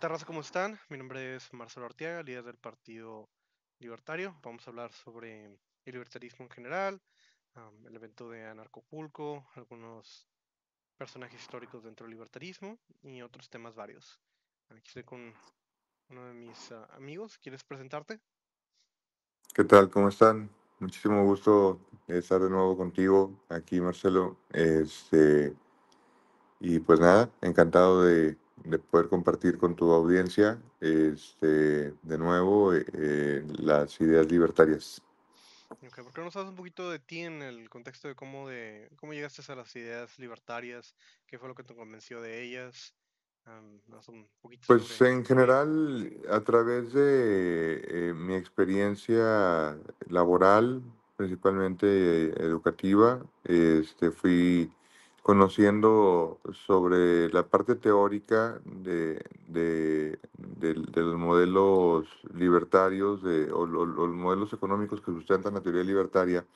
¿Qué tal, ¿Cómo están? Mi nombre es Marcelo Arteaga, líder del Partido Libertario. Vamos a hablar sobre el libertarismo en general, el evento de Anarcopulco, algunos personajes históricos dentro del libertarismo y otros temas varios. Aquí estoy con uno de mis ah, amigos. ¿Quieres presentarte? ¿Qué tal? ¿Cómo están? Muchísimo gusto estar de nuevo contigo aquí, Marcelo. Este, y pues nada, encantado de de poder compartir con tu audiencia este, de nuevo eh, eh, las ideas libertarias. Okay, ¿Por qué no nos un poquito de ti en el contexto de cómo, de cómo llegaste a las ideas libertarias? ¿Qué fue lo que te convenció de ellas? un pues en general, a través de eh, mi experiencia laboral, principalmente educativa, este, fui conociendo sobre la parte teórica de, los modelos libertarios de, o, los modelos económicos que sustentan la teoría libertaria.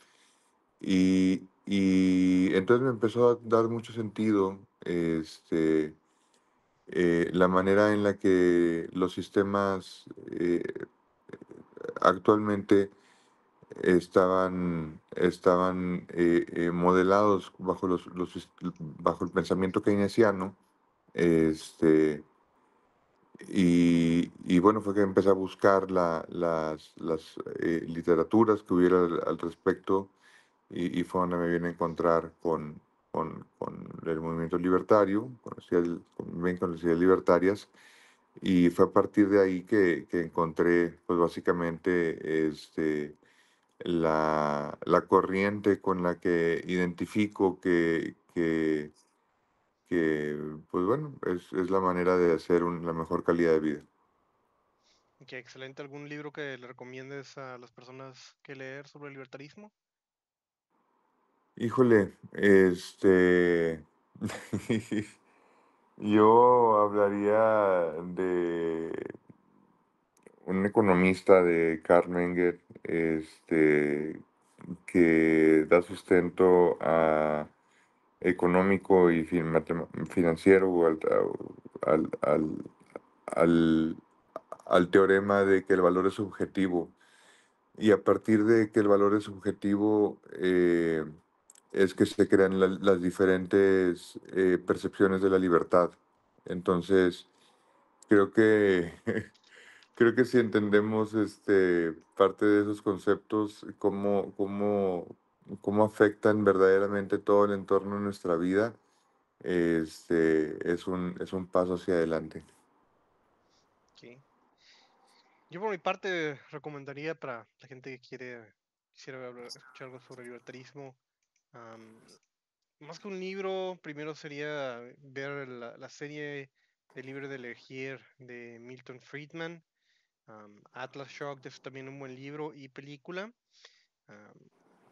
Y, entonces me empezó a dar mucho sentido este, eh, la manera en la que los sistemas eh, actualmente estaban, estaban eh, eh, modelados bajo, los, bajo el pensamiento keynesiano. Este, y, bueno, fue que empecé a buscar la, las, las eh, literaturas que hubiera al, respecto y, fue donde me vine a encontrar con, con, con el movimiento libertario, con las, ideas, con, libertarias. Y fue a partir de ahí que, que encontré, pues básicamente, este, la, la corriente con la que identifico que, que, pues bueno, es, la manera de hacer la mejor calidad de vida. Qué excelente. ¿Algún libro que le recomiendes a las personas que leer sobre el libertarismo? Híjole, este... Yo hablaría de un economista de Karl Menger este, que da sustento económico y financiero al, teorema de que el valor es subjetivo. Y a partir de que el valor es subjetivo, eh, es que se crean las diferentes eh, percepciones de la libertad. Entonces, creo que creo que si entendemos este, parte de esos conceptos, cómo, cómo, cómo afectan verdaderamente todo el entorno de nuestra vida, este, es, un, es un paso hacia adelante. Yo por mi parte recomendaría para la gente que quiere quisiera escuchar algo sobre libertarismo, más que un libro, primero sería ver la, serie de libro de elegir de Milton Friedman. Atlas Shock es también un buen libro y película.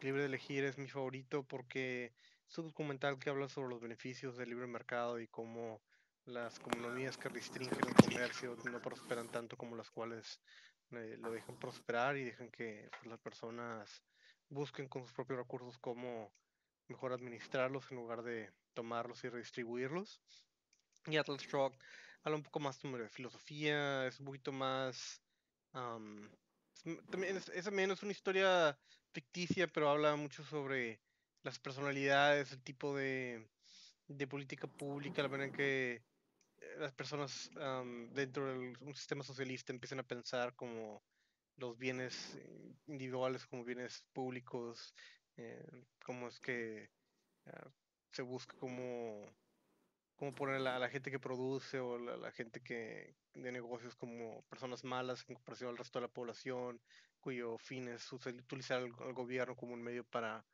Libre de elegir es mi favorito porque es un documental que habla sobre los beneficios del libre mercado y cómo las comunidades que restringen el comercio no prosperan tanto como las cuales eh, lo dejan prosperar y dejan que pues, las personas busquen con sus propios recursos cómo mejor administrarlos en lugar de tomarlos y redistribuirlos. Y Atlas Shock habla un poco más de filosofía, es un poquito más... es, también es, una historia ficticia, pero habla mucho sobre las personalidades, el tipo de, política pública, la manera en que eh, las personas dentro de un sistema socialista empiezan a pensar como los bienes eh, individuales como bienes públicos, eh, cómo es que ah, se busca como como poner a la gente que produce o la, la gente que de negocios como personas malas en comparación al resto de la población, cuyo fin es utilizar al, gobierno como un medio para,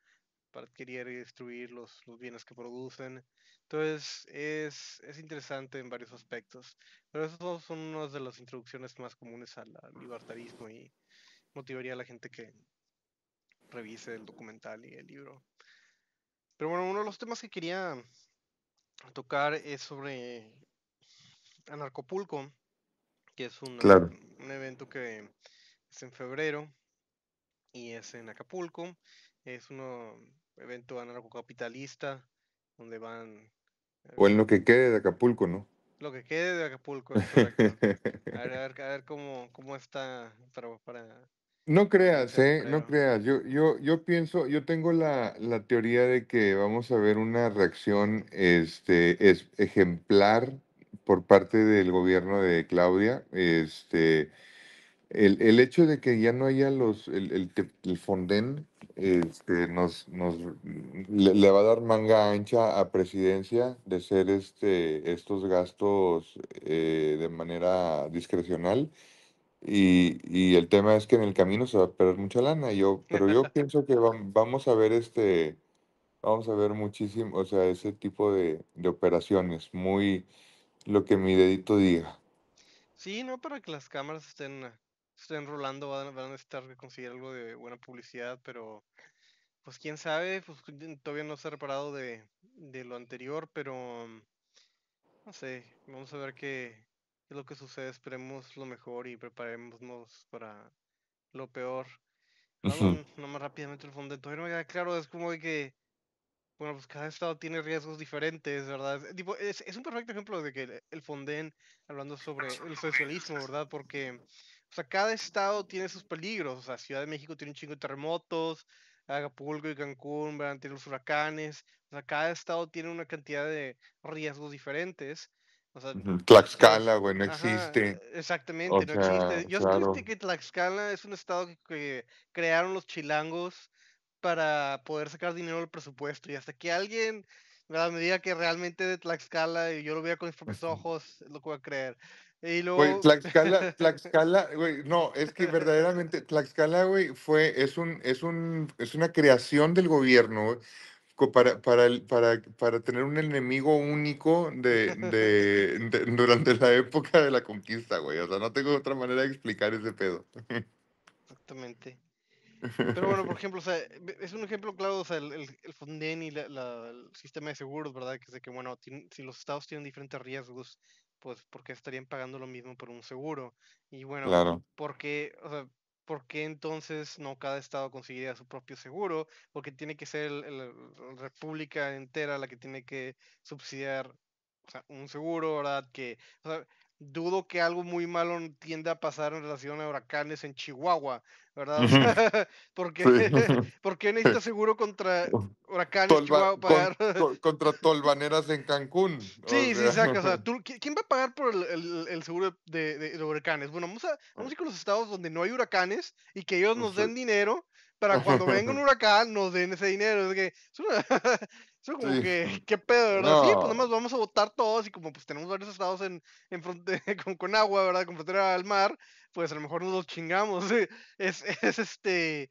para adquirir y destruir los, bienes que producen. Entonces es, interesante en varios aspectos, pero esos son una de las introducciones más comunes al libertarismo y motivaría a la gente que revise el documental y el libro. Pero bueno, uno de los temas que quería tocar es sobre Anarcopulco, que es un un evento que es en febrero y es en Acapulco. Es un evento anarcocapitalista donde van... Eh, o en lo que quede de Acapulco, ¿no? Lo que quede de Acapulco, a, ver, cómo, cómo está para no creas, ¿eh? No creas. Yo, yo, yo pienso, yo tengo la, teoría de que vamos a ver una reacción este, ejemplar por parte del gobierno de Claudia. Este, el, hecho de que ya no haya los, el, el, Fonden este, nos, nos le, va a dar manga ancha a presidencia de ser este, estos gastos eh, de manera discrecional y, el tema es que en el camino se va a perder mucha lana. yo, pero yo pienso que vamos a ver este, vamos a ver muchísimo, o sea, ese tipo de, operaciones, muy lo que mi dedito diga. Sí, no, para que las cámaras estén, ah, rolando van, a- van necesitar conseguir algo de buena publicidad, pero pues quién sabe, pues todavía no se ha reparado de, de lo anterior, pero no sé, vamos a ver qué, es lo que sucede. Esperemos lo mejor y preparémonos para lo peor. no, más rápidamente el fondo. Todavía no me claro, es como que, bueno, pues cada estado tiene riesgos diferentes, ¿verdad? Eh, tipo, es, un perfecto ejemplo de que el, el Fonden, hablando sobre el socialismo, ¿verdad? Porque, o sea, cada estado tiene sus peligros. O sea, Ciudad de México tiene un chingo de terremotos, Acapulco y Cancún, ¿verdad? Tienen los huracanes. O sea, cada estado tiene una cantidad de riesgos diferentes. O sea, Tlaxcala, güey, no existe. Exactamente, no existe. Yo claro. Este que Tlaxcala es un estado que, crearon los chilangos para poder sacar dinero del presupuesto. Y hasta que alguien me diga que realmente de Tlaxcala y yo lo vea con mis propios ojos, lo que voy a creer. Y luego... Tlaxcala, Tlaxcala, güey, no, es que verdaderamente Tlaxcala, güey, fue, es un, es un, es una creación del gobierno, güey, para, para, para, para tener un enemigo único de, de, durante la época de la conquista, güey. O sea, no tengo otra manera de explicar ese pedo. Exactamente. Pero bueno, por ejemplo, o sea, es un ejemplo claro, o sea, el, el, Fonden y el sistema de seguros, ¿verdad? Que es de que, bueno, si los estados tienen diferentes riesgos, pues, ¿por qué estarían pagando lo mismo por un seguro? Y bueno, porque, o sea, ¿por qué entonces no cada estado conseguiría su propio seguro? Porque tiene que ser la república entera la que tiene que subsidiar un seguro, ¿verdad? Que, dudo que algo muy malo tienda a pasar en relación a huracanes en Chihuahua, ¿verdad? porque necesita seguro contra huracanes en Chihuahua pagar? contra tolvaneras en Cancún. Sí, sí, exacto. O sea, ¿Quién va a pagar por el, seguro de, huracanes? Bueno, vamos a, vamos ir con los estados donde no hay huracanes y que ellos nos den dinero para cuando venga un huracán nos den ese dinero. Es que, es una como que, qué pedo, ¿verdad? Sí, pues más vamos a votar todos y como pues tenemos varios estados en, en con, con, agua, ¿verdad? Con frontera al mar, pues a lo mejor nos los chingamos. Es, este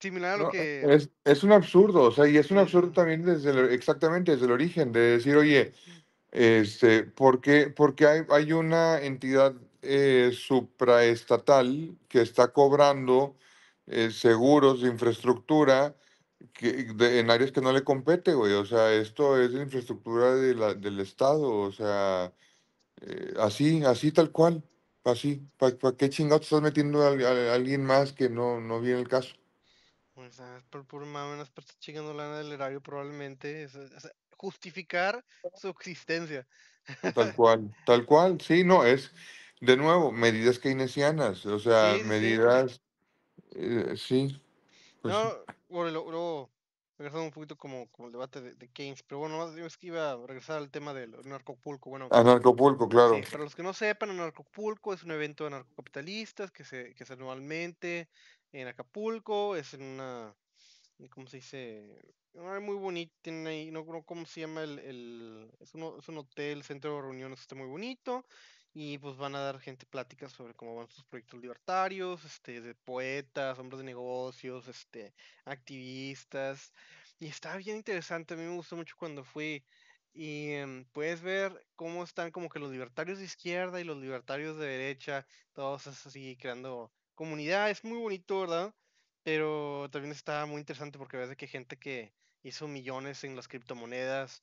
similar a lo que... Es, un absurdo, o sea, y es un absurdo también desde exactamente desde el origen, de decir, oye, este, ¿por qué, porque hay, una entidad eh, supraestatal que está cobrando eh, seguros de infraestructura? que, en áreas que no le compete, güey. O sea, esto es infraestructura del Estado, o sea, eh, así, así tal cual, así. ¿Para qué chingados estás metiendo a, alguien más que no, viene el caso? Pues ah, sea, por menos, más menos chingando lana del erario probablemente. Es, justificar su existencia. Tal cual, tal cual, sí, no, es, de nuevo, medidas keynesianas, o sea, medidas, eh, sí. Pues no, bueno, luego regresando un poquito como, como el debate de, Keynes, pero bueno, yo es que iba a regresar al tema del narcopulco. Bueno, ah, claro. para los que no sepan, el narcopulco es un evento de narcocapitalistas que se, que se anualmente en Acapulco, es en una, ¿cómo se dice? muy bonito, no, cómo se llama el, el es, es un hotel, centro de reuniones, está muy bonito, y pues van a dar gente pláticas sobre cómo van sus proyectos libertarios, este, de poetas, hombres de negocios, este, activistas. Y está bien interesante, a mí me gustó mucho cuando fui y em, puedes ver cómo están como que los libertarios de izquierda y los libertarios de derecha, todos así creando comunidad, es muy bonito, ¿verdad? Pero también está muy interesante porque ves de que gente que hizo millones en las criptomonedas,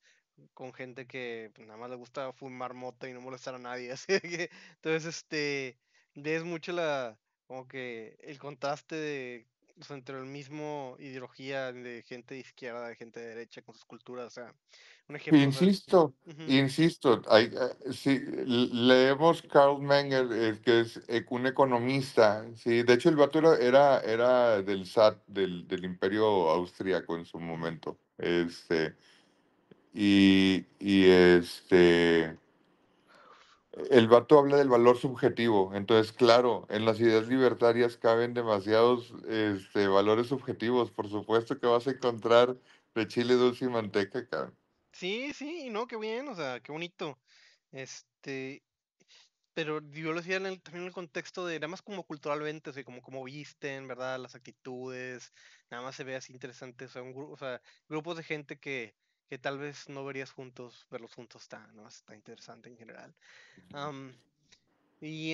con gente que pues, nada más le gusta fumar mota y no molestar a nadie. Así que, entonces, este, es mucho la, como que el contraste entre el mismo ideología de gente de izquierda, de gente de derecha con sus culturas. sea, Insisto, insisto, eh, si leemos Karl Menger, que es eh, un economista, sí, de hecho el vato era, era, del SAT, del, del Imperio Austriaco en su momento. Este y, y este el vato habla del valor subjetivo. Entonces, claro, en las ideas libertarias caben demasiados este, valores subjetivos. Por supuesto que vas a encontrar de chile dulce y manteca, cabrón. Sí, sí, no, qué bien, o sea, qué bonito. Este, pero yo lo decía en el, también en el contexto de nada más como culturalmente, o como, visten, ¿verdad? Las actitudes, nada más se ve así interesante, o sea grupos de gente que, que tal vez no verías juntos, verlos juntos está, ¿no? está interesante en general. y,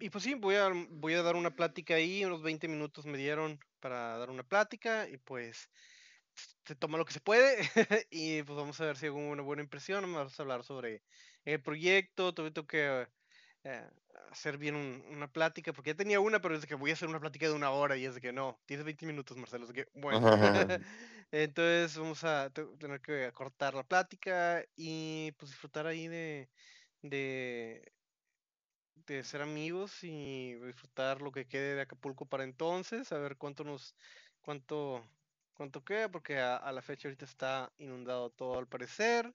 y, pues sí, voy a, voy a dar una plática ahí, unos 20 minutos me dieron para dar una plática y pues se toma lo que se puede y pues vamos a ver si hago una buena impresión, vamos a hablar sobre el proyecto, tuve que eh, hacer bien una plática, porque ya tenía una, pero es que voy a hacer una plática de una hora y es que no, tienes 20 minutos, Marcelo, es que bueno. Entonces vamos a tener que cortar la plática y pues disfrutar ahí de, de, ser amigos y disfrutar lo que quede de Acapulco para entonces, a ver cuánto nos, cuánto, cuánto queda, porque a, la fecha ahorita está inundado todo al parecer.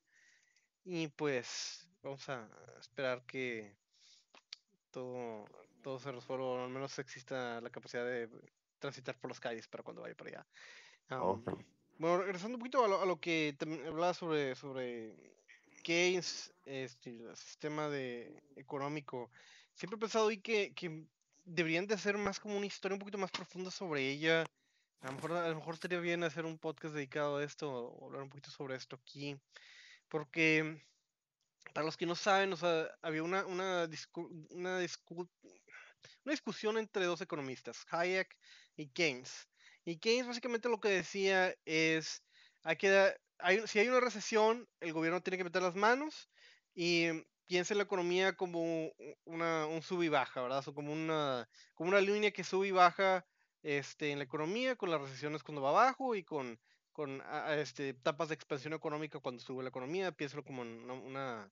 Y pues vamos a esperar que todo, todo se resuelva, o al menos exista la capacidad de transitar por las calles para cuando vaya para allá. Bueno, regresando un poquito a lo, que hablaba sobre, sobre este, el sistema de, económico, siempre he pensado y que, deberían de hacer más como una historia un poquito más profunda sobre ella. A lo mejor, sería bien hacer un podcast dedicado a esto o hablar un poquito sobre esto aquí. Porque para los que no saben, o sea, había una, una, una discusión entre dos economistas, Hayek y Keynes y Keynes básicamente lo que decía es, que, si hay una recesión, el gobierno tiene que meter las manos y mm, piensa en la economía como una, un sub y baja, ¿verdad? O como una, como una línea que sube y baja este, en la economía, con las recesiones cuando va abajo y con, con este, etapas de expansión económica cuando sube la economía, piénsalo como una,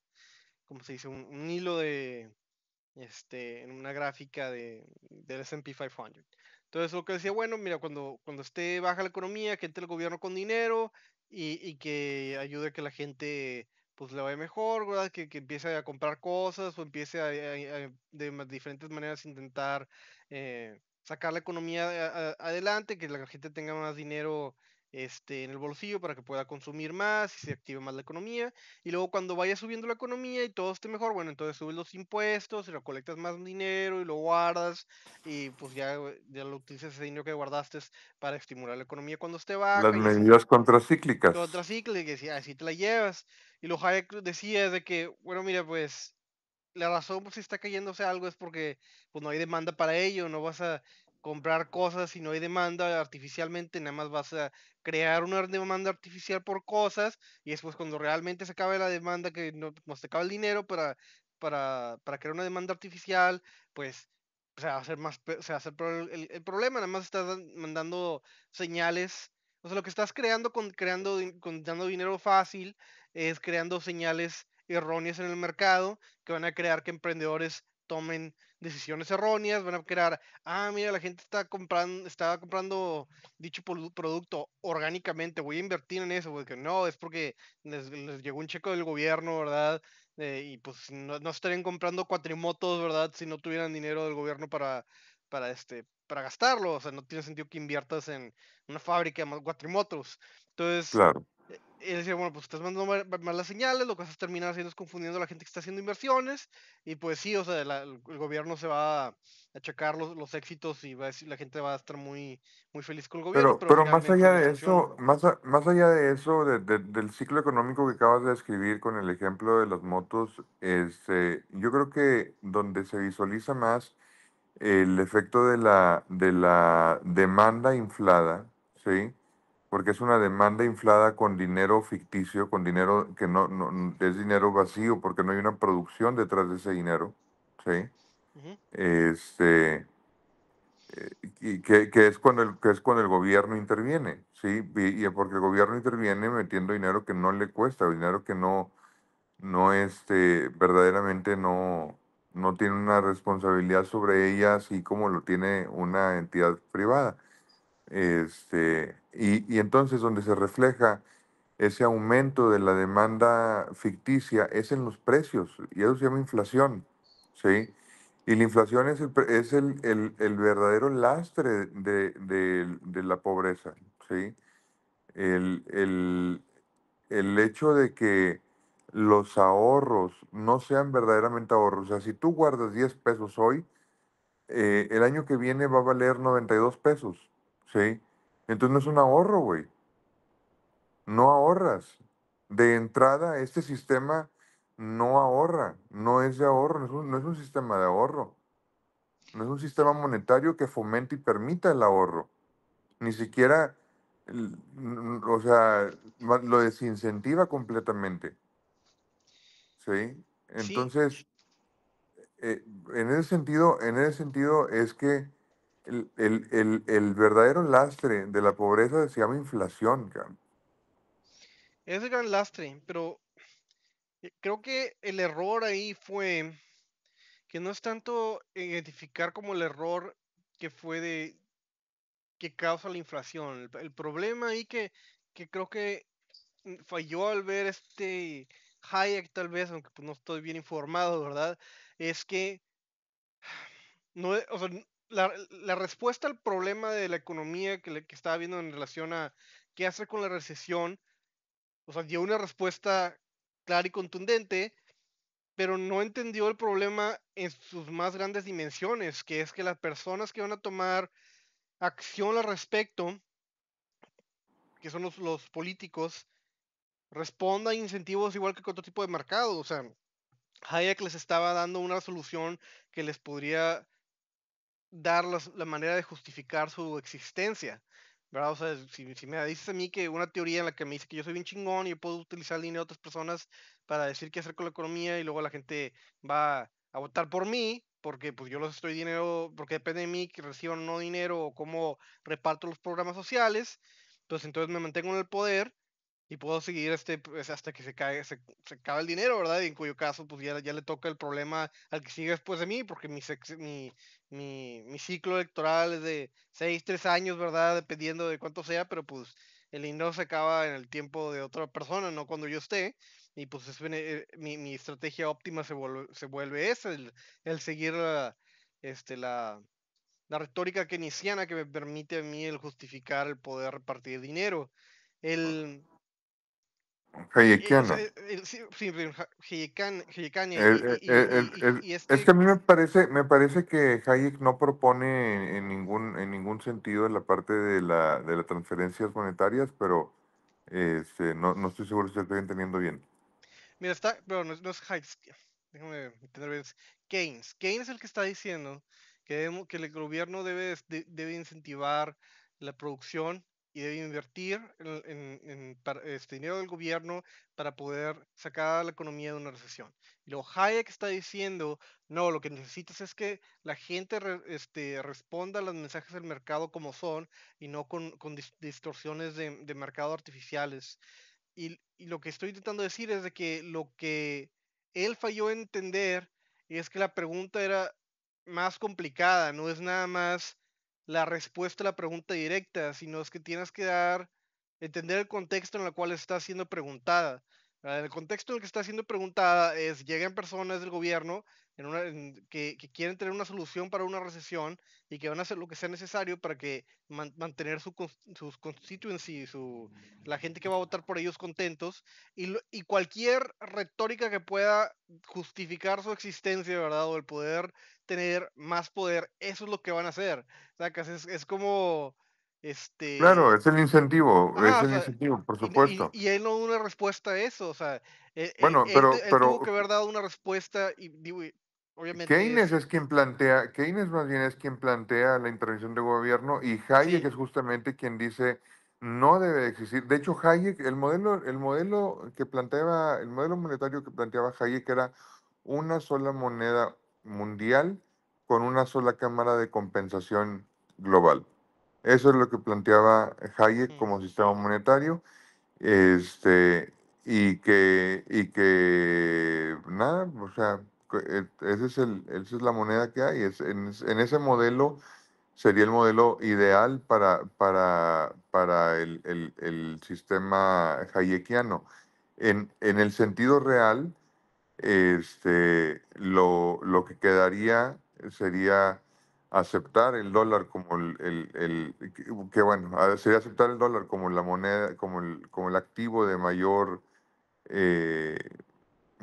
como se dice? Un, hilo de, este, en una gráfica de, del S&P 500. Entonces, lo que decía, bueno, mira, cuando, cuando esté baja la economía, que entre el gobierno con dinero y, y que ayude a que la gente pues le vaya mejor, ¿verdad? Que, empiece a comprar cosas o empiece a, de diferentes maneras intentar eh, sacar la economía eh, adelante, que la gente tenga más dinero este, en el bolsillo para que pueda consumir más y se active más la economía. Y luego cuando vaya subiendo la economía y todo esté mejor, bueno, entonces subes los impuestos y recolectas más dinero y lo guardas y pues ya, ya lo utilizas ese dinero que guardaste para estimular la economía cuando esté baja. Las medidas contracíclicas. Contracíclicas, así te la llevas. Y lo Hayek decía de que, bueno, mira, pues la razón por si está cayéndose algo es porque pues no hay demanda para ello, no vas a comprar cosas si no hay demanda artificialmente, nada más vas a crear una demanda artificial por cosas y después cuando realmente se acabe la demanda, que no, se acaba el dinero para, para, crear una demanda artificial, pues se va a hacer más, se va a hacer el, el, problema, nada más estás mandando señales, o sea, lo que estás creando con, creando, con dando dinero fácil es creando señales erróneas en el mercado que van a crear que emprendedores tomen decisiones erróneas, van a crear, ah, mira, la gente está comprando, estaba comprando dicho producto orgánicamente, voy a invertir en eso, porque no, es porque les, llegó un checo del gobierno, ¿verdad? Eh, y pues no, no, estarían comprando cuatrimotos, ¿verdad? Si no tuvieran dinero del gobierno para, para, este, para gastarlo, o sea, no tiene sentido que inviertas en una fábrica más cuatrimotos. Entonces, claro. es eh, decir, bueno, pues estás mandando malas señales, lo que vas a terminar haciendo es confundiendo a la gente que está haciendo inversiones, y pues sí, o sea, el gobierno se va a checar los, los éxitos y la gente va a estar muy, muy feliz con el gobierno. Pero, pero, más, allá de eso, más, más allá de eso, del ciclo económico que acabas de describir con el ejemplo de las motos, este, yo creo que donde se visualiza más el efecto de la, de la demanda inflada, ¿sí? Porque es una demanda inflada con dinero ficticio, con dinero que no, es dinero vacío, porque no hay una producción detrás de ese dinero, ¿sí? Este, eh, y que, es cuando el, que es cuando el gobierno interviene, ¿sí? y, porque el gobierno interviene metiendo dinero que no le cuesta, dinero que no, no este, verdaderamente no, no tiene una responsabilidad sobre ella y como lo tiene una entidad privada. Este, y, entonces donde se refleja ese aumento de la demanda ficticia es en los precios, y eso se llama inflación, ¿sí? Y la inflación es el, es el, verdadero lastre de, la pobreza, ¿sí? El, el hecho de que los ahorros no sean verdaderamente ahorros. O sea, si tú guardas 10 pesos hoy, eh, el año que viene va a valer 92 pesos, Entonces no es un ahorro, güey. No ahorras. De entrada, este sistema no ahorra, no es de ahorro, no es un, no es un sistema de ahorro. No es un sistema monetario que fomente y permita el ahorro. Ni siquiera, o sea, lo desincentiva completamente. ¿sí? Entonces, eh, en, ese sentido, en ese sentido es que el, verdadero lastre de la pobreza se llama inflación, Es el gran lastre, pero eh, creo que el error ahí fue que no es tanto identificar como el error que fue de que causa la inflación. El, problema ahí que creo que falló al ver este Hayek tal vez, aunque pues, no estoy bien informado, ¿verdad? Es que no, e, o la, respuesta al problema de la economía que, estaba viendo en relación a qué hacer con la recesión, o sea, dio una respuesta clara y contundente, pero no entendió el problema en sus más grandes dimensiones, que es que las personas que van a tomar acción al respecto, que son los políticos, responda a incentivos igual que con otro tipo de mercado. O sea, Hayek les estaba dando una solución que les podría dar la manera de justificar su existencia. ¿verdad? O sea, si, me dices a mí que una teoría en la que me dice que yo soy bien chingón y yo puedo utilizar dinero de otras personas para decir qué hacer con la economía y luego la gente va a votar por mí, porque pues yo los estoy dinero, porque depende de mí que reciban o no dinero o cómo reparto los programas sociales, pues entonces me mantengo en el poder y puedo seguir este, pues, hasta que se, caiga, se, acaba el dinero, ¿verdad? Y en cuyo caso, pues ya, le toca el problema al que sigue después de mí, porque mi, mi, mi, ciclo electoral es de seis, tres años, ¿verdad? Dependiendo de cuánto sea, pero pues el dinero se acaba en el tiempo de otra persona, no cuando yo esté. Y pues es, eh, mi, estrategia óptima se vuelve, se vuelve esa, el, seguir este, la, la retórica keynesiana que me permite a mí el justificar el poder repartir dinero. El, Hayekiana. Eh, es que a mí me parece, me parece que Hayek no propone en ningún, en ningún sentido la parte de, la, de las transferencias monetarias, pero este, no, no estoy seguro si estoy entendiendo bien. Mira, está, pero no, es Hayek, déjame entender bien. Keynes. Keynes es el que está diciendo que, que el gobierno debe, debe incentivar la producción y debe invertir en, este dinero del gobierno para poder sacar a la economía de una recesión. Y luego Hayek está diciendo, no, lo que necesitas es que la gente este, responda a los mensajes del mercado como son y no con, distorsiones de, mercado artificiales. Y, lo que estoy intentando decir es de que lo que él falló en entender es que la pregunta era más complicada, no es nada más la respuesta a la pregunta directa, sino es que tienes que dar, entender el contexto en el cual está siendo preguntada. Ah, el contexto en el que está siendo preguntada es, llegan personas del gobierno una, que, quieren tener una solución para una recesión y que van a hacer lo que sea necesario para que mantener su, sus constituencies su, la gente que va a votar por ellos contentos y, cualquier retórica que pueda justificar su existencia, ¿verdad? O el poder tener más poder, eso es lo que van a hacer. ¿Sacas? Es, es como... Este... Claro, es el incentivo, es el incentivo, por supuesto. Y, él no una respuesta a eso, o sea, e, e, bueno, pero, pero... que haber dado una respuesta y, Keynes es quien plantea, Keynes más bien es quien plantea la intervención de gobierno y Hayek es justamente quien dice no debe existir. De hecho, Hayek, el modelo, el modelo que planteaba, el modelo monetario que planteaba Hayek era una sola moneda mundial con una sola cámara de compensación global. Eso es lo que planteaba Hayek mm. como sistema monetario. Este, y que, y que nada, o sea, eh, ese es el, esa es la moneda que hay. Es, en, ese modelo sería el modelo ideal para, para, para el, el, sistema hayekiano. En, en el sentido real, este, lo, lo, que quedaría sería aceptar el dólar como el, el, que bueno ah, sería aceptar el dólar como la moneda como el, como el activo de mayor eh,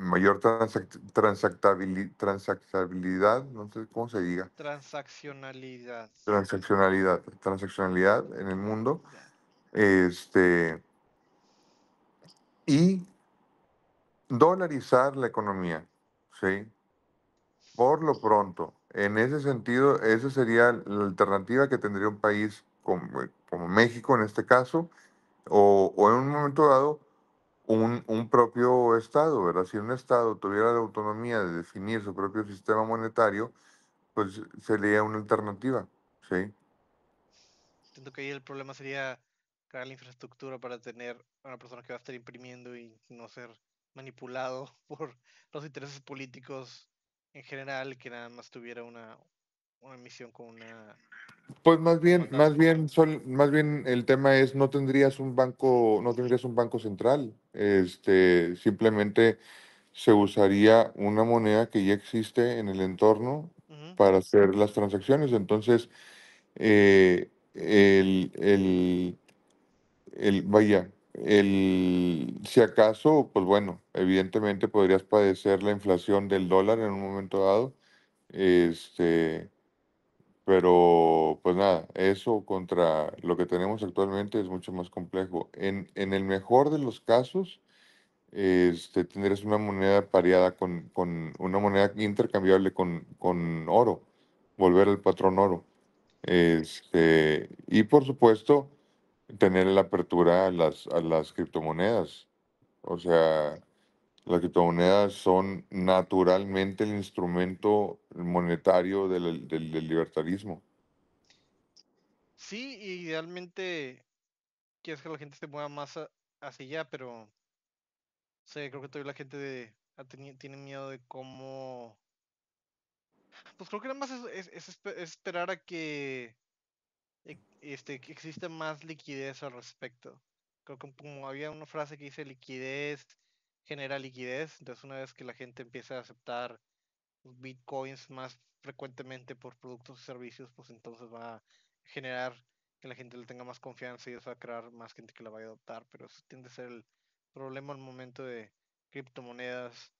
mayor transactabilidad, transactabilidad, no sé cómo se diga. Transaccionalidad. Transaccionalidad, transaccionalidad en el mundo. Este, y dolarizar la economía, Por lo pronto, en ese sentido, esa sería la alternativa que tendría un país como, México en este caso, o en un momento dado, un, un, propio Estado, ¿verdad? Si un Estado tuviera la autonomía de definir su propio sistema monetario, pues sería una alternativa, ¿sí? Entiendo que ahí el problema sería crear la infraestructura para tener a una persona que va a estar imprimiendo y no ser manipulado por los intereses políticos en general, que nada más tuviera una, una misión con una... Pues más bien, más bien, más bien el tema es no tendrías un banco, no tendrías un banco central. Este, simplemente se usaría una moneda que ya existe en el entorno para hacer las transacciones. Entonces, eh, el, el, vaya, el, si acaso, pues bueno, evidentemente podrías padecer la inflación del dólar en un momento dado, este, pero pues nada, eso contra lo que tenemos actualmente es mucho más complejo. En, el mejor de los casos, este, tendrías una moneda pareada con, una moneda intercambiable con, oro, volver al patrón oro. Este, y por supuesto, tener la apertura a las, a las criptomonedas. O sea, las criptomonedas son naturalmente el instrumento monetario del, libertarismo. Sí, idealmente quieres que la gente se mueva más hacia allá, pero creo que todavía la gente tiene miedo de cómo... Pues creo que nada más es, esperar a que e-, este, que exista más liquidez al respecto. Creo que como había una frase que dice liquidez genera liquidez. Entonces, una vez que la gente empiece a aceptar bitcoins más frecuentemente por productos y servicios, pues entonces va a generar que la gente le tenga más confianza y eso va a crear más gente que la vaya a adoptar. Pero eso tiende a ser el problema al momento de criptomonedas.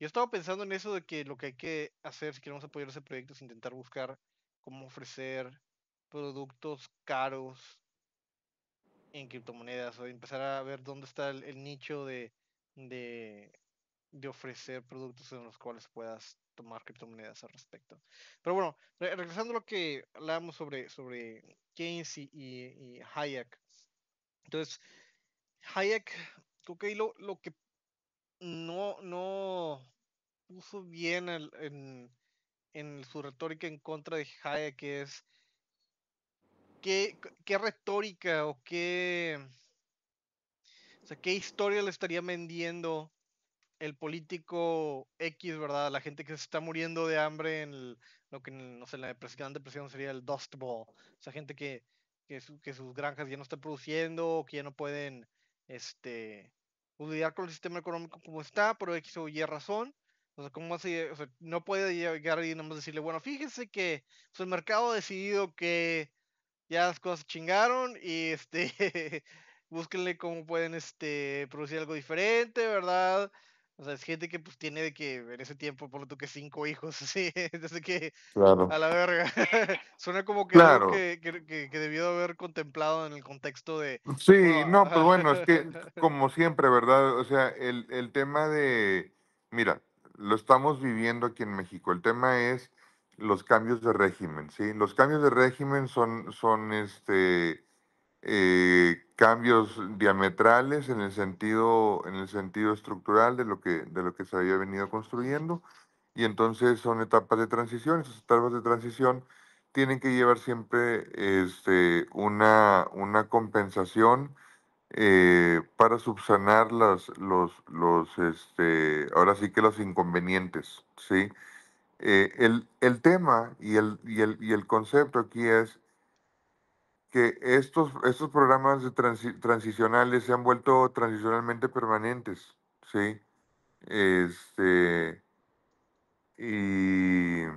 Yo estaba pensando en eso de que lo que hay que hacer si queremos apoyar ese proyecto es intentar buscar cómo ofrecer productos caros en criptomonedas o empezar a ver dónde está el nicho de de, ofrecer productos en los cuales puedas tomar criptomonedas al respecto. Pero bueno, regresando a lo que hablábamos sobre, sobre Keynes y, Hayek. Entonces, Hayek, creo que lo, que no, no puso bien en, su retórica en contra de Hayek es qué, qué retórica o qué o sea, ¿qué historia le estaría vendiendo el político X, ¿verdad? La gente que se está muriendo de hambre en lo que, en, no sé, la gran depresión sería el Dust Bowl. O sea, gente que, que, sus granjas ya no están produciendo, que ya no pueden, este, lidiar con el sistema económico como está, pero X o Y razón. O sea, ¿cómo hace, o sea, no puede llegar y nomás decirle, bueno, fíjese que el mercado ha decidido que ya las cosas chingaron y este búsquenle cómo pueden este, producir algo diferente, ¿verdad? O sea, es gente que pues tiene de que en ese tiempo, por lo que cinco hijos, así, desde que a la verga. Suena como que, que, debió haber contemplado en el contexto de. Sí, oh, no, pues bueno, es que como siempre, ¿verdad? O sea, el, el tema de. Mira, lo estamos viviendo aquí en México. El tema es los cambios de régimen, ¿sí? Los cambios de régimen son, son este eh, cambios diametrales en el sentido, en el sentido estructural de lo, que, de lo que se había venido construyendo. Y entonces son etapas de transición. Esas etapas de transición tienen que llevar siempre este, una, una compensación eh, para subsanar las, los, los este, ahora sí que los inconvenientes, ¿sí? Eh, el, el, tema y el, y el, y el concepto aquí es que estos, estos programas transicionales se han vuelto transicionalmente permanentes, Este, y,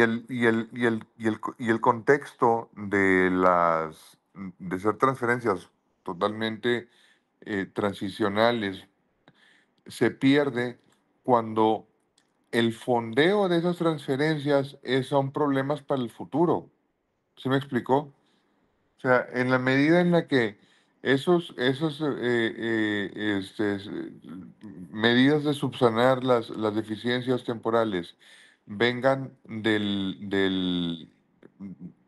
el, y, el, contexto de las de ser transferencias totalmente eh, transicionales se pierde cuando el fondeo de esas transferencias son problemas para el futuro. ¿Se me explicó? O sea, en la medida en la que esos, esos eh, eh, eh, este, medidas de subsanar las, las deficiencias temporales vengan del, del,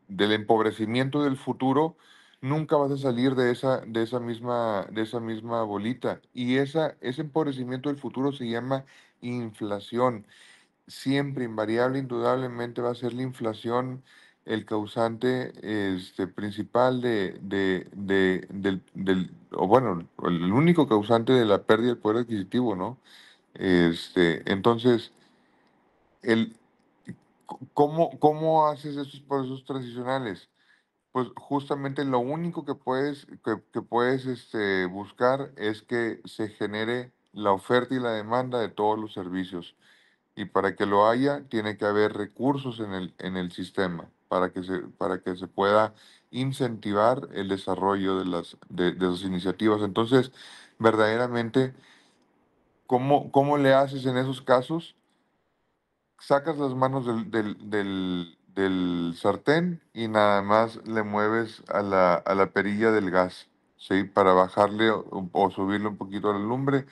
del, empobrecimiento del futuro, nunca vas a salir de esa, de esa, misma, de esa misma bolita. Y esa, ese empobrecimiento del futuro se llama inflación. Siempre invariable, indudablemente va a ser la inflación el causante este, principal de, del, o bueno, el único causante de la pérdida del poder adquisitivo, ¿no? Este, entonces, el, ¿cómo, ¿cómo haces esos procesos transicionales? Pues justamente lo único que puedes, que, puedes este, buscar es que se genere la oferta y la demanda de todos los servicios. Y para que lo haya, tiene que haber recursos en el, en el sistema para que, se, para que se pueda incentivar el desarrollo de las de, de esas iniciativas. Entonces, verdaderamente, ¿cómo, ¿cómo, le haces en esos casos? Sacas las manos del, sartén y nada más le mueves a la, perilla del gas. ¿sí? Para bajarle o, subirle un poquito a la lumbre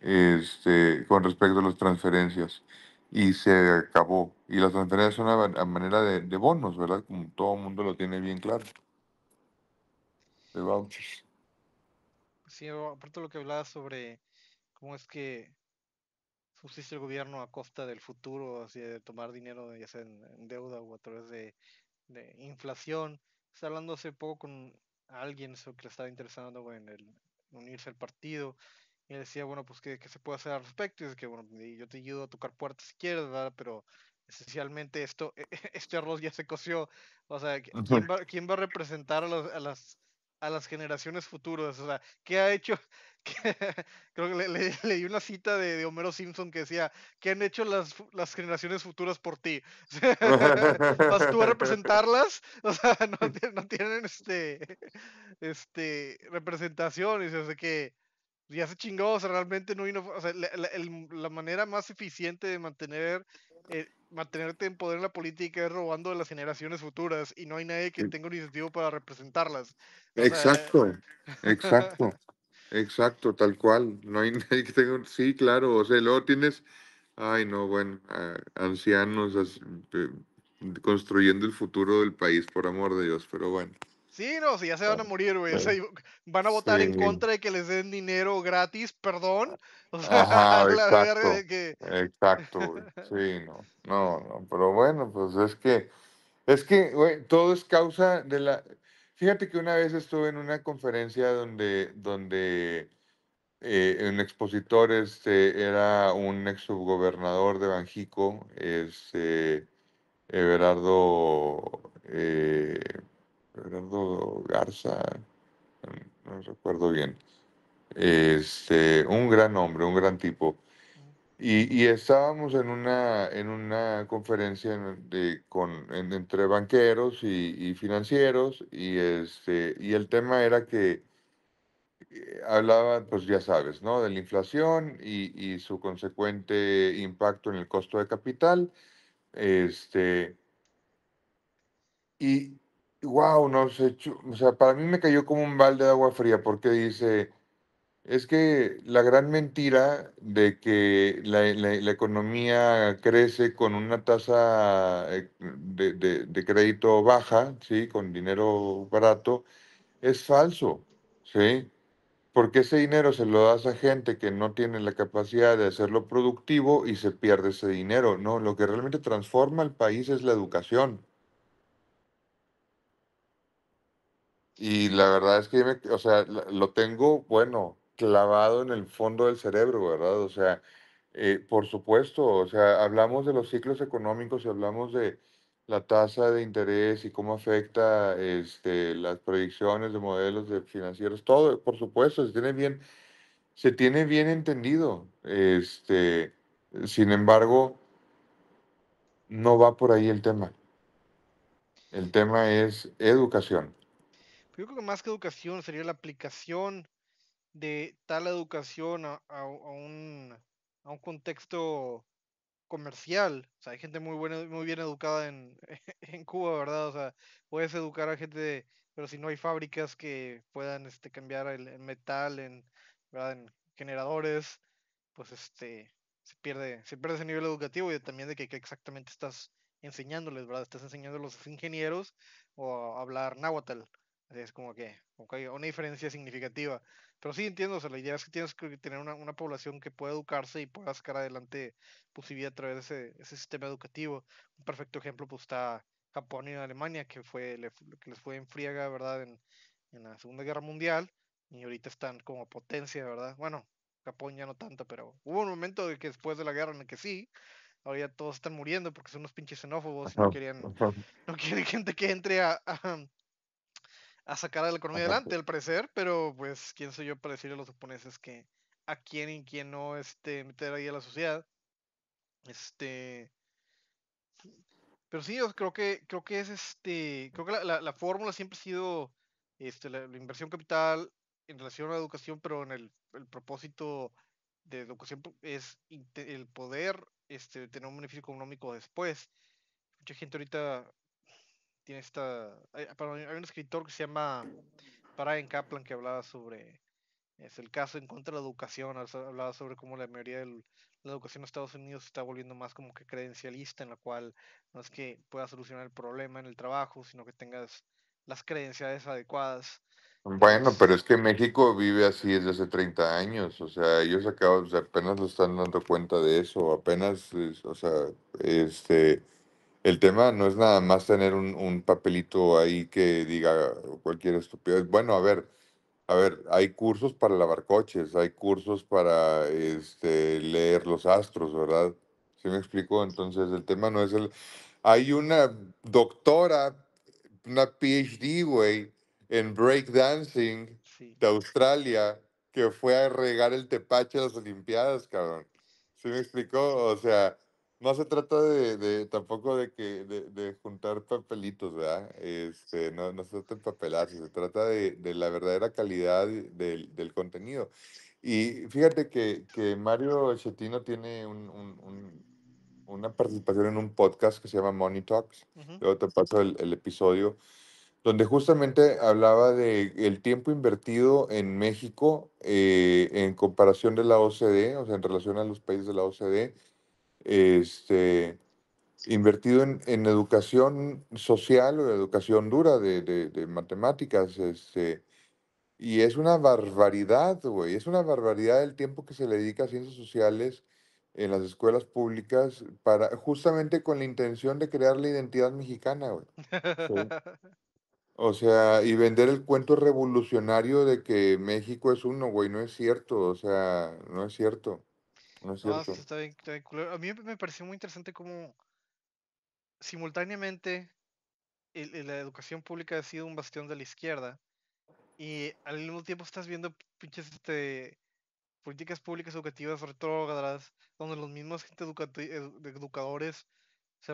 este, con respecto a las transferencias y se acabó. Y las transferencias son a, manera de, bonos, ¿verdad? Como todo el mundo lo tiene bien claro. De vouchers. Pues sí, aparte de lo que hablaba sobre cómo es que subsiste el gobierno a costa del futuro, así de tomar dinero, ya sea en, deuda o a través de, inflación. Está hablando hace poco con alguien que le estaba interesando en el, unirse al partido y decía, bueno, pues, ¿qué, se puede hacer al respecto? Y es que, bueno, yo te ayudo a tocar puertas si quieres, ¿verdad? Pero esencialmente esto, e, este arroz ya se coció. O sea, ¿quién va, a representar a, a las a las generaciones futuras. O sea, ¿qué ha hecho? Creo que le, leí una cita de, Homero Simpson que decía, ¿qué han hecho las, las generaciones futuras por ti? ¿Vas tú a representarlas? O sea, no, tienen este, este, representación. Y o sea, que pues, ya se chingó, o sea, realmente no o sea, la, manera más eficiente de mantener, eh, mantenerte en poder en la política es robando de las generaciones futuras y no hay nadie que tenga un incentivo para representarlas. exacto, exacto, exacto, tal cual, no hay nadie que tenga, un... sí, claro, o sea, luego tienes, ay no, bueno, ah, ancianos eh, construyendo el futuro del país, por amor de Dios, pero bueno. Sí, no, si ya se van a morir, güey. van a votar en contra de que les den dinero gratis, perdón. O sea, exacto, que... Exacto, Sí, no, no, no. Pero bueno, pues es que, es que, güey, todo es causa de la... Fíjate que una vez estuve en una conferencia donde, donde eh, un expositor este, era un ex subgobernador de Banjico, este, Everardo... Eh, Fernando Garza, no, recuerdo bien. Este, un gran hombre, un gran tipo. Y, estábamos en una, en una conferencia de, entre banqueros y, financieros y, este, y el tema era que eh, hablaba, pues ya sabes, ¿no? De la inflación y, y su consecuente impacto en el costo de capital. Este, y, wow, no sé, o sea, para mí me cayó como un balde de agua fría porque dice, es que la gran mentira de que la, economía crece con una tasa eh, de, crédito baja, ¿sí? con dinero barato, es falso, ¿sí? porque ese dinero se lo das a gente que no tiene la capacidad de hacerlo productivo y se pierde ese dinero. No, lo que realmente transforma al país es la educación. Y la verdad es que, sea, lo tengo, bueno, clavado en el fondo del cerebro, ¿verdad? O sea, eh, por supuesto, o sea, hablamos de los ciclos económicos y hablamos de la tasa de interés y cómo afecta este, las predicciones de modelos financieros, todo, por supuesto, se tiene bien, se tiene bien entendido. Este, sin embargo, no va por ahí el tema. El tema es educación. Yo creo que más que educación sería la aplicación de tal educación a, un, contexto comercial. O sea, hay gente muy buena, muy bien educada en, Cuba, ¿verdad? O sea, puedes educar a gente, pero si no hay fábricas que puedan este, cambiar el, metal en, generadores, pues este se pierde, se pierde ese nivel educativo y también de qué que exactamente estás enseñándoles, ¿verdad? Estás enseñando a los ingenieros o a hablar náhuatl es como que, hay una diferencia significativa. Pero sí entiendo, la idea es que tienes que tener una, una población que pueda educarse y pueda sacar adelante pues, vida a través de ese, ese sistema educativo. Un perfecto ejemplo pues está Japón y Alemania, que, fue, le, que les fue en friega, ¿verdad? En, en la Segunda Guerra Mundial y ahorita están como potencia, ¿verdad? Bueno, Japón ya no tanto, pero hubo un momento de que después de la guerra en el que sí, ahora todos están muriendo porque son unos pinches xenófobos y no querían, no quieren gente que entre a, a sacar a la economía adelante, al parecer, pero pues quién soy yo para decirle a los japoneses que a quién y quién no este, meter ahí a la sociedad. Este. Pero sí, yo creo que, creo que es este. Creo que la, fórmula siempre ha sido este, la, inversión capital en relación a la educación, pero en el, propósito de educación pues, es el poder este, tener un beneficio económico después. Mucha gente ahorita tiene esta. Eh, hay, un escritor que se llama Brian Kaplan que hablaba sobre. Es el caso en contra de la educación. Hablaba sobre cómo la mayoría de la educación en Estados Unidos está volviendo más como que credencialista, en la cual no es que pueda solucionar el problema en el trabajo, sino que tengas las credenciales adecuadas. Bueno, pero es que México vive así desde hace 30 años, o sea, ellos acaban, apenas lo están dando cuenta de eso, apenas, o sea, este, el tema no es nada más tener un, papelito ahí que diga cualquier estupidez. Bueno, a ver, a ver, hay cursos para lavar coches, hay cursos para este, leer los astros, ¿verdad? ¿Sí me explicó? Entonces, el tema no es el... Hay una doctora, una PhD, güey, en break dancing de Australia que fue a regar el tepache a las Olimpiadas, cabrón. ¿Sí me explicó? O sea, no se trata de, tampoco de que de, juntar papelitos, ¿verdad? Este, no, se trata de papelar, se trata de, la verdadera calidad del, contenido. Y fíjate que, que Mario Chetino tiene un, un, una participación en un podcast que se llama Money Talks. Luego te paso el, episodio, donde justamente hablaba de el tiempo invertido en México eh, en comparación de la OCDE, o sea, en relación a los países de la OCDE este, invertido en, educación social o educación dura de, matemáticas. Este, y es una barbaridad, güey, es una barbaridad el tiempo que se le dedica a ciencias sociales en las escuelas públicas para justamente con la intención de crear la identidad mexicana, güey. O sea, y vender el cuento revolucionario de que México es uno, güey, no es cierto, o sea, no es cierto. A mí me pareció muy interesante cómo simultáneamente la educación pública ha sido un bastión de la izquierda y al mismo tiempo estás viendo pinches este, políticas públicas educativas retrógradas donde los mismos gente educadores se,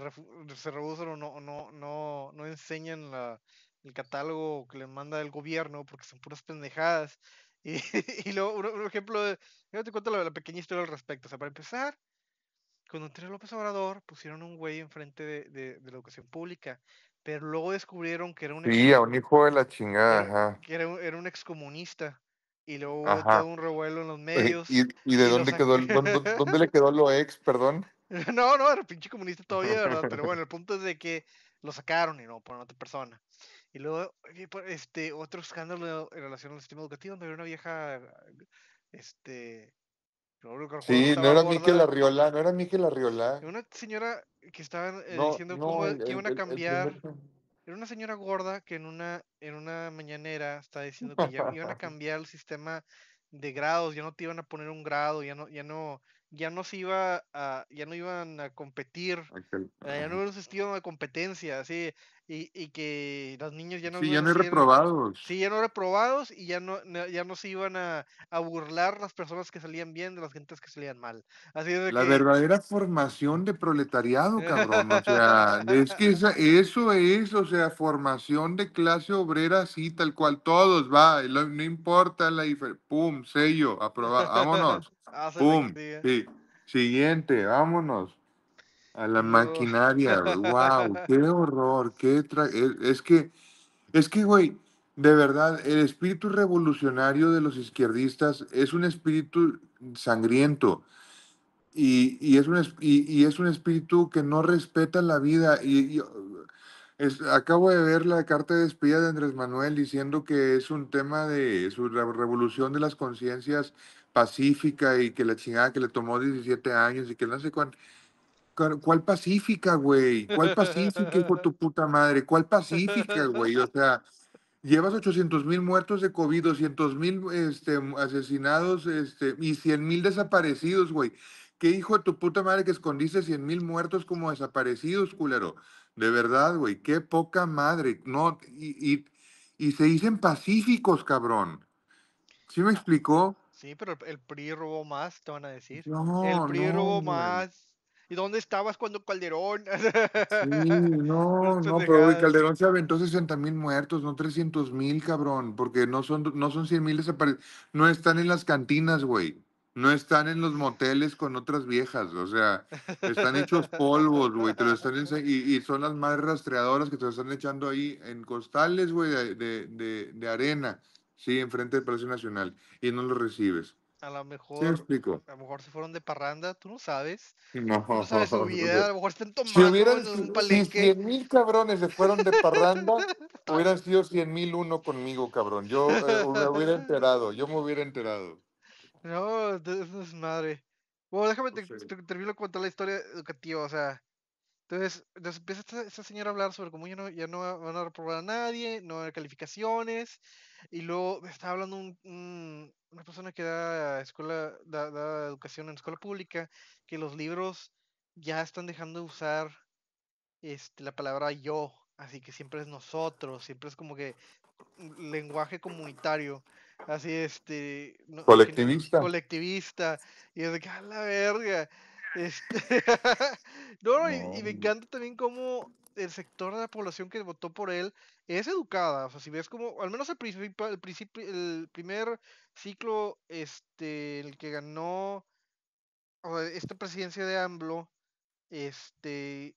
se rehusan o no, no, no, no enseñan el catálogo que le manda el gobierno porque son puras pendejadas Y, luego, un, ejemplo, yo te cuento la, pequeña historia al respecto. O sea, para empezar, cuando entró López Obrador, pusieron un güey enfrente de, de, la educación pública, pero luego descubrieron que era un... Sí, a un hijo de la chingada, ajá. Que era, era un excomunista. Y luego hubo todo un revuelo en los medios. ¿Y, de dónde, quedó, dónde, le quedó lo ex, perdón? No, no, era pinche comunista todavía, ¿verdad? Pero bueno, el punto es de que lo sacaron y no por otra persona. Y luego, este, otro escándalo en relación al sistema educativo, donde había una vieja, este... Sí, no era Miquel Arriola, no era Miquel Arriola. Una señora que estaba eh, diciendo que iban a cambiar... Era una señora gorda que en una, en una mañanera estaba diciendo que ya iban a cambiar el sistema de grados, ya no te iban a poner un grado, ya no, ya no, ya no se iba a, ya no iban a competir, eh, ya no hubo sistema de competencia, así y, y, que los niños ya no sí, ya no reprobados. Sí, ya no reprobados y ya no, ya no se iban a, a burlar las personas que salían bien de las gentes que salían mal. Así La verdadera formación de proletariado, cabrón, o sea, es que eso es, o sea, formación de clase obrera sí tal cual, todos, va, no importa la diferencia, pum, sello, aprobado, vámonos. Siguiente, vámonos. A la maquinaria. ¡Wow! ¡Qué horror! Qué e, Es que, es que, güey, de verdad, el espíritu revolucionario de los izquierdistas es un espíritu sangriento. Y, y, es, un, y, es un espíritu que no respeta la vida. acabo de ver la carta de despedida de Andrés Manuel diciendo que es un tema de su revolución de las conciencias pacífica y que la chingada que le tomó 17 años y que no sé cuánto. ¿Cuál pacífica, güey? ¿Cuál pacífica, hijo de tu puta madre? ¿Cuál pacífica, güey? O sea, llevas 800 mil muertos de COVID, 200 mil este, asesinados este, y 100 mil desaparecidos, güey. ¿Qué hijo de tu puta madre que escondiste 100 mil muertos como desaparecidos, culero? De verdad, güey, qué poca madre. No, y, y, y se dicen pacíficos, cabrón. ¿Sí me explicó? Sí, pero el, PRI robó más, te van a decir. No, el PRI robó más. ¿Y dónde estabas cuando Calderón? Sí, no, no, pero Calderón se aventó 60 mil muertos, no 300 mil, cabrón, porque no son, no son 100 mil desaparecidos, no están en las cantinas, güey, no están en los moteles con otras viejas, o sea, están hechos polvos, güey, te están y, y, son las más rastreadoras que te lo están echando ahí en costales, güey, de, de, de, arena. Sí, enfrente del Palacio Nacional. Y no lo recibes. A lo mejor. ¿Sí explico? A lo mejor se fueron de parranda, tú no sabes. No, no sabes su a lo mejor están tomando. Si hubieran Si mil cabrones se fueron de parranda, hubieran sido cien mil uno conmigo, cabrón. Yo eh, me hubiera enterado, yo me hubiera enterado. No, es madre. Bueno, déjame te, te, la historia educativa, o sea. Entonces, entonces empieza esta, señora a hablar sobre cómo ya no, ya no van a reprobar a nadie, no van a calificaciones, y luego estaba hablando una persona que da escuela, da, educación en escuela pública, que los libros ya están dejando de usar este, la palabra yo, así que siempre es nosotros, siempre es como que lenguaje comunitario, así este... colectivista. colectivista. Y es de que, la verga. Este, no, y, y me encanta también cómo el sector de la población que votó por él es educada. O sea, si ves como, al menos el, el, el primer ciclo, este, el que ganó esta presidencia de AMLO, este,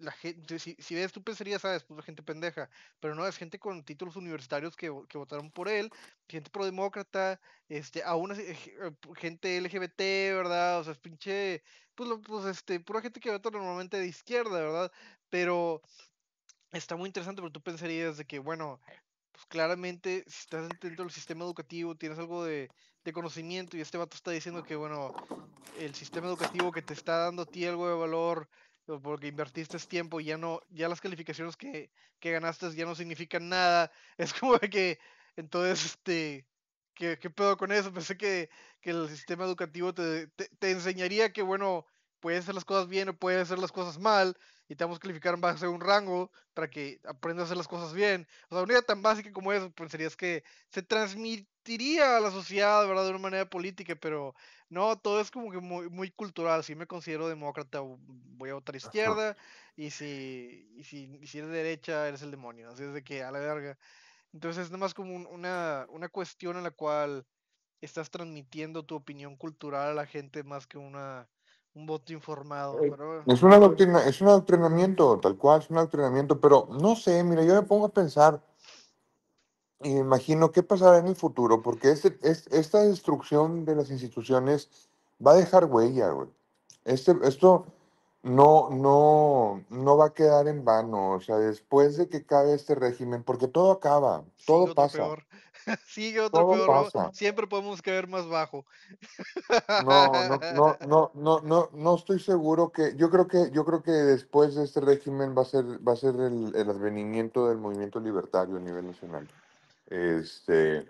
la gente, si, ves tú pensarías, sabes, ah, pues la gente pendeja, pero no, es gente con títulos universitarios que, que votaron por él, gente prodemócrata, este, aún así, eh, eh, gente LGBT, ¿verdad? O sea, es pinche, pues, lo, pues este, pura gente que vota normalmente de izquierda, ¿verdad? Pero está muy interesante, pero tú pensarías de que, bueno, pues claramente, si estás dentro del sistema educativo, tienes algo de, de conocimiento y este vato está diciendo que, bueno, el sistema educativo que te está dando a ti algo de valor, porque invertiste tiempo y ya no, ya las calificaciones que, que ganaste ya no significan nada. Es como que, entonces, este, ¿qué, qué pedo con eso? Pensé que, el sistema educativo te enseñaría que, bueno, puede hacer las cosas bien o puede hacer las cosas mal, y te vamos a calificar en base a un rango para que aprendas a hacer las cosas bien. O sea, una idea tan básica como eso, pensarías que se transmitiría a la sociedad, ¿verdad?, de una manera política, pero no, todo es como que muy, muy cultural. Si me considero demócrata, voy a votar izquierda, y si, y si, eres derecha, eres el demonio. Así es de que, a la verga. Entonces es nada más como una cuestión en la cual estás transmitiendo tu opinión cultural a la gente más que una un voto informado. Eh, es, una es un entrenamiento tal cual, es un entrenamiento pero no sé, mira, yo me pongo a pensar y imagino qué pasará en el futuro, porque este, es, esta destrucción de las instituciones va a dejar huella, güey. Este, esto no, no, no va a quedar en vano, o sea, después de que acabe este régimen, porque todo acaba, todo pasa. Sigue otro Siempre podemos caer más bajo. No, no, no, no, no, no, estoy seguro que. Yo creo que, yo creo que después de este régimen va a ser, va a ser el, el advenimiento del movimiento libertario a nivel nacional. Este,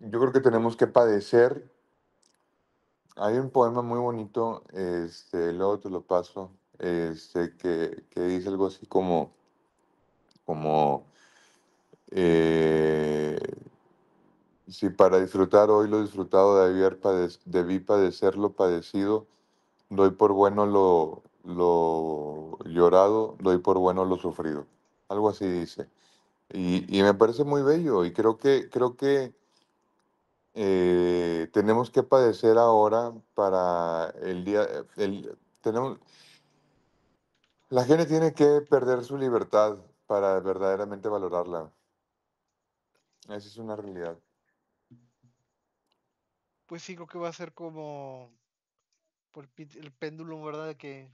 yo creo que tenemos que padecer. Hay un poema muy bonito, este, luego te lo paso, este, que, que dice algo así como, como eh, si para disfrutar hoy lo disfrutado de debí padecer lo padecido, doy por bueno lo, llorado, doy por bueno lo sufrido. Algo así dice. Y, me parece muy bello y creo que, creo que eh, tenemos que padecer ahora para el día... la gente tiene que perder su libertad para verdaderamente valorarla. Esa es una realidad. Pues sí, creo que va a ser como el péndulo, ¿verdad? Que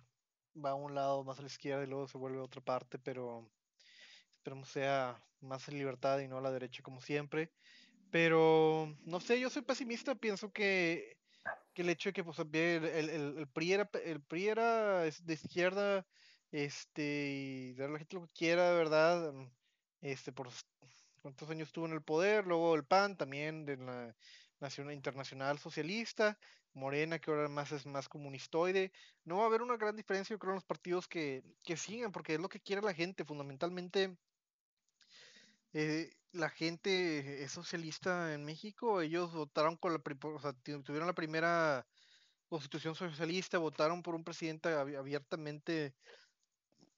va a un lado más a la izquierda y luego se vuelve a otra parte, pero esperemos sea más libertad y no a la derecha como siempre. Pero no sé, yo soy pesimista, pienso que, el hecho de que pues, el, PRI era, de izquierda este, de la gente lo que quiera, ¿verdad? Este, por cuántos años estuvo en el poder, luego el PAN también de la Nación Internacional Socialista, Morena que ahora más es más comunistoide. No va a haber una gran diferencia, yo creo, en los partidos que, que sigan, porque es lo que quiere la gente, fundamentalmente. Eh, la gente es socialista en México, ellos votaron con la, o sea, tuvieron la primera constitución socialista, votaron por un presidente abiertamente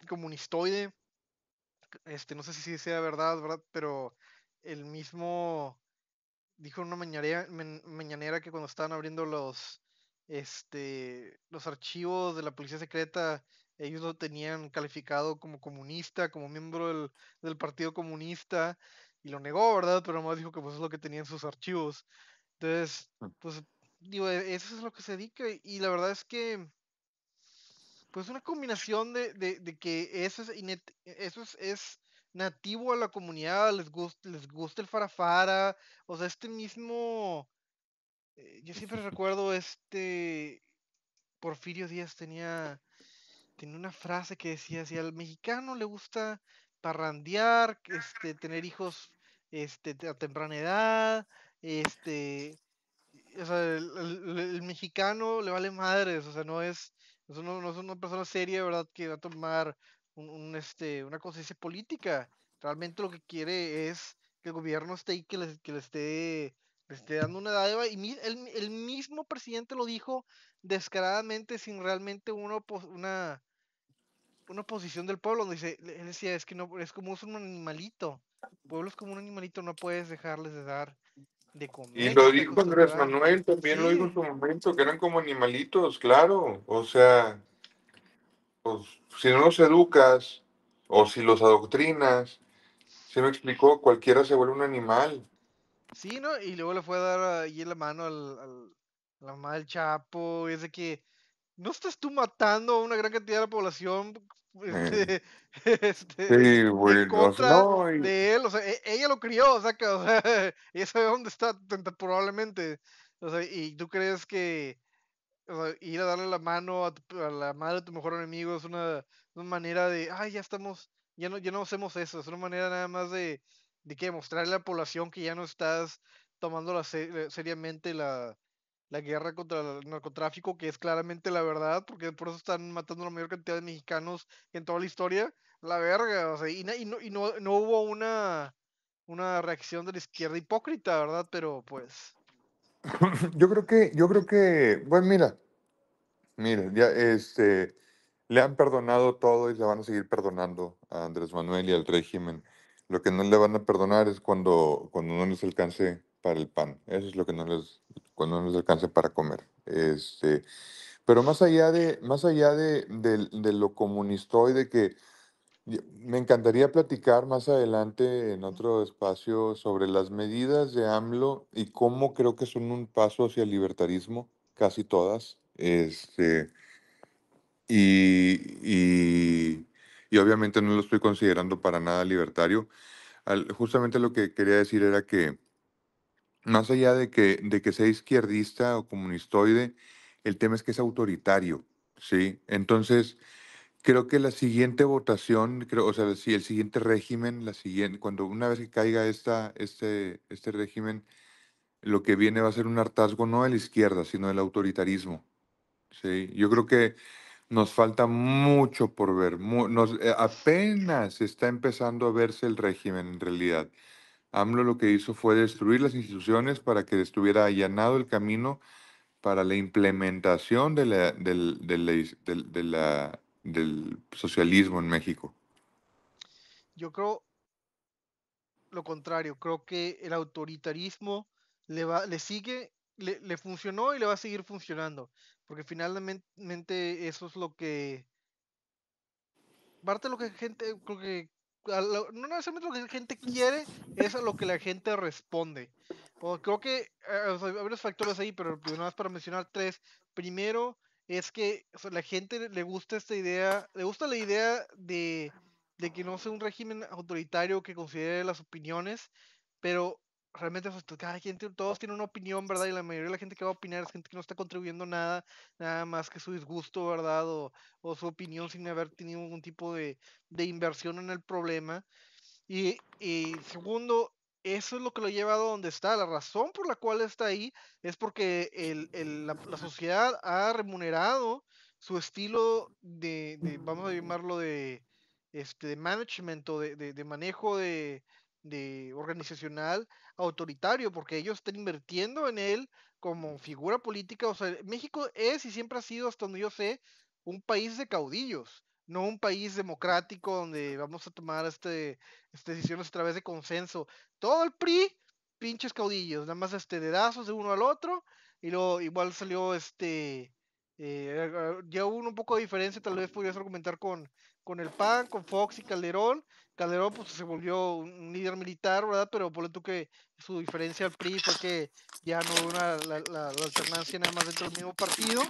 comunistoide, este, no sé si sea verdad, ¿verdad? Pero el mismo dijo una mañanera, mañanera que cuando estaban abriendo los, este, los archivos de la policía secreta, ellos lo tenían calificado como comunista, como miembro del, Partido Comunista, y lo negó, ¿verdad? Pero nomás dijo que pues es lo que tenía en sus archivos. Entonces, mm. pues digo, e, eso es lo que se dedica, y la verdad es que pues una combinación de, que eso, es, eso es, nativo a la comunidad, les gusta, les gusta el farafara, o sea, este mismo, eh, yo siempre recuerdo este, Porfirio Díaz tenía, una frase que decía, si al mexicano le gusta parrandear, este, tener hijos este, a temprana edad, este, o el mexicano le vale madres, o sea, no es no es una persona seria, ¿verdad? Que va a tomar un, este, una conciencia política. Realmente lo que quiere es que el gobierno esté ahí, que le esté, esté dando una edad. Y el, mismo presidente lo dijo descaradamente, sin realmente una, una, una posición del pueblo. dice, él decía, es que no, es como es un animalito. Pueblos pueblo es como un animalito, no puedes dejarles de dar y lo dijo Andrés Manuel, también lo dijo en su momento, que eran como animalitos, claro. O sea, pues, si no los educas o si los adoctrinas, se me explicó, cualquiera se vuelve un animal. Sí, ¿no? Y luego le fue a dar ahí la mano al, al la mamá del Chapo, es de que no estás tú matando a una gran cantidad de la población de él, o sea, e, ella lo crió, o sea, que, o sea, ella sabe dónde está probablemente, o sea, y tú crees que ir a darle la mano a, a, la madre de tu mejor enemigo es una, manera de, ay, ya estamos, ya no, ya no hacemos eso, es una manera nada más de, de que mostrarle a la población que ya no estás tomando seriamente la, la guerra contra el narcotráfico, que es claramente la verdad, porque por eso están matando la mayor cantidad de mexicanos en toda la historia, la verga, o sea, y, no, y no, hubo una, una reacción de la izquierda hipócrita, ¿verdad? Pero pues... Yo creo que, yo creo que, bueno, pues, mira, mira, ya este, le han perdonado todo y le van a seguir perdonando a Andrés Manuel y al régimen. Lo que no le van a perdonar es cuando, cuando no les alcance para el pan. Eso es lo que no les, cuando les alcanza para comer. Este, pero más allá de, más allá de, de, lo de que me encantaría platicar más adelante en otro espacio sobre las medidas de AMLO y cómo creo que son un paso hacia el libertarismo, casi todas. Este, y, obviamente no lo estoy considerando para nada libertario. justamente lo que quería decir era que más allá de que, de que sea izquierdista o comunistoide, el tema es que es autoritario, ¿sí? Entonces, creo que la siguiente votación, o sea, si el siguiente régimen, la siguiente, cuando una vez que caiga esta, este, este régimen, lo que viene va a ser un hartazgo no de la izquierda, sino del autoritarismo, ¿sí? Yo creo que nos falta mucho por ver, nos, eh, apenas está empezando a verse el régimen en realidad. AMLO lo que hizo fue destruir las instituciones para que estuviera allanado el camino para la implementación de del, del socialismo en México. Yo creo lo contrario, creo que el autoritarismo le, sigue, le, le funcionó y le va a seguir funcionando, porque finalmente eso es lo que, parte lo que gente, creo que no necesariamente lo que la gente quiere, es a lo que la gente responde. creo que eh, hay varios factores ahí, pero pues, nada más para mencionar tres. Primero, es que la gente le gusta esta idea, le gusta la idea de, de que no sea un régimen autoritario que considere las opiniones, pero realmente pues, pues, cada gente, todos tienen una opinión, ¿verdad? Y la mayoría de la gente que va a opinar es gente que no está contribuyendo nada, nada más que su disgusto, ¿verdad? O, su opinión sin haber tenido ningún tipo de, inversión en el problema. Y, segundo, eso es lo que lo lleva a donde está. La razón por la cual está ahí es porque la, sociedad ha remunerado su estilo de, vamos a llamarlo de, este, management o de manejo de, organizacional autoritario, porque ellos están invirtiendo en él como figura política. O sea, México es y siempre ha sido, hasta donde yo sé, un país de caudillos, no un país democrático donde vamos a tomar este, este, decisiones a través de consenso. Todo el PRI, pinches caudillos, nada más este dedazos de uno al otro, y luego igual salió este. Eh, ya hubo un poco de diferencia, tal vez podrías argumentar con, con el PAN, con Fox y Calderón. Calderón pues se volvió un líder militar, ¿verdad? Pero por tanto que su diferencia al PRI fue que ya no hubo la, alternancia nada más dentro del mismo partido.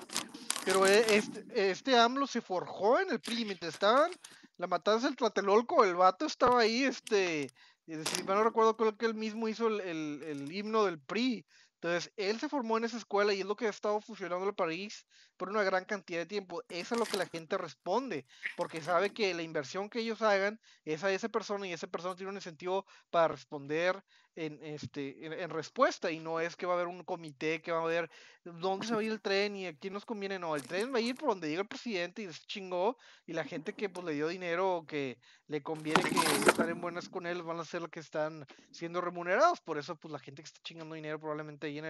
Pero e, este, este, AMLO se forjó en el PRI, mientras estaban la matanza del Tlatelolco, el vato estaba ahí, este, eh, si no recuerdo, creo que él mismo hizo el himno del PRI. Entonces, él se formó en esa escuela y es lo que ha estado fusionando el París por una gran cantidad de tiempo. Es es lo que la gente responde, porque sabe que la inversión que ellos hagan es a esa persona y esa persona tiene un incentivo para responder en, este, en, respuesta y no es que va a haber un comité que va a ver dónde se va a ir el tren y a quién nos conviene, no, el tren va a ir por donde llega el presidente y se chingó y la gente que pues le dio dinero o que le conviene que estar en buenas con él van a ser los que están siendo remunerados, por eso pues la gente que está chingando dinero probablemente ahí en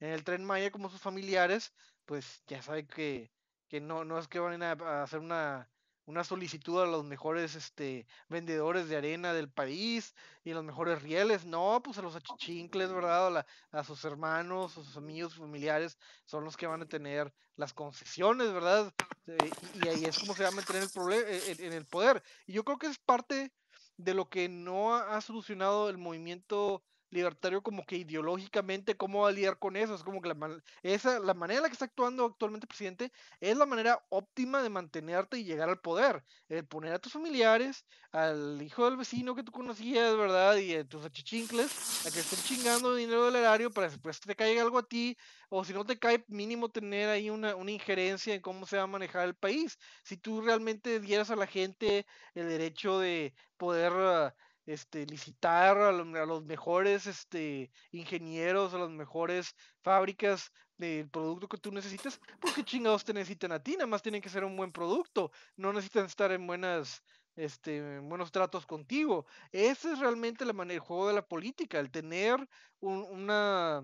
el, tren Maya como sus familiares, pues ya sabe que, que no, no es que van a hacer una una solicitud a los mejores este, vendedores de arena del país y a los mejores rieles. No, pues a los achichincles, ¿verdad? A, sus hermanos, a sus amigos, familiares, son los que van a tener las concesiones, ¿verdad? Eh, y, ahí es como se va a mantener en el, problema, eh, en, el poder. Y yo creo que es parte de lo que no ha solucionado el movimiento libertario como que ideológicamente cómo va a lidiar con eso. Es como que la, esa, la manera en la que está actuando actualmente el presidente es la manera óptima de mantenerte y llegar al poder. El poner a tus familiares, al hijo del vecino que tú conocías, ¿verdad? Y a tus achichincles, a que estén chingando dinero del erario para después te caiga algo a ti. O si no te cae, mínimo tener ahí una, una injerencia en cómo se va a manejar el país. Si tú realmente dieras a la gente el derecho de poder... Ah, este, licitar a, los mejores este, ingenieros, a las mejores fábricas del producto que tú necesitas, porque pues, chingados te necesitan a ti, nada más tienen que ser un buen producto, no necesitan estar en buenas este, buenos tratos contigo. Ese es realmente la manera, el juego de la política, el tener una,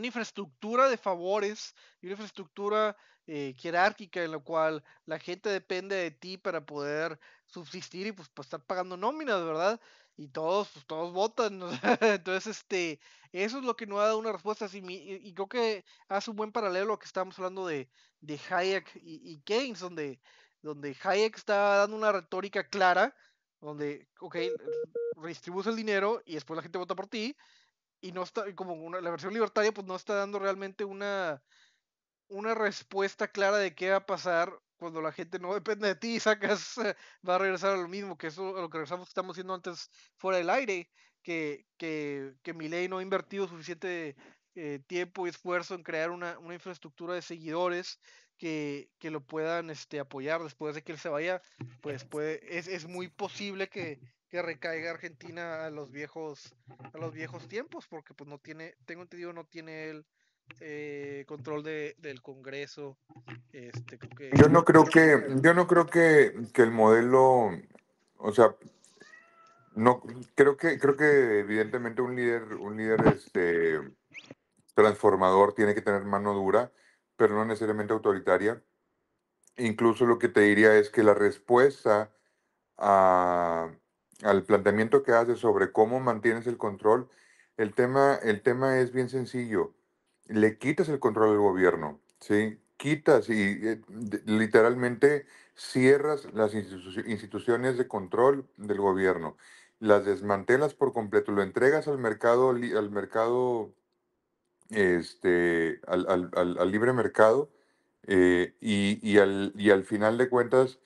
infraestructura de favores y una infraestructura eh, jerárquica en la cual la gente depende de ti para poder subsistir y pues, estar pagando nóminas, ¿verdad? y todos, pues, todos votan. Entonces, este, eso es lo que no ha dado una respuesta. Así, y, creo que hace un buen paralelo a lo que estábamos hablando de, Hayek y, Keynes, donde, donde Hayek está dando una retórica clara, donde, ok, redistribuye el dinero y después la gente vota por ti. Y no está, como una, la versión libertaria, pues no está dando realmente una, una respuesta clara de qué va a pasar cuando la gente no depende de ti y sacas, eh, va a regresar a lo mismo, que eso lo que regresamos estamos haciendo antes fuera del aire, que, que, que Miley no ha invertido suficiente eh, tiempo y esfuerzo en crear una, una infraestructura de seguidores que, lo puedan este, apoyar después de que él se vaya, pues puede, es, es muy posible que, que, recaiga Argentina a los viejos, a los viejos tiempos, porque pues no tiene, tengo entendido, no tiene él control del Congreso. yo no creo que, yo no creo que, el modelo, o sea, no creo que, creo que evidentemente un líder, un líder este transformador tiene que tener mano dura, pero no necesariamente autoritaria. Incluso lo que te diría es que la respuesta al planteamiento que haces sobre cómo mantienes el control, el tema, el tema es bien sencillo le quitas el control del gobierno, ¿sí? Quitas y eh, literalmente cierras las instituciones de control del gobierno, las desmantelas por completo, lo entregas al mercado, al mercado, este, al, libre mercado, eh, y, y, al, final de cuentas,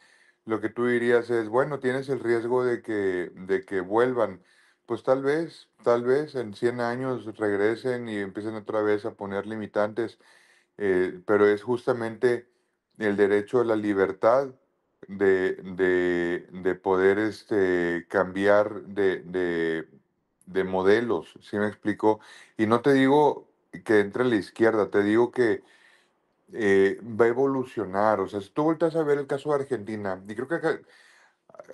lo que tú dirías es, bueno, tienes el riesgo de que, de que vuelvan, pues tal vez, tal vez en 100 años regresen y empiecen otra vez a poner limitantes, eh, pero es justamente el derecho a la libertad de, de, poder este, cambiar de, modelos, si me explico? Y no te digo que entre la izquierda, te digo que eh, va a evolucionar. O sea, si tú vueltas a ver el caso de Argentina, y creo que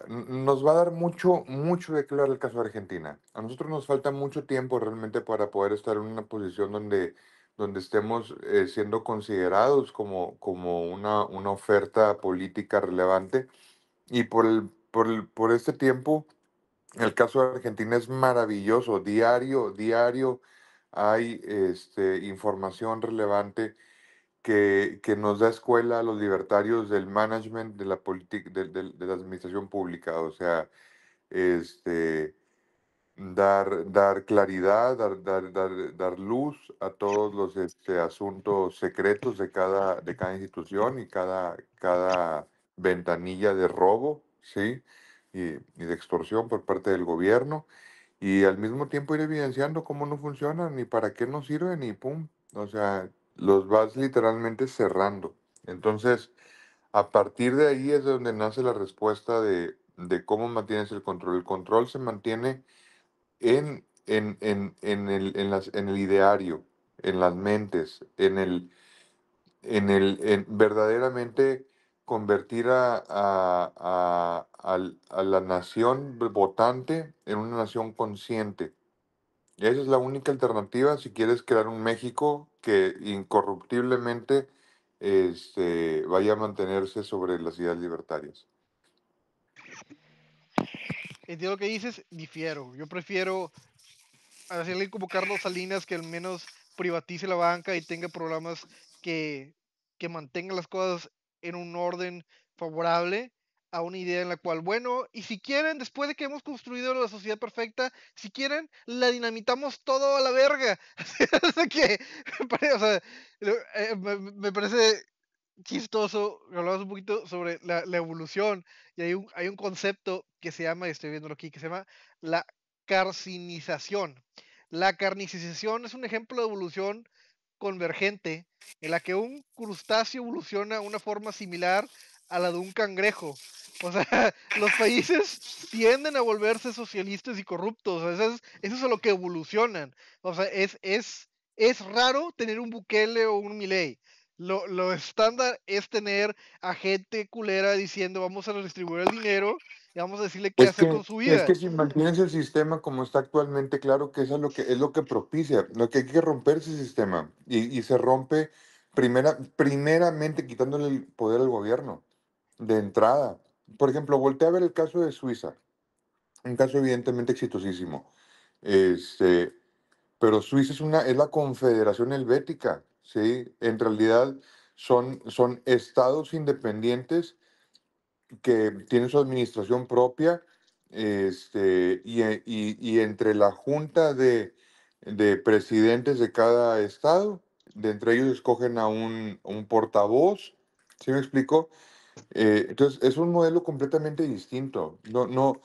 nos va a dar mucho, mucho de claro el caso de Argentina. A nosotros nos falta mucho tiempo realmente para poder estar en una posición donde, donde estemos eh, siendo considerados como, como una, una oferta política relevante. Y por, por, por este tiempo, el caso de Argentina es maravilloso. Diario, diario hay este, información relevante que, nos da escuela a los libertarios del management de la, de, la administración pública, o sea, este, dar, dar claridad, dar, luz a todos los este, asuntos secretos de cada, de cada institución y cada, cada ventanilla de robo, ¿sí? Y, de extorsión por parte del gobierno y al mismo tiempo ir evidenciando cómo no funcionan ni para qué no sirven y pum, o sea, los vas literalmente cerrando. Entonces, a partir de ahí es donde nace la respuesta de, cómo mantienes el control. El control se mantiene en, en, el, ideario, en las mentes, en el, en el verdaderamente convertir a, a, la nación votante en una nación consciente. Esa es la única alternativa si quieres crear un México que incorruptiblemente este, vaya a mantenerse sobre las ideas libertarias. Entiendo eh, lo que dices, difiero. Yo prefiero hacerle como Carlos Salinas que al menos privatice la banca y tenga programas que, que mantengan las cosas en un orden favorable a una idea en la cual, bueno, y si quieren, después de que hemos construido la sociedad perfecta, si quieren, la dinamitamos todo a la verga. o sea, eh, me parece chistoso, hablamos un poquito sobre la, evolución, y hay un, hay un concepto que se llama, y estoy viéndolo aquí, que se llama la carcinización. La carnicización es un ejemplo de evolución convergente en la que un crustáceo evoluciona una forma similar a la de un cangrejo. O sea, los países tienden a volverse socialistas y corruptos. Eso es, lo que evolucionan. O sea, es, es, es raro tener un Bukele o un Milei. Lo, lo, estándar es tener a gente culera diciendo vamos a redistribuir el dinero y vamos a decirle qué hacer con su vida. Es que si mantienes el sistema como está actualmente, claro que eso es lo que es lo que propicia, lo que hay que romper ese sistema. Y, y se rompe primera, primeramente quitándole el poder al gobierno de entrada. Por ejemplo, volteé a ver el caso de Suiza, un caso evidentemente exitosísimo. Este, pero Suiza es, una, es la confederación helvética, En realidad son, son estados independientes que tienen su administración propia este, y, y, entre la junta de, presidentes de cada estado, de entre ellos escogen a un, un portavoz, ¿sí me explico? Eh, entonces, es un modelo completamente distinto. No, no,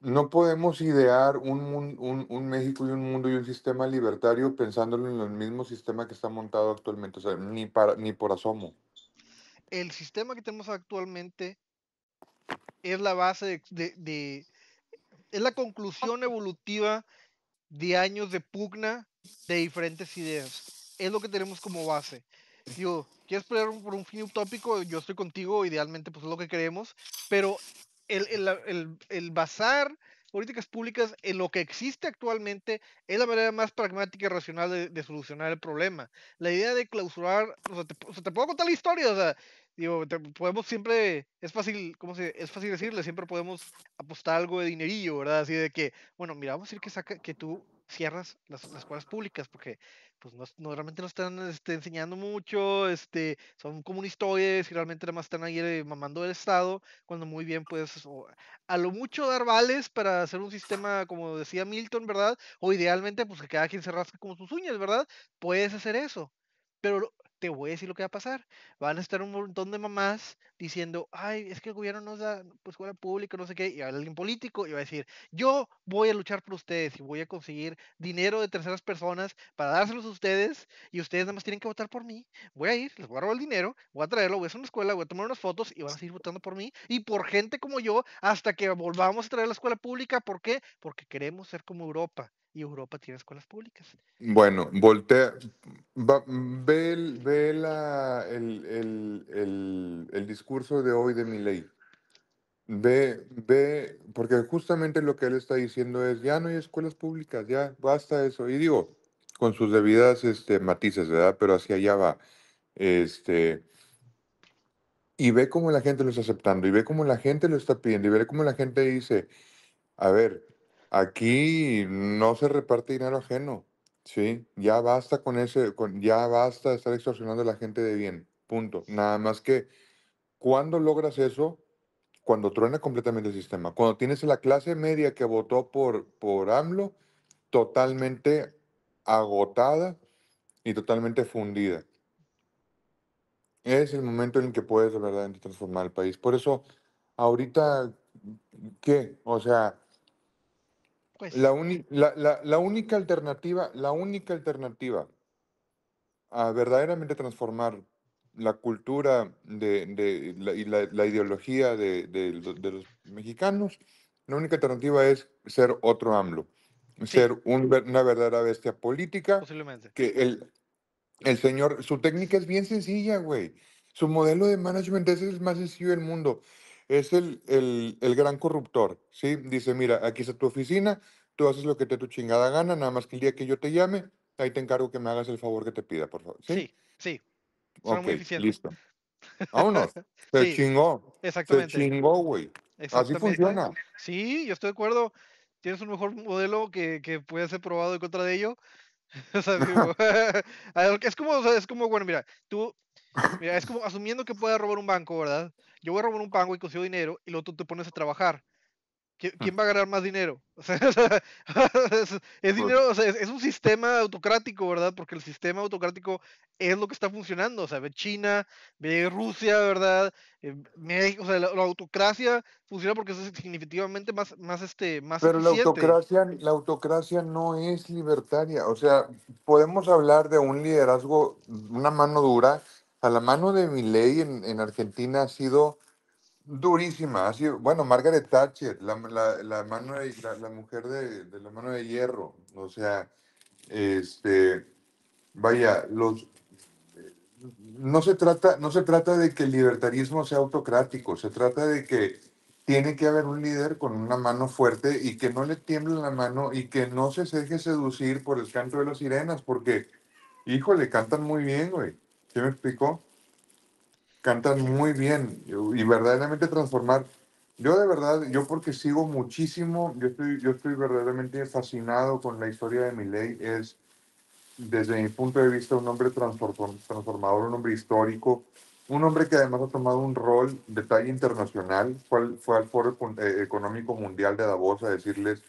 no podemos idear un, un, un, México y un mundo y un sistema libertario pensándolo en el mismo sistema que está montado actualmente, o sea, ni, ni por asomo. El sistema que tenemos actualmente es la base de, es la conclusión evolutiva de años de pugna de diferentes ideas. Es lo que tenemos como base. Yo quieres pelear por un fin utópico, yo estoy contigo, idealmente, pues es lo que queremos. pero el, basar políticas públicas en lo que existe actualmente es la manera más pragmática y racional de, solucionar el problema. La idea de clausurar, o sea, te, puedo contar la historia, o sea, digo, podemos siempre, es fácil, ¿cómo se, es fácil decirle, siempre podemos apostar algo de dinerillo, ¿verdad? Así de que, bueno, mira, vamos a decir que, saca, que tú cierras las, las escuelas públicas porque pues no, realmente no están este, enseñando mucho, este, son historias y realmente nada más están ahí eh, mamando el Estado, cuando muy bien, puedes, a lo mucho dar vales para hacer un sistema, como decía Milton, ¿verdad? O idealmente, pues que cada quien se rasque como sus uñas, ¿verdad? Puedes hacer eso. Pero te voy a decir lo que va a pasar. Van a estar un montón de mamás diciendo, ay, es que el gobierno nos da pues escuela pública, no sé qué, y alguien político y va a decir, yo voy a luchar por ustedes y voy a conseguir dinero de terceras personas para dárselos a ustedes y ustedes nada más tienen que votar por mí. Voy a ir, les voy a robar el dinero, voy a traerlo, voy a hacer una escuela, voy a tomar unas fotos y van a seguir votando por mí y por gente como yo hasta que volvamos a traer la escuela pública. ¿Por qué? Porque queremos ser como Europa y Europa tiene escuelas públicas. Bueno, voltea, mm, ve, el, la, el, el, el, discurso de hoy de ley Ve, ve, porque justamente lo que él está diciendo es, ya no hay escuelas públicas, ya basta eso. Y digo, con sus debidas este, matices, ¿verdad? Pero hacia allá va. Este, y ve cómo la gente lo está aceptando, y ve cómo la gente lo está pidiendo, y ve cómo la gente dice, a ver, Aquí no se reparte dinero ajeno, ¿sí? Ya basta con ese, con, ya basta de estar extorsionando a la gente de bien, punto. Nada más que, cuando logras eso? Cuando truena completamente el sistema. Cuando tienes a la clase media que votó por, por AMLO totalmente agotada y totalmente fundida. Es el momento en el que puedes verdaderamente transformar el país. Por eso, ahorita, ¿qué? O sea, pues la, la, única alternativa, la única alternativa a verdaderamente transformar la cultura de, y la, ideología de, los mexicanos, la única alternativa es ser otro AMLO, ser una verdadera bestia política. Posiblemente. Que el, el señor, su técnica es bien sencilla, güey. Su modelo de management es el más sencillo del mundo es el, el, gran corruptor, ¿sí? Dice, mira, aquí está tu oficina, tú haces lo que te tu chingada gana, nada más que el día que yo te llame, ahí te encargo que me hagas el favor que te pida, por favor. Sí, sí, Son muy eficientes. Vámonos, se chingó. Exactamente. Se chingó, güey. Así funciona. Sí, yo estoy de acuerdo. Tienes un mejor modelo que, que puede ser probado en contra de ello. es como, es como, bueno, mira, tú Mira, es como asumiendo que pueda robar un banco, ¿verdad? Yo voy a robar un banco y consigo dinero y luego tú te pones a trabajar. Mm. ¿Quién va a ganar más dinero? es, dinero, es, un sistema autocrático, ¿verdad? Porque el sistema autocrático es lo que está funcionando. O sea, ve China, ve Rusia, ¿verdad? Eh, México, o sea, la, autocracia funciona porque es significativamente más, más, este, más Pero la autocracia, la autocracia no es libertaria. O sea, podemos hablar de un liderazgo, una mano dura, a la mano de mi en, en Argentina ha sido durísima. Ha bueno, Margaret Thatcher, la, mano de, la, mujer de, la mano de hierro. O sea, este, vaya, los, no, se trata, no se trata de que el libertarismo sea autocrático, se trata de que tiene que haber un líder con una mano fuerte y que no le tiemble la mano y que no se deje seducir por el canto de las sirenas, porque, híjole, cantan muy bien, güey. ¿Sí me explico? Cantan muy bien y, verdaderamente transformar. Yo de verdad, yo porque sigo muchísimo, yo estoy, yo estoy verdaderamente fascinado con la historia de Miley. Es, desde mi punto de vista, un hombre transformador, un hombre histórico, un hombre que además ha tomado un rol de talla internacional. fue al Foro Económico Mundial de Davos a decirles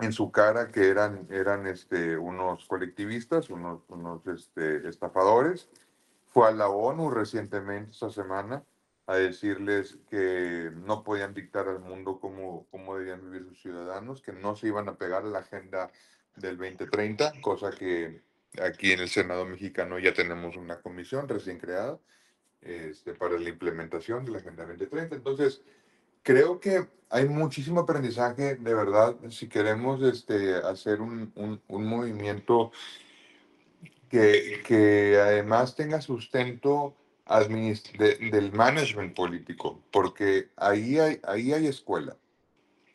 en su cara que eran, eran este, unos colectivistas, unos, unos este, estafadores. Fue a la ONU recientemente, esta semana, a decirles que no podían dictar al mundo cómo, cómo debían vivir sus ciudadanos, que no se iban a pegar a la agenda del 2030, cosa que aquí en el Senado mexicano ya tenemos una comisión recién creada este, para la implementación de la agenda 2030. Entonces, creo que hay muchísimo aprendizaje, de verdad, si queremos este, hacer un, movimiento que, además tenga sustento del management político, porque ahí hay, ahí hay escuela,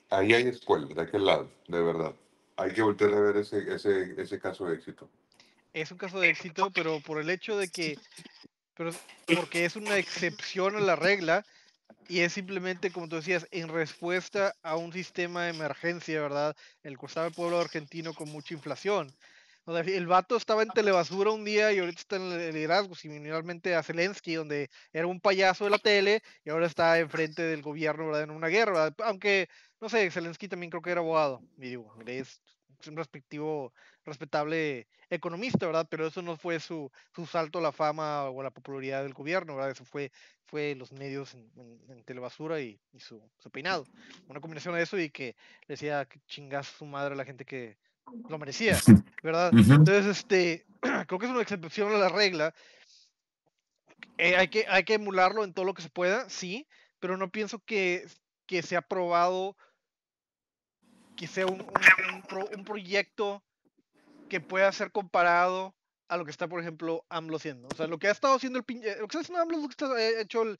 ahí hay escuela, de aquel lado, de verdad. Hay que volver a ver ese, ese, ese caso de éxito. Es un caso de éxito, pero por el hecho de que, porque es una excepción a la regla, y es simplemente, como tú decías, en respuesta a un sistema de emergencia, ¿verdad? El que estaba el pueblo argentino con mucha inflación. el vato estaba en telebasura un día y ahorita está en el liderazgo, similarmente a Zelensky, donde era un payaso de la tele y ahora está enfrente del gobierno, ¿verdad? En una guerra, Aunque, no sé, Zelensky también creo que era abogado. Y digo, es un respectivo, respetable economista, ¿verdad? Pero eso no fue su, salto a la fama o a la popularidad del gobierno, ¿verdad? Eso fue, fue los medios en, en, telebasura y, su, peinado. Una combinación de eso y que decía que chingas su madre a la gente que lo merecía, ¿verdad? Entonces, este, creo que es una excepción a la regla. Eh, hay, que, hay que emularlo en todo lo que se pueda, sí, pero no pienso que, que se ha probado quise un, un, proyecto que pueda ser comparado a lo que está, por ejemplo, AMLO haciendo. O sea, lo que ha estado haciendo el eh, lo que está haciendo AMLO, lo que eh, ha hecho el,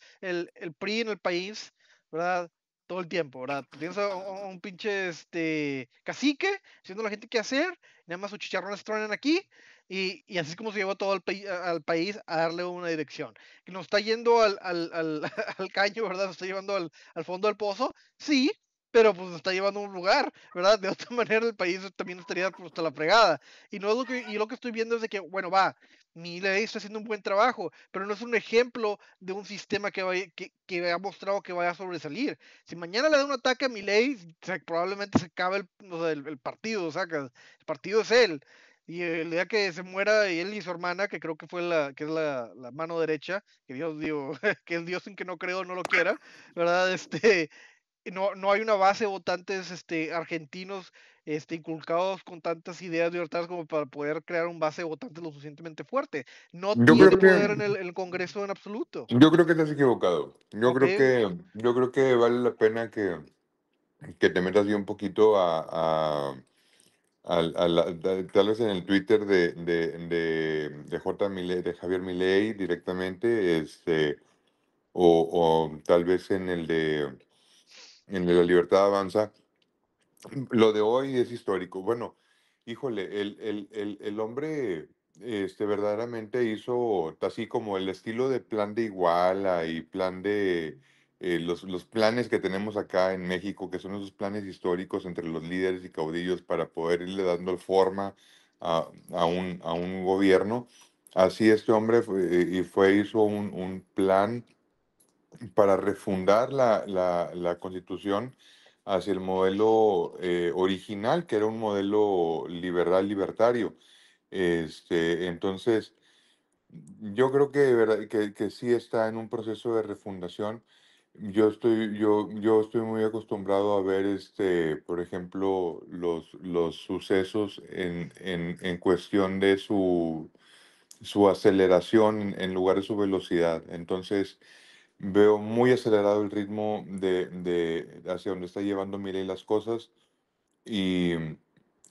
el, PRI en el país, ¿verdad? Todo el tiempo, ¿verdad? Tienes a un, pinche este, cacique, haciendo la gente qué hacer, nada más sus chicharrones tronan aquí, y, y, así es como se llevó todo el, al país a darle una dirección. Que nos está yendo al, al, al, al caño, ¿verdad? Nos está llevando al, fondo del pozo, sí, pero pues nos está llevando a un lugar, ¿verdad? De otra manera el país también estaría pues, hasta la fregada. Y no lo que, y lo que estoy viendo es de que, bueno, va, mi ley está haciendo un buen trabajo, pero no es un ejemplo de un sistema que, que, que ha mostrado que vaya a sobresalir. Si mañana le da un ataque a mi ley, probablemente se acabe el, o sea, el, partido, sea, El partido es él. Y el día que se muera él y su hermana, que creo que fue la, que es la, mano derecha, que Dios dio, que es Dios en que no creo no lo quiera, ¿verdad? Este, no, hay una base de votantes este, argentinos este, inculcados con tantas ideas de como para poder crear un base de votantes lo suficientemente fuerte. No tiene creo poder en el, Congreso en absoluto. Yo creo que estás equivocado. Yo, creo, que, yo creo que vale la pena que, que te metas yo un poquito a, tal vez en el Twitter de, J. de Javier Milei directamente, este, o, tal vez en el de en La Libertad Avanza, lo de hoy es histórico. Bueno, híjole, el, hombre este, verdaderamente hizo así como el estilo de plan de Iguala y plan de eh, los, planes que tenemos acá en México, que son esos planes históricos entre los líderes y caudillos para poder irle dando forma a, un, gobierno. Así este hombre y fue, hizo un, un plan para refundar la, la, constitución hacia el modelo eh, original, que era un modelo liberal libertario. Este, entonces, yo creo que, verdad, que, que, sí está en un proceso de refundación. Yo estoy, yo, yo estoy muy acostumbrado a ver, este, por ejemplo, los, los sucesos en, en, en cuestión de su, su aceleración en lugar de su velocidad. Entonces, Veo muy acelerado el ritmo de, de hacia donde está llevando Miley las cosas y,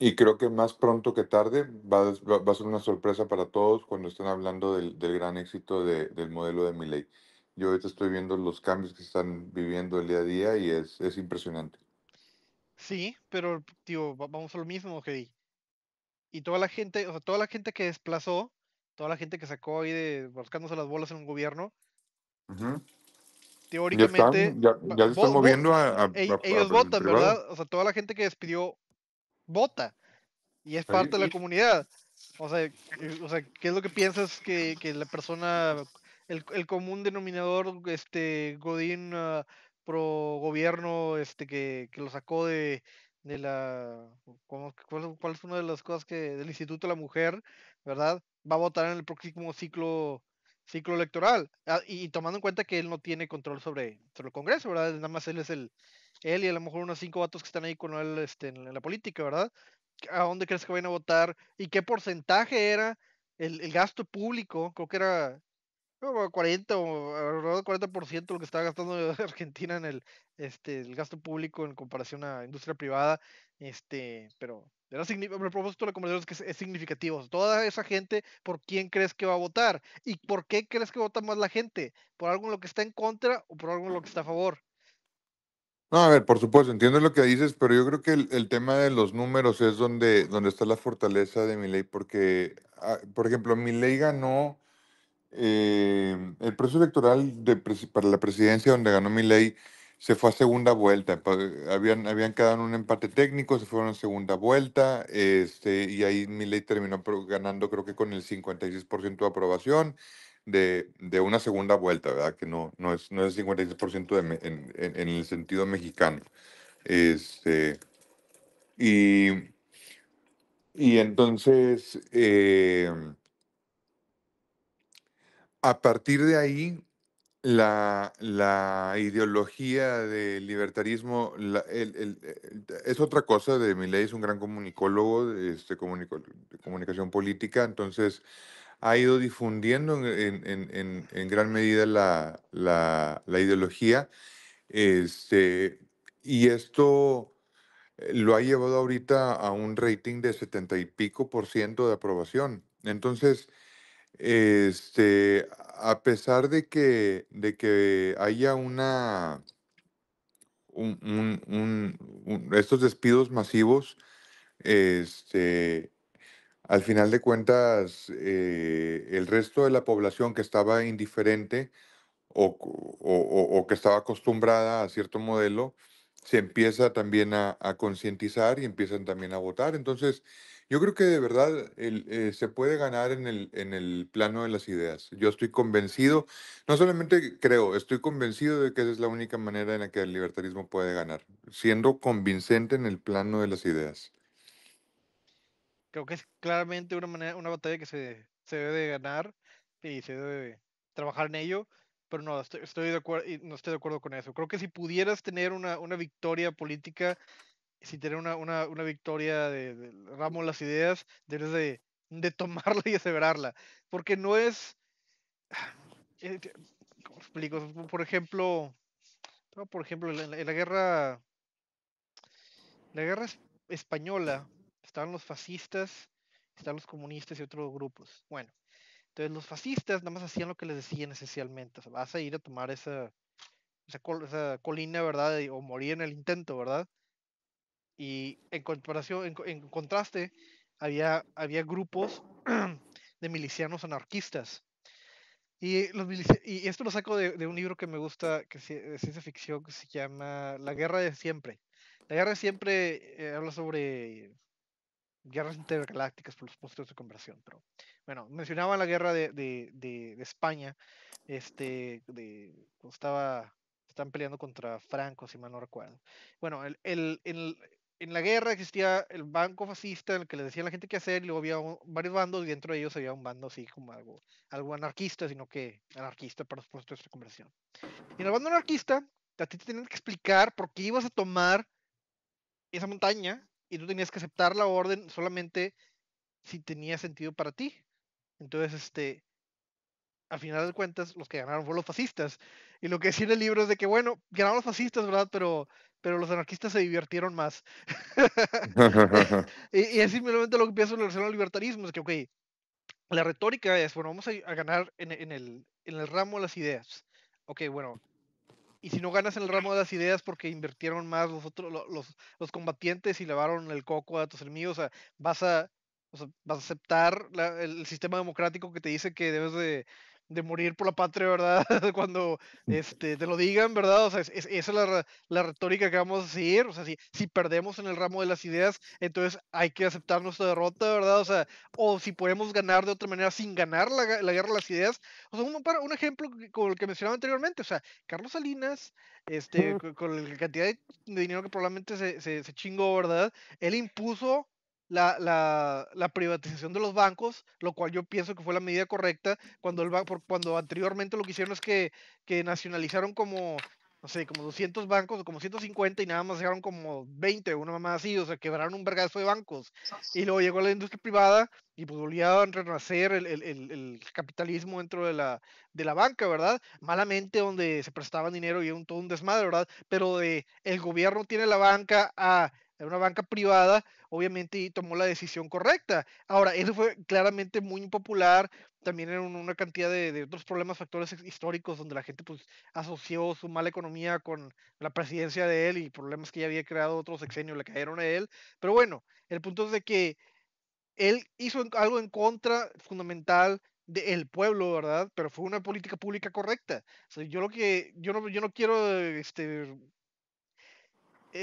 y, creo que más pronto que tarde va, va, a ser una sorpresa para todos cuando estén hablando del, del gran éxito de, del modelo de Miley. Yo ahorita estoy viendo los cambios que están viviendo el día a día y es, es impresionante. Sí, pero tío, vamos a lo mismo, Gedi. Y toda la gente, o sea, toda la gente que desplazó, toda la gente que sacó ahí de buscándose las bolas en un gobierno, teóricamente. Ya, a, Ellos votan, ¿verdad? O sea, toda la gente que despidió vota. Y es parte de la comunidad. Eh, o sea, ¿qué es lo que piensas que, la persona, el, común denominador, este, Godín, ah, pro gobierno, este, que, lo sacó de, la ¿cuál, cuál, es una de las cosas que del Instituto de la Mujer, ¿verdad? Va a votar en el próximo ciclo ciclo electoral. Ah, y tomando en cuenta que él no tiene control sobre, sobre el Congreso, ¿verdad? Nada más él es el, él y a lo mejor unos cinco vatos que están ahí con él este, en, la política, ¿verdad? ¿A dónde crees que van a votar? ¿Y qué porcentaje era el, el gasto público? Creo que era 40 o 40% lo que está gastando Argentina en el, este, el gasto público en comparación a industria privada, este, pero era el propósito de la conversación es que es, significativo. Toda esa gente, ¿por quién crees que va a votar? ¿Y por qué crees que vota más la gente? ¿Por algo en lo que está en contra o por algo lo que está a favor? No, a ver, por supuesto, entiendo lo que dices, pero yo creo que el, tema de los números es donde, donde está la fortaleza de mi ley, porque, ah, por ejemplo, mi ley ganó eh, el proceso electoral de, para la presidencia donde ganó mi ley se fue a segunda vuelta. Habían, habían quedado en un empate técnico, se fue a segunda vuelta, este, y ahí mi ley terminó ganando creo que con el 56% de aprobación de, una segunda vuelta, ¿verdad? Que no, no, es, no es el 56% de en, en, en, el sentido mexicano. Este, y, y entonces... Eh, a partir de ahí, la, ideología del libertarismo es otra cosa. De Miley es un gran comunicólogo este, de comunicación política, entonces ha ido difundiendo en, gran medida la, ideología. Este, y esto eh, lo ha llevado ahorita a un rating de 70 y pico por ciento de aprobación. Entonces, este, a pesar de que, de que haya una, un, estos despidos masivos, este, al final de cuentas, eh, el resto de la población que estaba indiferente o, o- que estaba acostumbrada a cierto modelo, se empieza también a, a concientizar y empiezan también a votar. Entonces, yo creo que de verdad eh, se puede ganar en el, en el plano de las ideas. Yo estoy convencido, no solamente creo, estoy convencido de que esa es la única manera en la que el libertarismo puede ganar, siendo convincente en el plano de las ideas. Creo que es claramente una, manera, una batalla que se, se debe ganar y se debe trabajar en ello, pero no estoy, de acuerdo, no estoy de acuerdo con eso. Creo que si pudieras tener una, una victoria política si tienes una, una, una victoria de, de, las ideas, debes de, tomarla y aseverarla. Porque no es. Eh, ¿Cómo explico? Por ejemplo. Por ejemplo, en la, guerra. La guerra española estaban los fascistas, estaban los comunistas y otros grupos. Bueno, entonces los fascistas nada más hacían lo que les decían esencialmente. vas a ir a tomar esa, esa, esa colina, ¿verdad? O morir en el intento, ¿verdad? Y en comparación, en, contraste, había, había grupos de milicianos anarquistas. Y, los y esto lo saco de, un libro que me gusta, que es de ciencia ficción, que se llama La Guerra de Siempre. La Guerra de Siempre eh, habla sobre guerras intergalácticas por los postres de conversión, pero bueno, mencionaba la guerra de, España, este, de, cuando estaba, están peleando contra Franco, si mal no recuerdo. Bueno, el, en la guerra existía el banco fascista en el que le decía a la gente qué hacer y luego había varios bandos y dentro de ellos había un bando así como algo, algo anarquista, sino que anarquista para los puestos de esta conversión. Y en el bando anarquista, a ti te tenían que explicar por qué ibas a tomar esa montaña y tú tenías que aceptar la orden solamente si tenía sentido para ti. Entonces, este, al final de cuentas, los que ganaron fueron los fascistas. Y lo que decía en el libro es de que, bueno, ganaron los fascistas, ¿verdad? Pero, pero los anarquistas se divirtieron más. y, es simplemente lo que pienso en relación al libertarismo, es que, ok, la retórica es, bueno, vamos a, ganar en, el, en el ramo de las ideas. Ok, bueno, y si no ganas en el ramo de las ideas porque invirtieron más los, otros, los, los combatientes y lavaron el coco a tus enemigos, o sea, vas a, vas a aceptar el sistema democrático que te dice que debes de de morir por la patria, ¿verdad? Cuando mm. este, te lo digan, ¿verdad? O sea, es, esa es la, la, retórica que vamos a seguir. O sea, si, si perdemos en el ramo de las ideas, entonces hay que aceptar nuestra derrota, ¿verdad? O sea, o si podemos ganar de otra manera sin ganar la, la guerra de las ideas. O sea, un, un ejemplo con el que mencionaba anteriormente, o sea, Carlos Salinas, este, con, la cantidad de dinero que probablemente se, se, se chingó, ¿verdad? Él impuso la, privatización de los bancos, lo cual yo pienso que fue la medida correcta, cuando, el, cuando anteriormente lo que hicieron es que, nacionalizaron como, no sé, como 200 bancos o como 150 y nada más dejaron como 20, una mamá así, o sea, quebraron un vergazo de bancos. Y luego llegó la industria privada y pues volvía a renacer el, capitalismo dentro de la, de la banca, ¿verdad? Malamente donde se prestaban dinero y era un, todo un desmadre, ¿verdad? Pero de el gobierno tiene la banca a... Ah, era una banca privada, obviamente y tomó la decisión correcta. Ahora, eso fue claramente muy impopular, también en una cantidad de, otros problemas, factores históricos, donde la gente pues asoció su mala economía con la presidencia de él y problemas que ya había creado otros exenios, le cayeron a él. Pero bueno, el punto es de que él hizo algo en contra fundamental del pueblo, ¿verdad? Pero fue una política pública correcta. yo lo que yo no, yo no quiero este,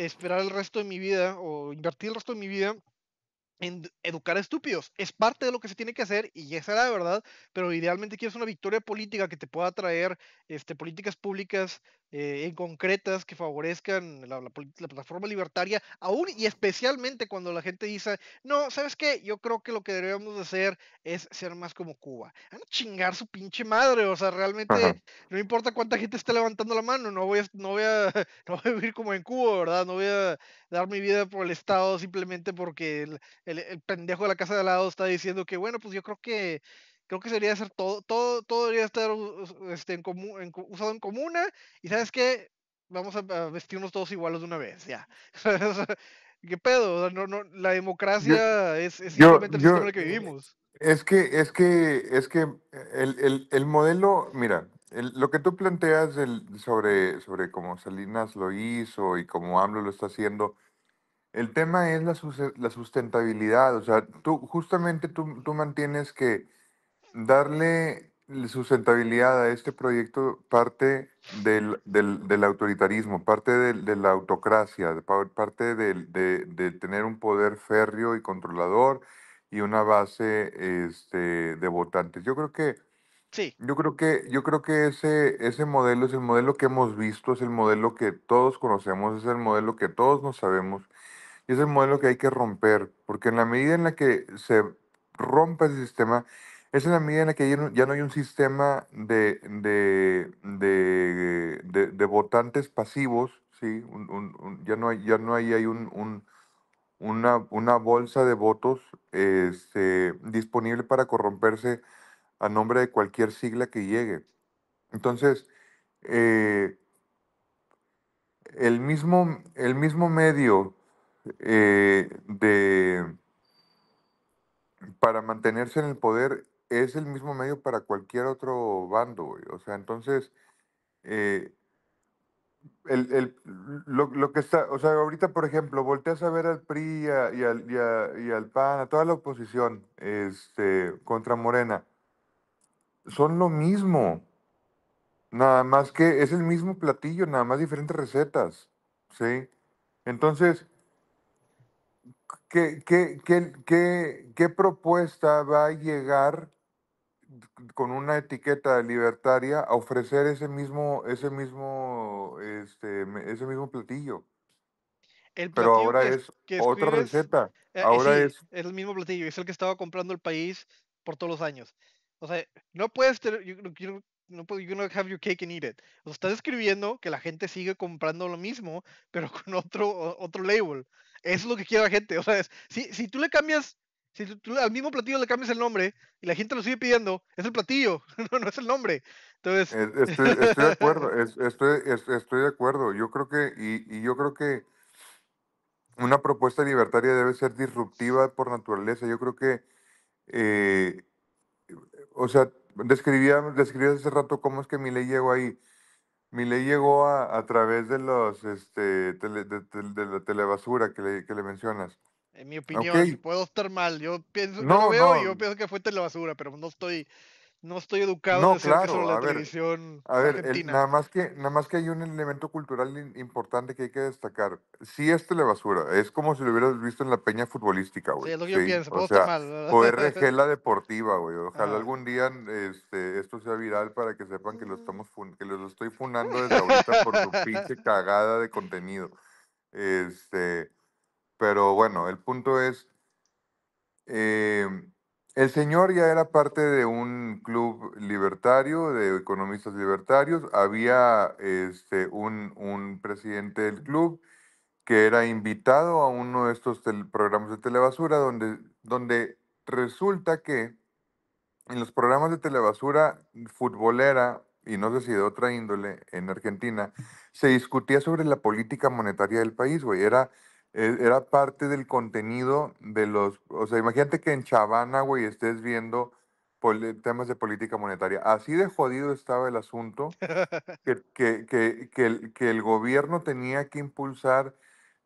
esperar el resto de mi vida o invertir el resto de mi vida en educar a estúpidos. Es parte de lo que se tiene que hacer y esa era la verdad, pero idealmente quieres una victoria política que te pueda traer este, políticas públicas eh, en concretas que favorezcan la, plataforma libertaria, aún y especialmente cuando la gente dice, no, ¿sabes qué? Yo creo que lo que debemos hacer es ser más como Cuba. Van ah, a chingar su pinche madre, o sea, realmente no importa cuánta gente esté levantando la mano, no voy, a, no, voy a, vivir como en Cuba, ¿verdad? No voy a dar mi vida por el Estado simplemente porque el pendejo de la casa de al lado está diciendo que, bueno, pues yo creo que creo que sería hacer todo, todo, todo debería estar este, en común, usado en comuna, y sabes qué, vamos a, vestirnos todos iguales de una vez, ya. ¿Qué pedo? No, la democracia es, es, simplemente el sistema en el que vivimos. Es que, es que, es que el, el, el modelo, mira, lo que tú planteas del, sobre, sobre cómo Salinas lo hizo y cómo AMLO lo está haciendo, el tema es la, la sustentabilidad. O sea, tú justamente tú, tú mantienes que darle sustentabilidad a este proyecto parte del, del, autoritarismo, parte de la autocracia, parte de, tener un poder férreo y controlador y una base este, de votantes. Yo creo que sí. yo creo que yo creo que ese ese modelo es el modelo que hemos visto, es el modelo que todos conocemos, es el modelo que todos nos sabemos y es el modelo que hay que romper, porque en la medida en la que se rompa ese sistema es en la medida en la que ya no, hay un sistema de, votantes pasivos, ¿sí? ya, no hay, ya no hay, hay una, bolsa de votos este, disponible para corromperse a nombre de cualquier sigla que llegue. Entonces, eh, el, mismo, el mismo medio eh, de para mantenerse en el poder es el mismo medio para cualquier otro bando, O sea, entonces, eh, lo, que está, o sea, ahorita, por ejemplo, volteas a ver al PRI y, al, al PAN, a toda la oposición este, contra Morena, son lo mismo. Nada más que es el mismo platillo, nada más diferentes recetas, ¿sí? Entonces, ¿Qué, qué, qué, qué propuesta va a llegar con una etiqueta libertaria a ofrecer ese mismo, ese mismo, este, ese mismo platillo. El Pero ahora es otra receta. Eh, ahora es... es el mismo platillo, es el que estaba comprando el país por todos los años. O sea, no puedes, tener, you, no puedo have your cake and eat it. O sea, estás escribiendo que la gente sigue comprando lo mismo, pero con otro, otro label. es lo que quiere la gente. O sea, si, si tú le cambias si tú, al mismo platillo le cambias el nombre y la gente lo sigue pidiendo, es el platillo, no, es el nombre. Entonces... Estoy, de acuerdo, estoy, de acuerdo. Yo creo que, y, y, yo creo que una propuesta libertaria debe ser disruptiva por naturaleza. Yo creo que, eh, o sea, describía, hace rato cómo es que mi ley llegó ahí. Mi ley llegó a, a través de los, este, de, la telebasura que que le mencionas. En mi opinión, puedo estar mal. Yo pienso, no, lo veo yo pienso que fue telebasura, pero no estoy, no estoy educado no, en claro, sobre la televisión ver, nada más que, nada más que hay un elemento cultural importante que hay que destacar. Sí es telebasura, es como si lo hubieras visto en la peña futbolística, güey. Sí, es lo que yo pienso, o sea, estar O RG la deportiva, Ojalá algún día este, esto sea viral para que sepan que lo mm. estamos que estoy funando desde ahorita por su pinche cagada de contenido. Este pero bueno, el punto es, em, el señor ya era parte de un club libertario, de economistas libertarios, había este, un, presidente del club que era invitado a uno de estos programas de telebasura donde, donde resulta que en los programas de telebasura futbolera y no sé si de otra índole en Argentina, se discutía sobre la política monetaria del país, güey. Era e, era parte del contenido de los, o sea, imagínate que en Chavana, güey, estés viendo temas de política monetaria. Así de jodido estaba el asunto que, que, que, el, gobierno tenía que impulsar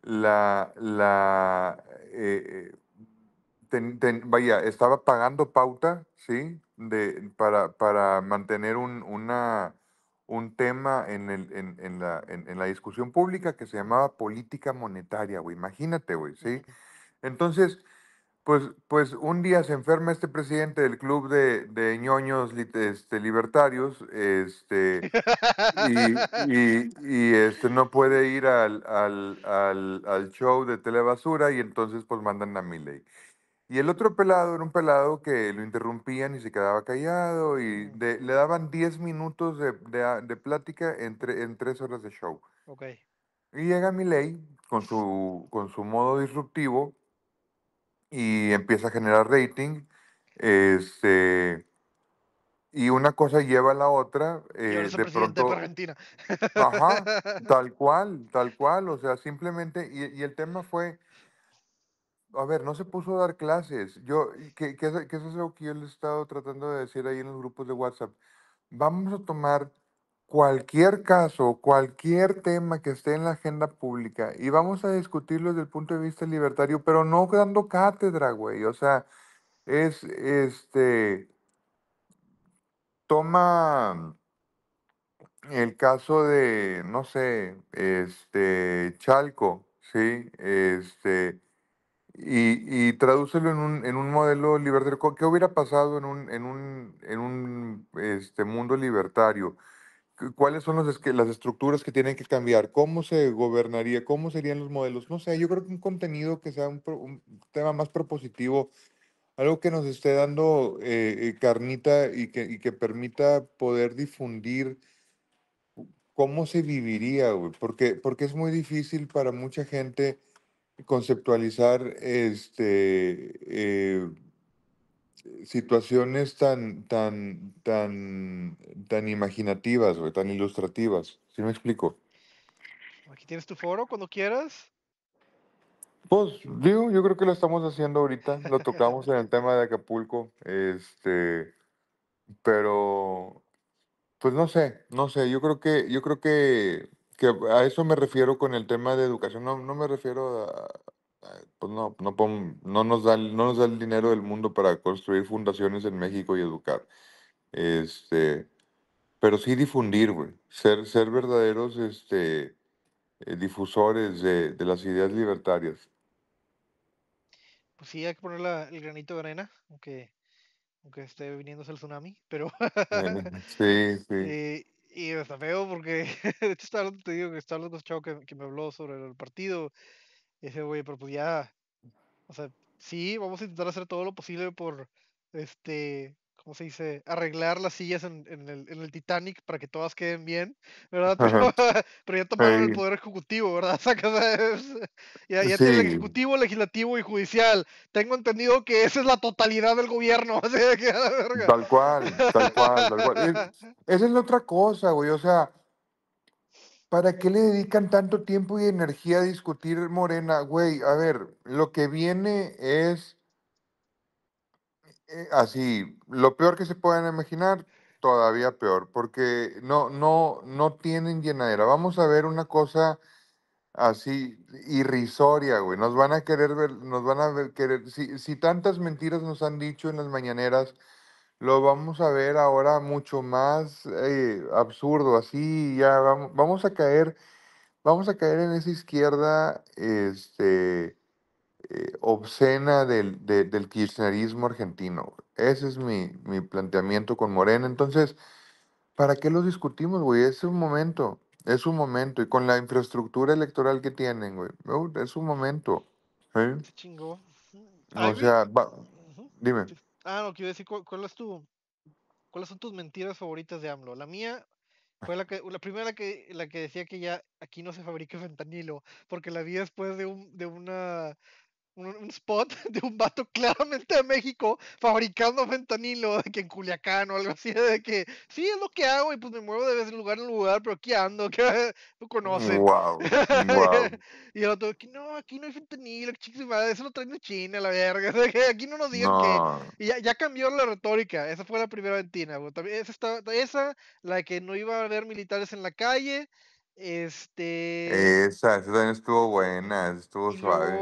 la, la eh, vaya, estaba pagando pauta, ¿sí? De, para, para mantener una un tema en, la, discusión pública que se llamaba política monetaria, güey. Imagínate, güey, ¿sí? Entonces, pues, pues un día se enferma este presidente del club de, de ñoños este, libertarios este, y, este, no puede ir al, show de Telebasura y entonces pues mandan a Milley. Y el otro pelado era un pelado que lo interrumpían y se quedaba callado y le daban 10 minutos de, de, ah, plática entre, en 3 horas de show. Okay. Y llega Miley con su, con su modo disruptivo y empieza a generar rating. Este, y una cosa lleva a la otra. Eh, de pronto. De Argentina. Ajá, tal cual, tal cual. O sea, simplemente. Y, y el tema fue a ver, no se puso a dar clases. Yo, que, que, eso es algo que yo he estado tratando de decir ahí en los grupos de WhatsApp. Vamos a tomar cualquier caso, cualquier tema que esté en la agenda pública y vamos a discutirlo desde el punto de vista libertario, pero no dando cátedra, güey. O sea, es este. Toma el caso de, no sé, este, Chalco, ¿sí? Este y, y tradúcelo en un, en un modelo libertario. ¿Qué hubiera pasado en un, en un, en un este, mundo libertario? ¿Cuáles son las estructuras que tienen que cambiar? ¿Cómo se gobernaría? ¿Cómo serían los modelos? No sé, yo creo que un contenido que sea un, tema más propositivo, algo que nos esté dando eh, eh, carnita y que, y que permita poder difundir cómo se viviría, porque, porque es muy difícil para mucha gente conceptualizar este, eh, situaciones tan, tan, tan, tan imaginativas, o tan ilustrativas. ¿Sí me explico? Aquí tienes tu foro cuando quieras. Pues digo, yo creo que lo estamos haciendo ahorita, lo tocamos en el tema de Acapulco, este, pero pues no sé, no sé, yo creo que, yo creo que a eso me refiero con el tema de educación. No, me refiero a, pues no, no, nos da, no nos da el dinero del mundo para construir fundaciones en México y educar. Este, pero sí difundir, güey. Ser, ser verdaderos este, eh, difusores de, las ideas libertarias. Pues sí, hay que poner el granito de arena, aunque, aunque esté viniéndose el tsunami, pero... Eh, sí, sí. Eh, y está feo porque, de hecho, estaba te digo este que que, me habló sobre el partido. Y dice, güey, pero pues ya, o sea, sí, vamos a intentar hacer todo lo posible por, este, ¿cómo se dice? Arreglar las sillas en, el, Titanic para que todas queden bien, ¿verdad? Pero, ya tomaron el poder ejecutivo, ¿verdad? ya, ya tiene el ejecutivo, legislativo y judicial. Tengo entendido que esa es la totalidad del gobierno. Tal cual, tal cual, tal cual. esa es la otra cosa, güey. O sea, ¿Para qué le dedican tanto tiempo y energía a discutir Morena? Güey, a ver, lo que viene es eh, así, lo peor que se puedan imaginar, todavía peor, porque no, no, no tienen llenadera. Vamos a ver una cosa así irrisoria, güey. Nos van a querer ver, nos van a ver, querer. Si, tantas mentiras nos han dicho en las mañaneras, lo vamos a ver ahora mucho más eh, absurdo, así ya vamos, vamos, a caer, vamos a caer en esa izquierda, este, eh, obscena del, kirchnerismo argentino. Ese es mi, planteamiento con Morena. Entonces, ¿para qué los discutimos, güey? Es un momento, es un momento. Y con la infraestructura electoral que tienen, güey, uh, es un momento. Se ¿eh? chingó. o sea, eh, dime. Ah, no, quiero decir, es tu, ¿cuáles son tus mentiras favoritas de AMLO? La mía, fue la, que, la primera que, la que decía que ya aquí no se fabrica fentanilo, porque la vi después de una un, spot de un vato claramente de México fabricando fentanilo de que en Culiacán o algo así, de que sí es lo que hago y pues me muevo de vez en lugar en lugar, pero aquí ando, que tú y el otro, que no, aquí no hay fentanilo, que eso lo traen de China, la verga, aquí no nos digan que. Y ya, ya, cambió la retórica, esa fue la primera ventina, esa, esa, la que no iba a haber militares en la calle. Este. Esa, esa también estuvo buena, estuvo suave.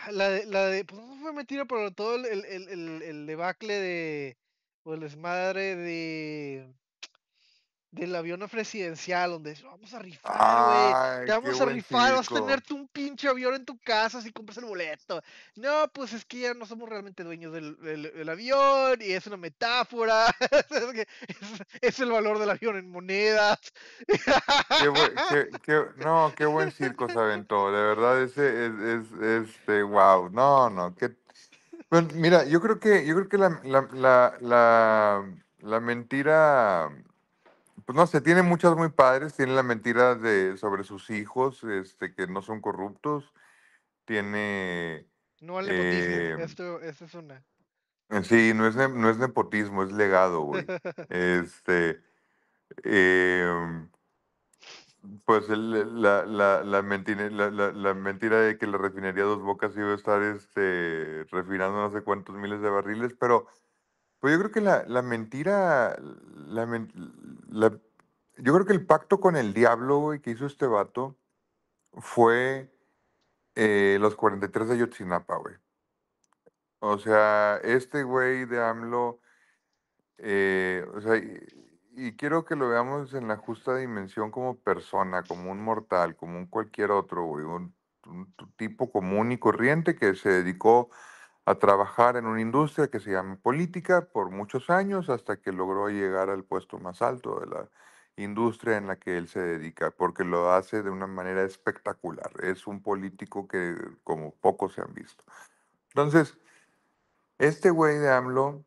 Ah, la de, la de, pues no fue mentira, pero todo el, el, el, el debacle de, o el desmadre de, del avión presidencial, donde vamos a rifar, güey, vamos a rifar, vas a tenerte un pinche avión en tu casa si compras el boleto. No, pues es que ya no somos realmente dueños del, avión y es una metáfora, es, el valor del avión en monedas. qué, no, qué buen circo se aventó, de verdad, ese es, este, wow, no, no, qué... Pues, mira, yo creo que, yo creo que la, la, la, la mentira pues no sé, tiene muchas muy padres, tiene la mentira de, sobre sus hijos, este, que no son corruptos, tiene... No al nepotismo, eh, esto, es una... Eh, sí, no es, nepotismo, es legado, güey. este, em, pues la, la, mentira, de que la refinería Dos Bocas iba a estar este, refinando no sé cuántos miles de barriles, pero pues yo creo que la, mentira, yo creo que el pacto con el diablo, güey, que hizo este vato fue eh, los 43 de Yotzinapa, güey. O sea, este güey de AMLO, eh, y, quiero que lo veamos en la justa dimensión como persona, como un mortal, como un cualquier otro, güey, un, un tipo común y corriente que se dedicó a trabajar en una industria que se llama política por muchos años hasta que logró llegar al puesto más alto de la industria en la que él se dedica, porque lo hace de una manera espectacular. Es un político que como pocos se han visto. Entonces, este güey de AMLO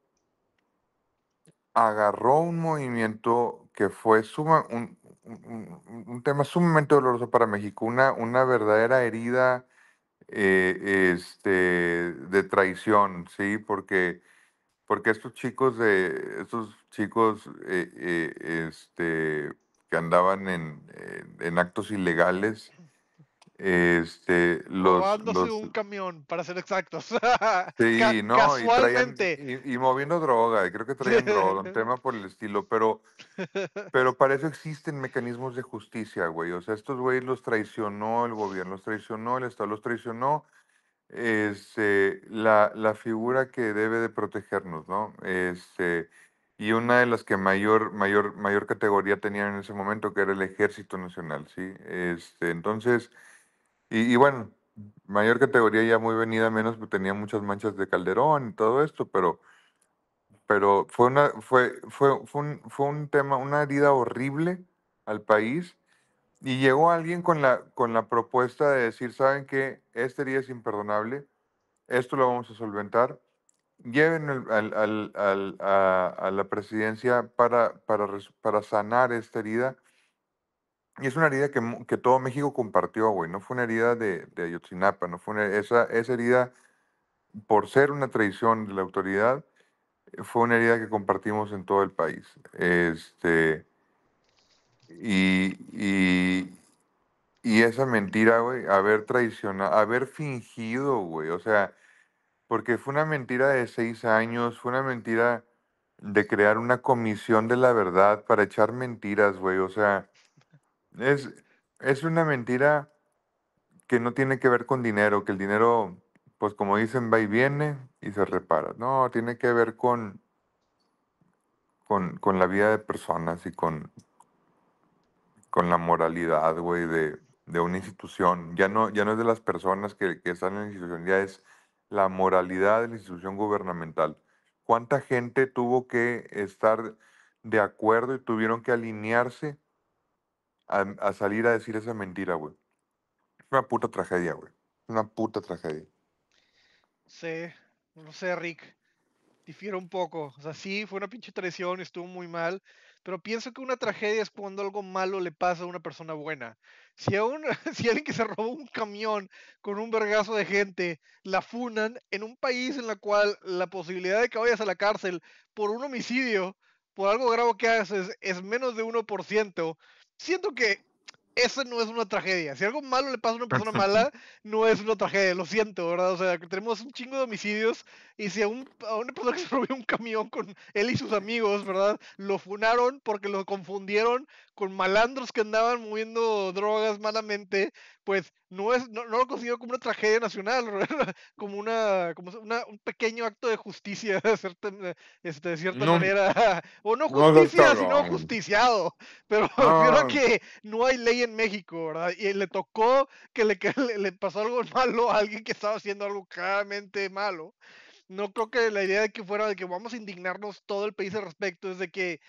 agarró un movimiento que fue suma, un, un, tema sumamente doloroso para México, una, una verdadera herida eh, este, de traición, ¿sí? Porque, porque estos chicos, de, estos chicos eh, eh este, que andaban en, en, en actos ilegales, este, los, un camión, para ser exactos. Y, moviendo droga, y creo que traían droga, un tema por el estilo, pero, pero para eso existen mecanismos de justicia, güey. O sea, estos güeyes los traicionó, el gobierno los traicionó, el Estado los traicionó. Este, la, la figura que debe de protegernos, ¿no? Este, y una de las que mayor, mayor, mayor categoría tenían en ese momento, que era el Ejército Nacional, ¿sí? Este, entonces y, bueno, mayor categoría ya muy venida menos, pues, tenía muchas manchas de Calderón y todo esto, pero, pero fue, una, fue, fue, fue, un, fue un tema, una herida horrible al país. Y llegó alguien con la, con la propuesta de decir, ¿saben qué? Esta herida es imperdonable, esto lo vamos a solventar, lleven al, al, al, a, a, la presidencia para, para, para sanar esta herida y es una herida que, que todo México compartió, güey. No fue una herida de, de Ayotzinapa, no fue esa, esa herida, por ser una traición de la autoridad, fue una herida que compartimos en todo el país. Este, y, y, y esa mentira, güey, haber traicionado, haber fingido, güey. O sea, porque fue una mentira de seis años, fue una mentira de crear una comisión de la verdad para echar mentiras, güey. O sea, es, es una mentira que no tiene que ver con dinero, que el dinero, pues como dicen, va y viene y se repara. No, tiene que ver con, con, la vida de personas y con, con la moralidad, güey, de, una institución. Ya no, ya no es de las personas que, que están en la institución, ya es la moralidad de la institución gubernamental. ¿Cuánta gente tuvo que estar de acuerdo y tuvieron que alinearse a, salir a decir esa mentira, güey. Es una puta tragedia, güey. Es una puta tragedia. Sí, no sé, Rick. Difiero un poco. O sea, sí, fue una pinche traición, estuvo muy mal. Pero pienso que una tragedia es cuando algo malo le pasa a una persona buena. Si a, si alguien que se robó un camión con un vergazo de gente la funan en un país en el cual la posibilidad de que vayas a la cárcel por un homicidio, por algo grave que haces, es menos de 1%, siento que esa no es una tragedia. Si algo malo le pasa a una persona mala, no es una tragedia, lo siento, ¿verdad? O sea, que tenemos un chingo de homicidios y si a, un, una persona que se robó un camión con él y sus amigos, ¿verdad? Lo funaron porque lo confundieron con malandros que andaban moviendo drogas malamente, pues no es, no, lo considero como una tragedia nacional, como una, un pequeño acto de justicia, de cierta, este, manera, o no justicia, sino justiciado, pero creo que no hay ley en México, ¿verdad? Y le tocó que le, que le pasó algo malo a alguien que estaba haciendo algo claramente malo. No creo que la idea de que fuera de que vamos a indignarnos todo el país al respecto es de que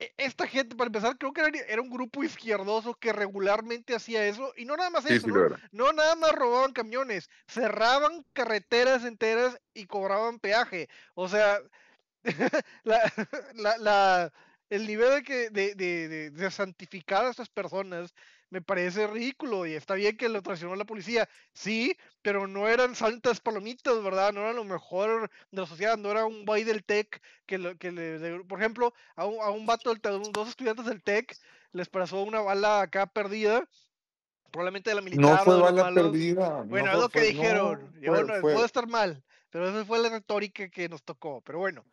e, esta gente, para empezar, creo que era un grupo izquierdoso que regularmente hacía eso, y no nada más eso, ¿no? nada más robaban camiones, cerraban carreteras enteras y cobraban peaje. O sea, el nivel de, que, de, de santificar a estas personas me parece ridículo y está bien que lo traicionó la policía, sí, pero no eran santas palomitas, ¿verdad? No era lo mejor de la sociedad, no era un boy del TEC que, que le, por ejemplo, a un, vato, dos estudiantes del TEC les pasó una bala acá perdida probablemente de la militar. No Bueno, que dijeron. No, estar mal, pero esa fue la retórica que nos tocó. Pero bueno,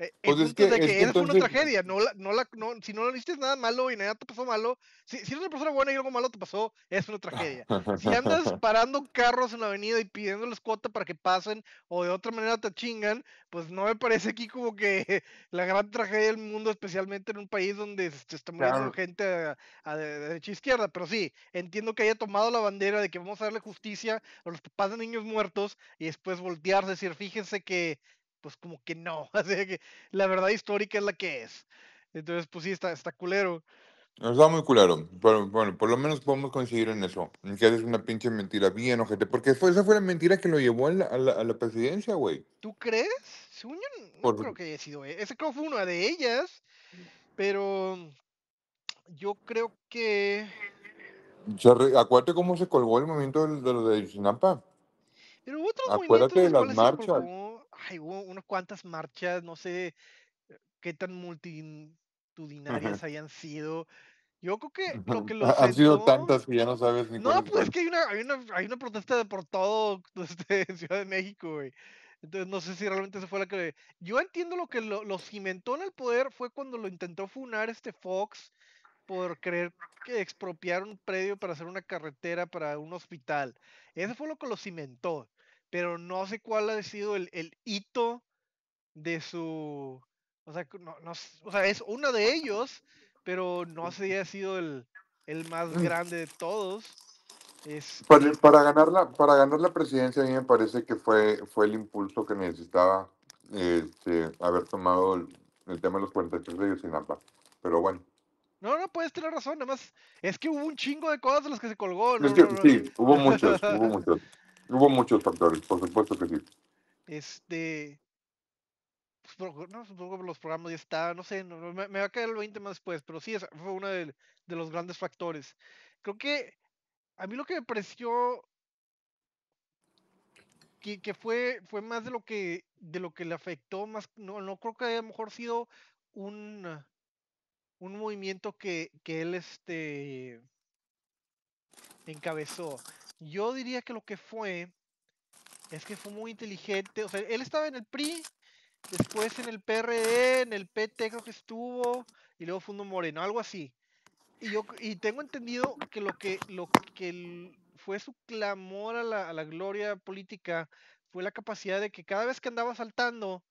es una tragedia, no no la, no, si no lo hiciste nada malo y nada te pasó malo, si, si eres una persona buena y algo malo te pasó, es una tragedia. si andas parando carros en la avenida y pidiéndoles cuota para que pasen o de otra manera te chingan, pues no me parece aquí como que la gran tragedia del mundo, especialmente en un país donde se está muriendo gente a, de, de izquierda. Pero sí, entiendo que haya tomado la bandera de que vamos a darle justicia a los papás de niños muertos y después voltearse, decir, fíjense que pues como que no. O que la verdad histórica es la que es. Entonces, pues sí, está, está culero. Está muy culero, pero bueno, por lo menos podemos coincidir en eso. Que es una pinche mentira bien ojete, porque esa fue la mentira que lo llevó a la, a presidencia, güey. ¿Tú crees? no creo que haya sido. E, ese creo fue una de ellas, pero yo creo que. Acuérdate cómo se colgó el momento de, de, de Pero Acuérdate de las marchas ay, unas cuantas marchas, no sé eh, qué tan multitudinarias hayan sido. Yo creo que lo que los Han sido tantas que ya no sabes ni No, pues es que hay una, hay una, protesta de por todo este, Ciudad de México, güey. Entonces no sé si realmente esa fue la que... Yo entiendo lo que lo, lo cimentó en el poder fue cuando lo intentó funar este Fox por creer que expropiaron un predio para hacer una carretera para un hospital. Eso fue lo que lo cimentó pero no sé cuál ha sido el, hito de su... O sea, o sea, es uno de ellos, pero no sé si ha sido el, más mm. grande de todos. Pues, para, ganar la, para ganar la presidencia, a mí me parece que fue, fue el impulso que necesitaba este, haber tomado el, tema de los 43 de Yosinapa. Pero bueno. No, no, puedes tener razón. más es que hubo un chingo de cosas de las que se colgó. sí, hubo muchos, hubo muchos. Hubo muchos factores, por supuesto que sí. Este. Pues, no, supongo que los programas ya estaban, no sé, me, va a quedar el 20 más después, pero sí, fue uno de, los grandes factores. Creo que a mí lo que me pareció que, fue, fue más de lo que de lo que le afectó, más no, no creo que haya mejor sido un, un movimiento que, que él este encabezó. Yo diría que lo que fue es que fue muy inteligente. O sea, él estaba en el PRI, después en el PRD, en el PT creo que estuvo, y luego un Moreno, algo así. Y yo tengo entendido que lo que, lo fue su clamor a la, a la, gloria política fue la capacidad de que cada vez que andaba saltando,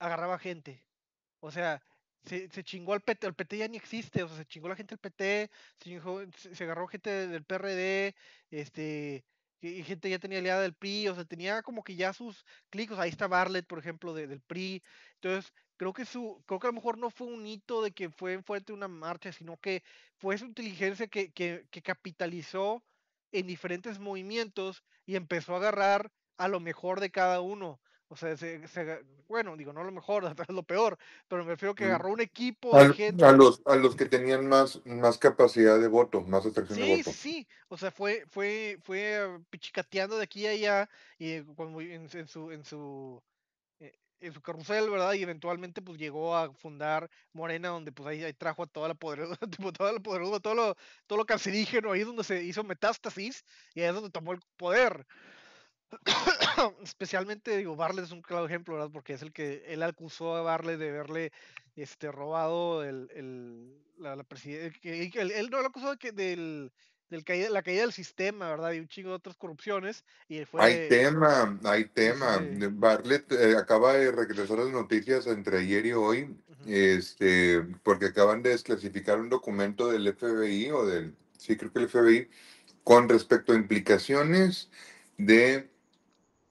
agarraba gente. O sea, se, chingó al PT, el PT ya ni existe, o sea, se chingó la gente del PT, se, agarró gente del PRD, este, y gente ya tenía aliada del PRI, o sea, tenía como que ya sus clics, ahí está Barlett, por ejemplo, del PRI, entonces creo que su, creo que a lo mejor no fue un hito de que fue fuerte una marcha, sino que fue su inteligencia que, que, capitalizó en diferentes movimientos y empezó a agarrar a lo mejor de cada uno. O sea, se, bueno, digo, no lo mejor, es lo peor, pero me refiero que mm. agarró un equipo de a, gente. A los, a los que tenían más, más capacidad de voto, más atracción sí, de voto. Sí, sí, o sea, fue, fue, fue pichicateando de aquí a allá y eh, cuando, en, su, en su, eh, en su carrusel, ¿verdad? Y eventualmente pues llegó a fundar Morena, donde pues ahí, ahí trajo a toda la poderosa, tipo, toda la todo lo, todo lo cancerígeno, ahí es donde se hizo metástasis y ahí es donde tomó el poder. especialmente digo, Barlet es un claro ejemplo, ¿verdad? Porque es el que él acusó a Barlet de haberle este, robado el, la, presidencia, él no lo acusó de que del, la caída del sistema, ¿verdad? Y un chingo de otras corrupciones. Y fue, hay tema, hay tema. Barlet eh, acaba de regresar las noticias entre ayer y hoy, este, porque acaban de desclasificar un documento del FBI o del, sí creo que el FBI, con respecto a implicaciones de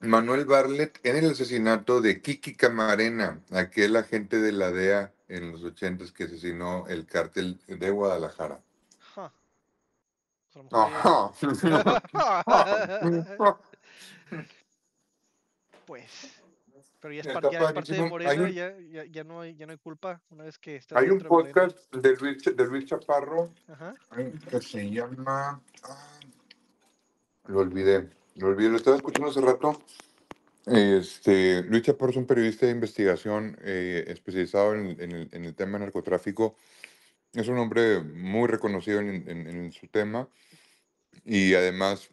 Manuel Barlet en el asesinato de Kiki Camarena, aquel agente de la DEA en los ochentas que asesinó el cártel de Guadalajara. Pues, pues, pero ya es, parte de Morena, ya, ya, no hay, ya no hay culpa una vez que Hay un podcast de, Luis, de Luis Chaparro que se llama... Ah, lo olvidé. Lo olvidé, lo estaba escuchando hace rato. Este, Luis Chaparro es un periodista de investigación eh, especializado en, el, tema narcotráfico. Es un hombre muy reconocido en, su tema y además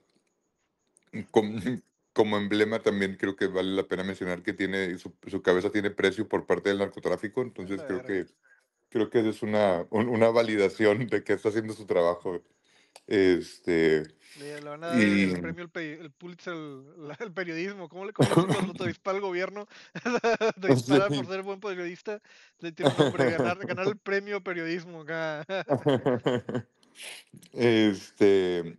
como emblema también creo que vale la pena mencionar que tiene su, cabeza tiene precio por parte del narcotráfico, entonces creo que creo que es una, una validación de que está haciendo su trabajo. Este. Le, van a dar y... el premio, el, Pulitzer, el, periodismo. ¿Cómo le cuando te dispara el gobierno? te dispara por ser buen periodista. Le ganar, ganar el premio periodismo acá. este.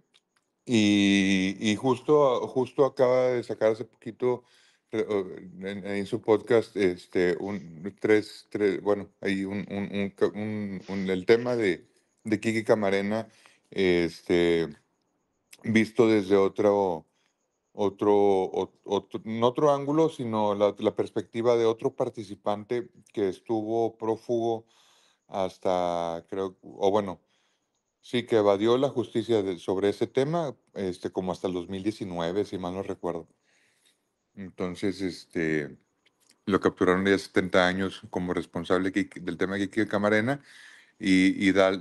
Y, y, justo, justo acaba de sacar hace poquito en, su podcast este un tres, tres bueno hay un, un, un el tema de de Kiki Camarena este, visto desde otro, otro, otro, ángulo, sino la, perspectiva de otro participante que estuvo prófugo hasta, creo, o bueno, sí, que evadió la justicia sobre ese tema, este, como hasta el 2019, si mal no recuerdo. Entonces, este, lo capturaron ya 70 años como responsable del tema de Kike Camarena y, da,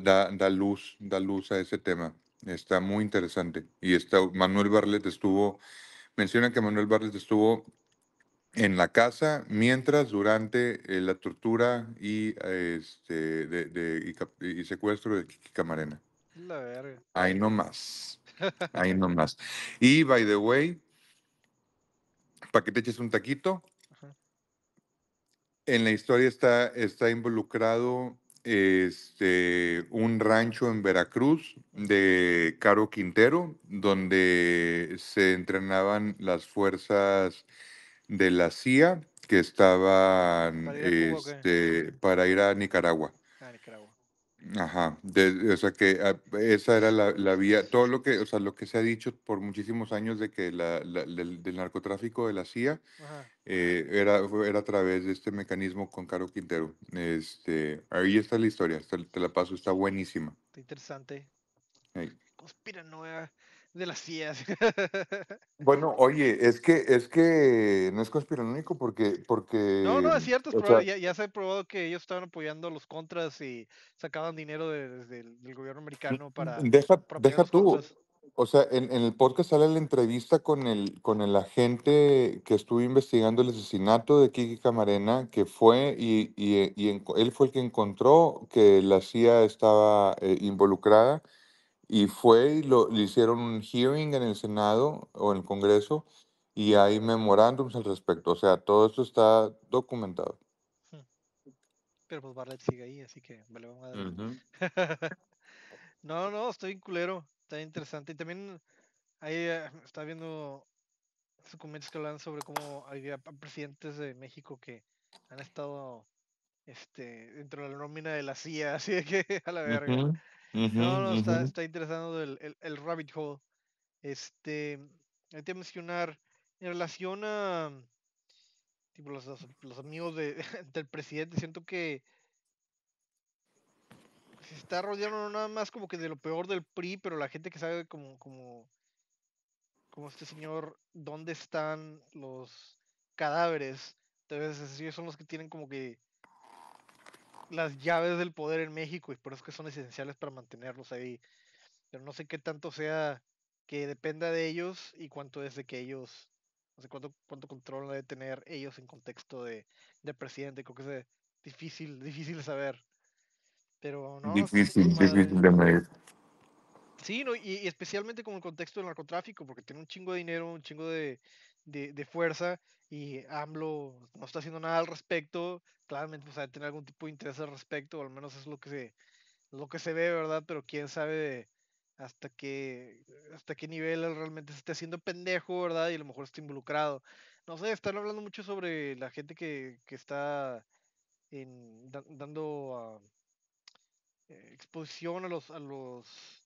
luz, da luz a ese tema. Está muy interesante. Y está, Manuel Barlet estuvo, menciona que Manuel Barlet estuvo en la casa mientras, durante eh, la tortura y, este, de, y, secuestro de Kiki Camarena. La verga. Ahí nomás. Ahí más Y, by the way, para que te eches un taquito, en la historia está, está involucrado este, un rancho en Veracruz de Caro Quintero, donde se entrenaban las fuerzas de la CIA que estaban este, para ir a Nicaragua. Ajá, o sea que ah, esa era la, vía, todo lo que, o sea, lo que se ha dicho por muchísimos años de que la, del, narcotráfico de la CIA eh, era, era a través de este mecanismo con Caro Quintero. Este, ahí está la historia, te, la paso, está buenísima. Está interesante. Hey. Conspiranoia de las CIA Bueno, oye, es que, es que no es conspiranónico porque, porque. No, no, es cierto, ya, se ha probado que ellos estaban apoyando los contras y sacaban dinero desde el, del gobierno americano para. Deja, deja tú. O sea, en, en, el podcast sale la entrevista con el, con el agente que estuvo investigando el asesinato de Kiki Camarena, que fue y, y, y él fue el que encontró que la CIA estaba eh, involucrada y fue y lo, le hicieron un hearing en el Senado o en el Congreso y hay memorándums al respecto. O sea, todo esto está documentado. Hmm. Pero pues Barlet sigue ahí, así que me vamos a dar. no, no, estoy en culero. Está interesante. Y también ahí eh, está viendo documentos que hablan sobre cómo había presidentes de México que han estado este, dentro de la nómina de la CIA, así de que a la verga no, no, está, está interesando el, rabbit hole. Este, hay que mencionar, en relación a tipo, los, amigos del presidente, siento que se está rodeando nada más como que de lo peor del PRI, pero la gente que sabe como, como, como este señor, dónde están los cadáveres. Entonces, ellos son los que tienen como que las llaves del poder en México y por eso que son esenciales para mantenerlos ahí. Pero no sé qué tanto sea que dependa de ellos y cuánto es de que ellos, no sé cuánto, cuánto control de tener ellos en contexto de, presidente. Creo que es eh, difícil, difícil saber. Pero no. Difícil, difícil de medir. Sí, y, especialmente con el contexto del narcotráfico, porque tiene un chingo de dinero, un chingo de, de, fuerza y AMLO no está haciendo nada al respecto, claramente pues, tener algún tipo de interés al respecto, o al menos es lo que se, lo que se ve, ¿verdad? Pero quién sabe hasta qué, hasta qué nivel realmente se está haciendo pendejo, ¿verdad? Y a lo mejor está involucrado. No sé, están hablando mucho sobre la gente que, está en, dando ah, exposición a los, a los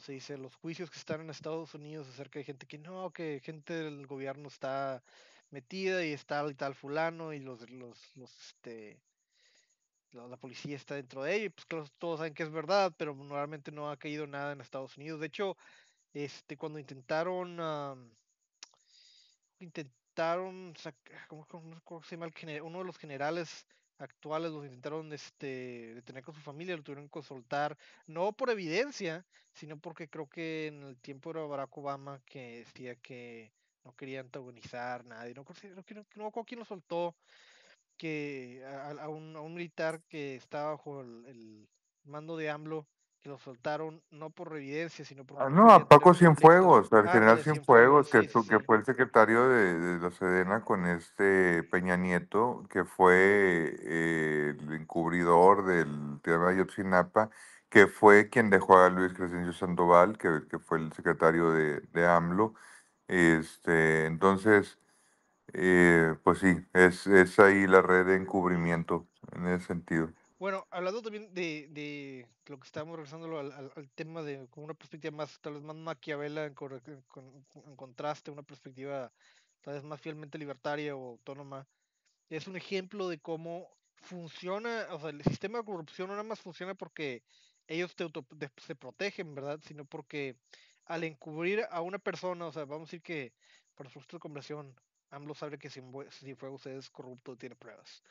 se dice? Los juicios que están en Estados Unidos acerca de gente que no, que gente del gobierno está metida y está y tal fulano y los, los, este, la, policía está dentro de ello pues claro, todos saben que es verdad, pero normalmente no ha caído nada en Estados Unidos. De hecho, este, cuando intentaron, intentaron, ah, ¿cómo, se llama? El, uno de los generales actuales los intentaron este, detener con su familia, lo tuvieron que soltar, no por evidencia, sino porque creo que en el tiempo era Barack Obama que decía que no quería antagonizar a nadie, no creo que no, no, quién lo soltó, que a, un, militar que estaba bajo el, el mando de AMLO lo soltaron no por evidencia, sino por... Ah, no, a Paco Cienfuegos, al ah, general Cienfuegos, que, fue el secretario de, la Sedena con este Peña Nieto, que fue eh, el encubridor del tema de Yotzinapa, que fue quien dejó a Luis Crescencio Sandoval, que, fue el secretario de, de AMLO. Este, entonces, eh, pues sí, es, es ahí la red de encubrimiento en ese sentido. Bueno, hablando también de, de lo que estábamos regresando al, tema de con una perspectiva más, tal vez más maquiavela en, en contraste, una perspectiva tal vez más fielmente libertaria o autónoma, es un ejemplo de cómo funciona, o sea, el sistema de corrupción no nada más funciona porque ellos te se protegen, ¿verdad? Sino porque al encubrir a una persona, o sea, vamos a decir que por su conversión, AMLO sabe que si fue usted es corrupto, tiene pruebas.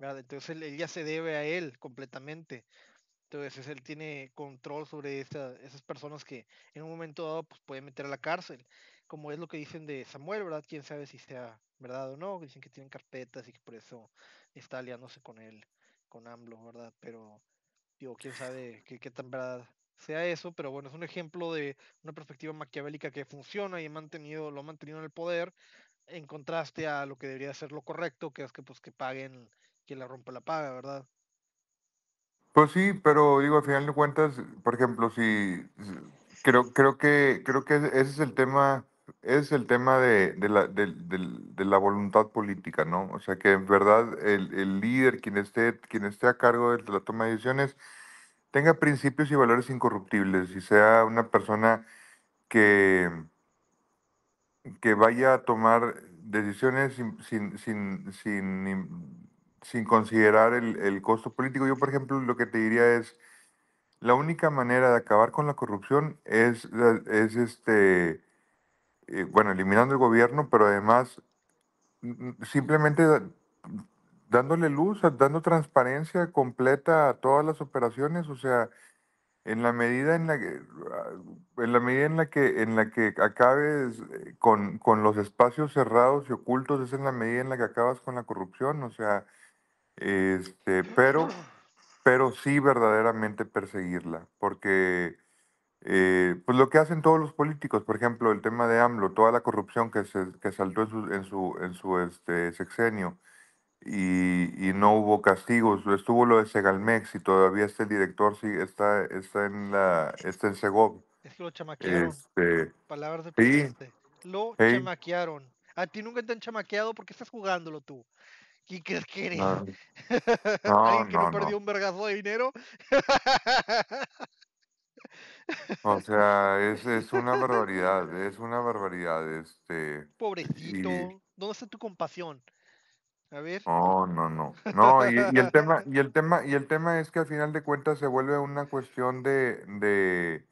Entonces él, ya se debe a él completamente. Entonces él tiene control sobre esas personas que en un momento dado pues, pueden meter a la cárcel, como es lo que dicen de Samuel, ¿verdad? Quién sabe si sea verdad o no. Dicen que tienen carpetas y que por eso está aliándose con él, con AMLO, ¿verdad? Pero digo, quién sabe qué, qué tan verdad sea eso, pero bueno, es un ejemplo de una perspectiva maquiavélica que funciona y ha mantenido, lo ha mantenido en el poder, en contraste a lo que debería ser lo correcto, que es que pues que paguen la rompa la paga, ¿verdad? Pues sí, pero digo, al final de cuentas, por ejemplo, si creo, creo que creo que ese es el tema, es el tema de, la, voluntad política, ¿no? O sea que en verdad el, líder, quien esté, quien esté a cargo de la toma de decisiones, tenga principios y valores incorruptibles y sea una persona que, que vaya a tomar decisiones sin, sin, sin, sin sin considerar el, costo político. Yo, por ejemplo, lo que te diría es, la única manera de acabar con la corrupción es, es este, eh, bueno, eliminando el gobierno, pero además mm, simplemente dándole luz, dando transparencia completa a todas las operaciones, o sea, en la medida en la que, ah, en la medida en la que, en la que acabes eh, con, con los espacios cerrados y ocultos, es en la medida en la que acabas con la corrupción, o sea, este, pero, pero sí verdaderamente perseguirla, porque eh, pues lo que hacen todos los políticos, por ejemplo, el tema de AMLO, toda la corrupción que, se, saltó en su, en su, en su este, sexenio y, no hubo castigos, estuvo lo de Segalmex y todavía este director sí está, está, en, la, está en Segov. Es lo chamaquearon. Este, palabras de presidente. lo chamaquearon. A ti nunca te han chamaqueado porque estás jugándolo tú. ¿Qué crees que eres? ¿Alguien que me perdió un vergazo de dinero? O sea, es, una barbaridad, es una barbaridad. Este, Pobrecito, ¿dónde está tu compasión? A ver. No, no, no. No, y, el tema, y el tema, y el tema es que al final de cuentas se vuelve una cuestión de, de,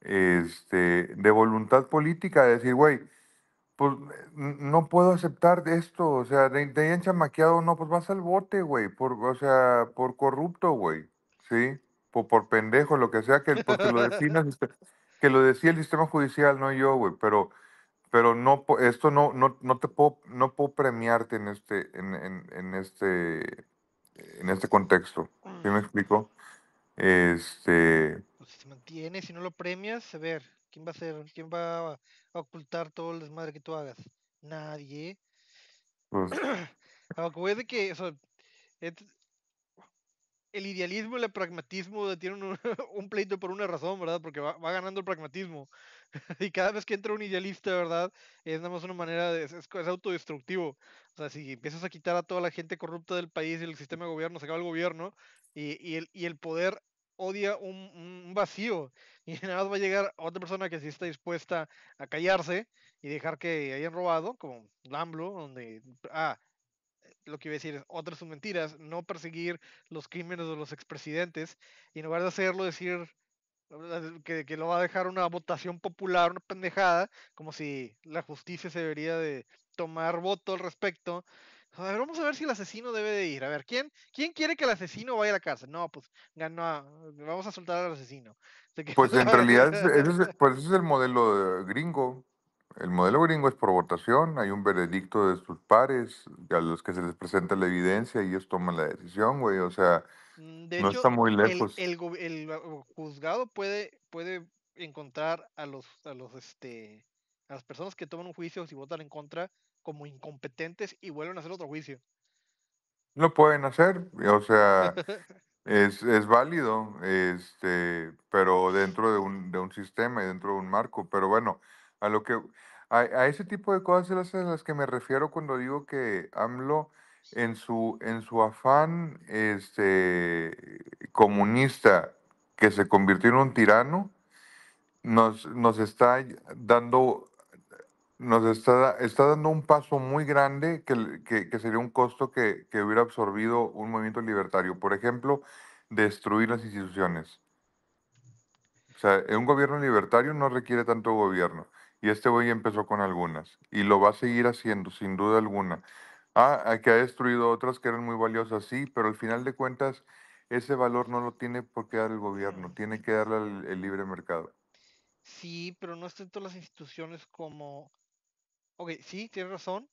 este, de voluntad política, de decir, güey, pues no puedo aceptar esto, o sea, de de hayan chamaqueado, no, pues vas al bote, güey, por, o sea, por corrupto, güey, ¿sí? Por, pendejo, lo que sea, que, lo pues, defina, que lo decía el sistema judicial, no yo, güey, pero, pero no, esto no, no, te puedo, no puedo premiarte en este, en, en, en este, en este contexto, ¿sí me mm. explico? Este... Pues, si se mantiene, si no lo premias, a ver, ¿quién va a ser, quién va a ocultar todo el desmadre que tú hagas. Nadie. Pues, Aunque voy que, el idealismo y el pragmatismo tienen un, pleito por una razón, ¿verdad? Porque va, ganando el pragmatismo. Y cada vez que entra un idealista, ¿verdad? Es nada más una manera de... Es, autodestructivo. O sea, si empiezas a quitar a toda la gente corrupta del país y el sistema de gobierno, se acaba el gobierno y, el, y el, poder odia un, vacío y nada más va a llegar otra persona que sí está dispuesta a callarse y dejar que hayan robado, como Lamblo, donde, ah, lo que iba a decir es otras sus mentiras, no perseguir los crímenes de los expresidentes y en lugar de hacerlo decir eh, que, que lo va a dejar una votación popular, una pendejada, como si la justicia se debería de tomar voto al respecto, a ver, vamos a ver si el asesino debe de ir. A ver, ¿quién, quién quiere que el asesino vaya a la cárcel? No, pues ganó, vamos a soltar al asesino. pues en realidad, pues, ese es, el modelo gringo. El modelo gringo es por votación, hay un veredicto de sus pares, a los que se les presenta la evidencia y ellos toman la decisión, güey. O sea, mm, no está muy lejos. El, uh, juzgado puede, puede encontrar a los, a los, este, a las personas que toman un juicio si votan en contra como incompetentes y vuelven a hacer otro juicio. Lo pueden hacer, o sea, es, válido, este, pero dentro de un, de un sistema y dentro de un marco. Pero bueno, a lo que a, ese tipo de cosas es a las que me refiero cuando digo que AMLO en su, en su afán este, comunista que se convirtió en un tirano, nos, nos está dando nos está, está dando un paso muy grande que, sería un costo que, hubiera absorbido un movimiento libertario. Por ejemplo, destruir las instituciones. O sea, eh, un gobierno libertario no requiere tanto gobierno. Y este hoy empezó con algunas. Y lo va a seguir haciendo, sin duda alguna. Ah, ah, que ha destruido otras que eran muy valiosas, sí, pero al final de cuentas, ese valor no lo tiene por qué dar el gobierno, tiene que darle el, libre mercado. Sí, pero no están todas las instituciones como ok, sí, tiene razón,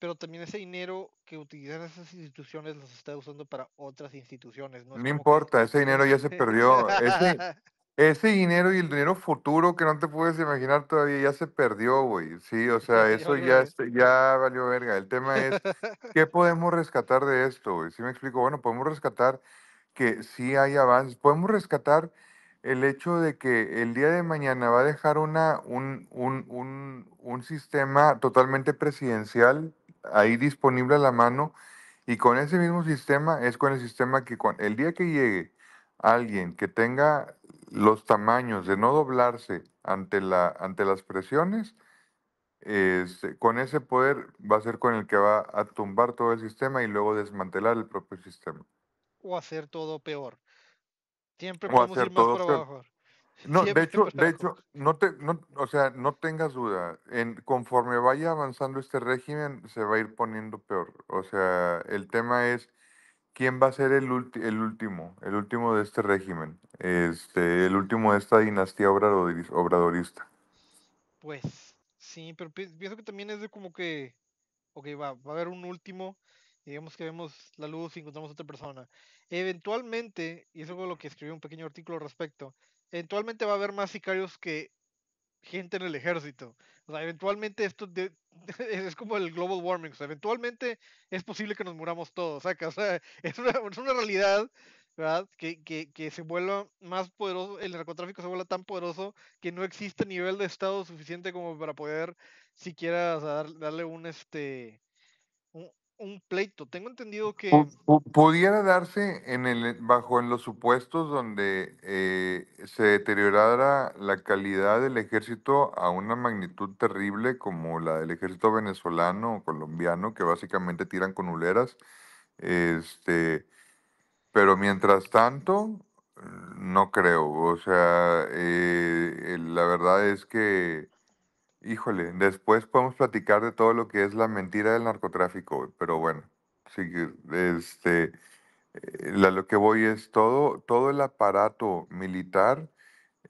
pero también ese dinero que utilizan esas instituciones los está usando para otras instituciones. No, no importa, ese dinero ya se perdió. ese, dinero y el dinero futuro que no te puedes imaginar todavía ya se perdió, güey. Sí, o sea, eso ya, este, ya valió verga. El tema es, ¿qué podemos rescatar de esto? Si me explico, bueno, podemos rescatar que sí hay avances, podemos rescatar el hecho de que el día de mañana va a dejar una, un, sistema totalmente presidencial ahí disponible a la mano y con ese mismo sistema es con el sistema que con, el día que llegue alguien que tenga los tamaños de no doblarse ante, la, ante las presiones, este, con ese poder va a ser con el que va a tumbar todo el sistema y luego desmantelar el propio sistema. O hacer todo peor. Siempre podemos hacer más todo para abajo. de hecho, hecho, no te, o sea, no tengas duda. conforme vaya avanzando este régimen, se va a ir poniendo peor. O sea, el tema es quién va a ser el, el último, el último de este régimen, este, el último de esta dinastía obradorista. Pues sí, pero pienso que también es de como que, ok, va, a haber un último, digamos que vemos la luz y encontramos otra persona. Eventualmente, y es lo que escribió un pequeño artículo al respecto, eventualmente va a haber más sicarios que gente en el ejército. O sea, eventualmente esto es como el global warming. O sea, eventualmente es posible que nos muramos todos, O sea, es una, es una realidad, ¿verdad? Que, se vuelva más poderoso, el narcotráfico se vuelva tan poderoso que no existe nivel de Estado suficiente como para poder siquiera darle un, este, un pleito. Tengo entendido que... Pudiera darse en el, bajo en los supuestos donde eh, se deteriorara la calidad del ejército a una magnitud terrible como la del ejército venezolano o colombiano, que básicamente tiran con uleras. Este, pero mientras tanto, no creo. O sea, eh, la verdad es que Híjole, después podemos platicar de todo lo que es la mentira del narcotráfico, pero bueno, sí, este, eh, lo que voy es todo, todo el aparato militar,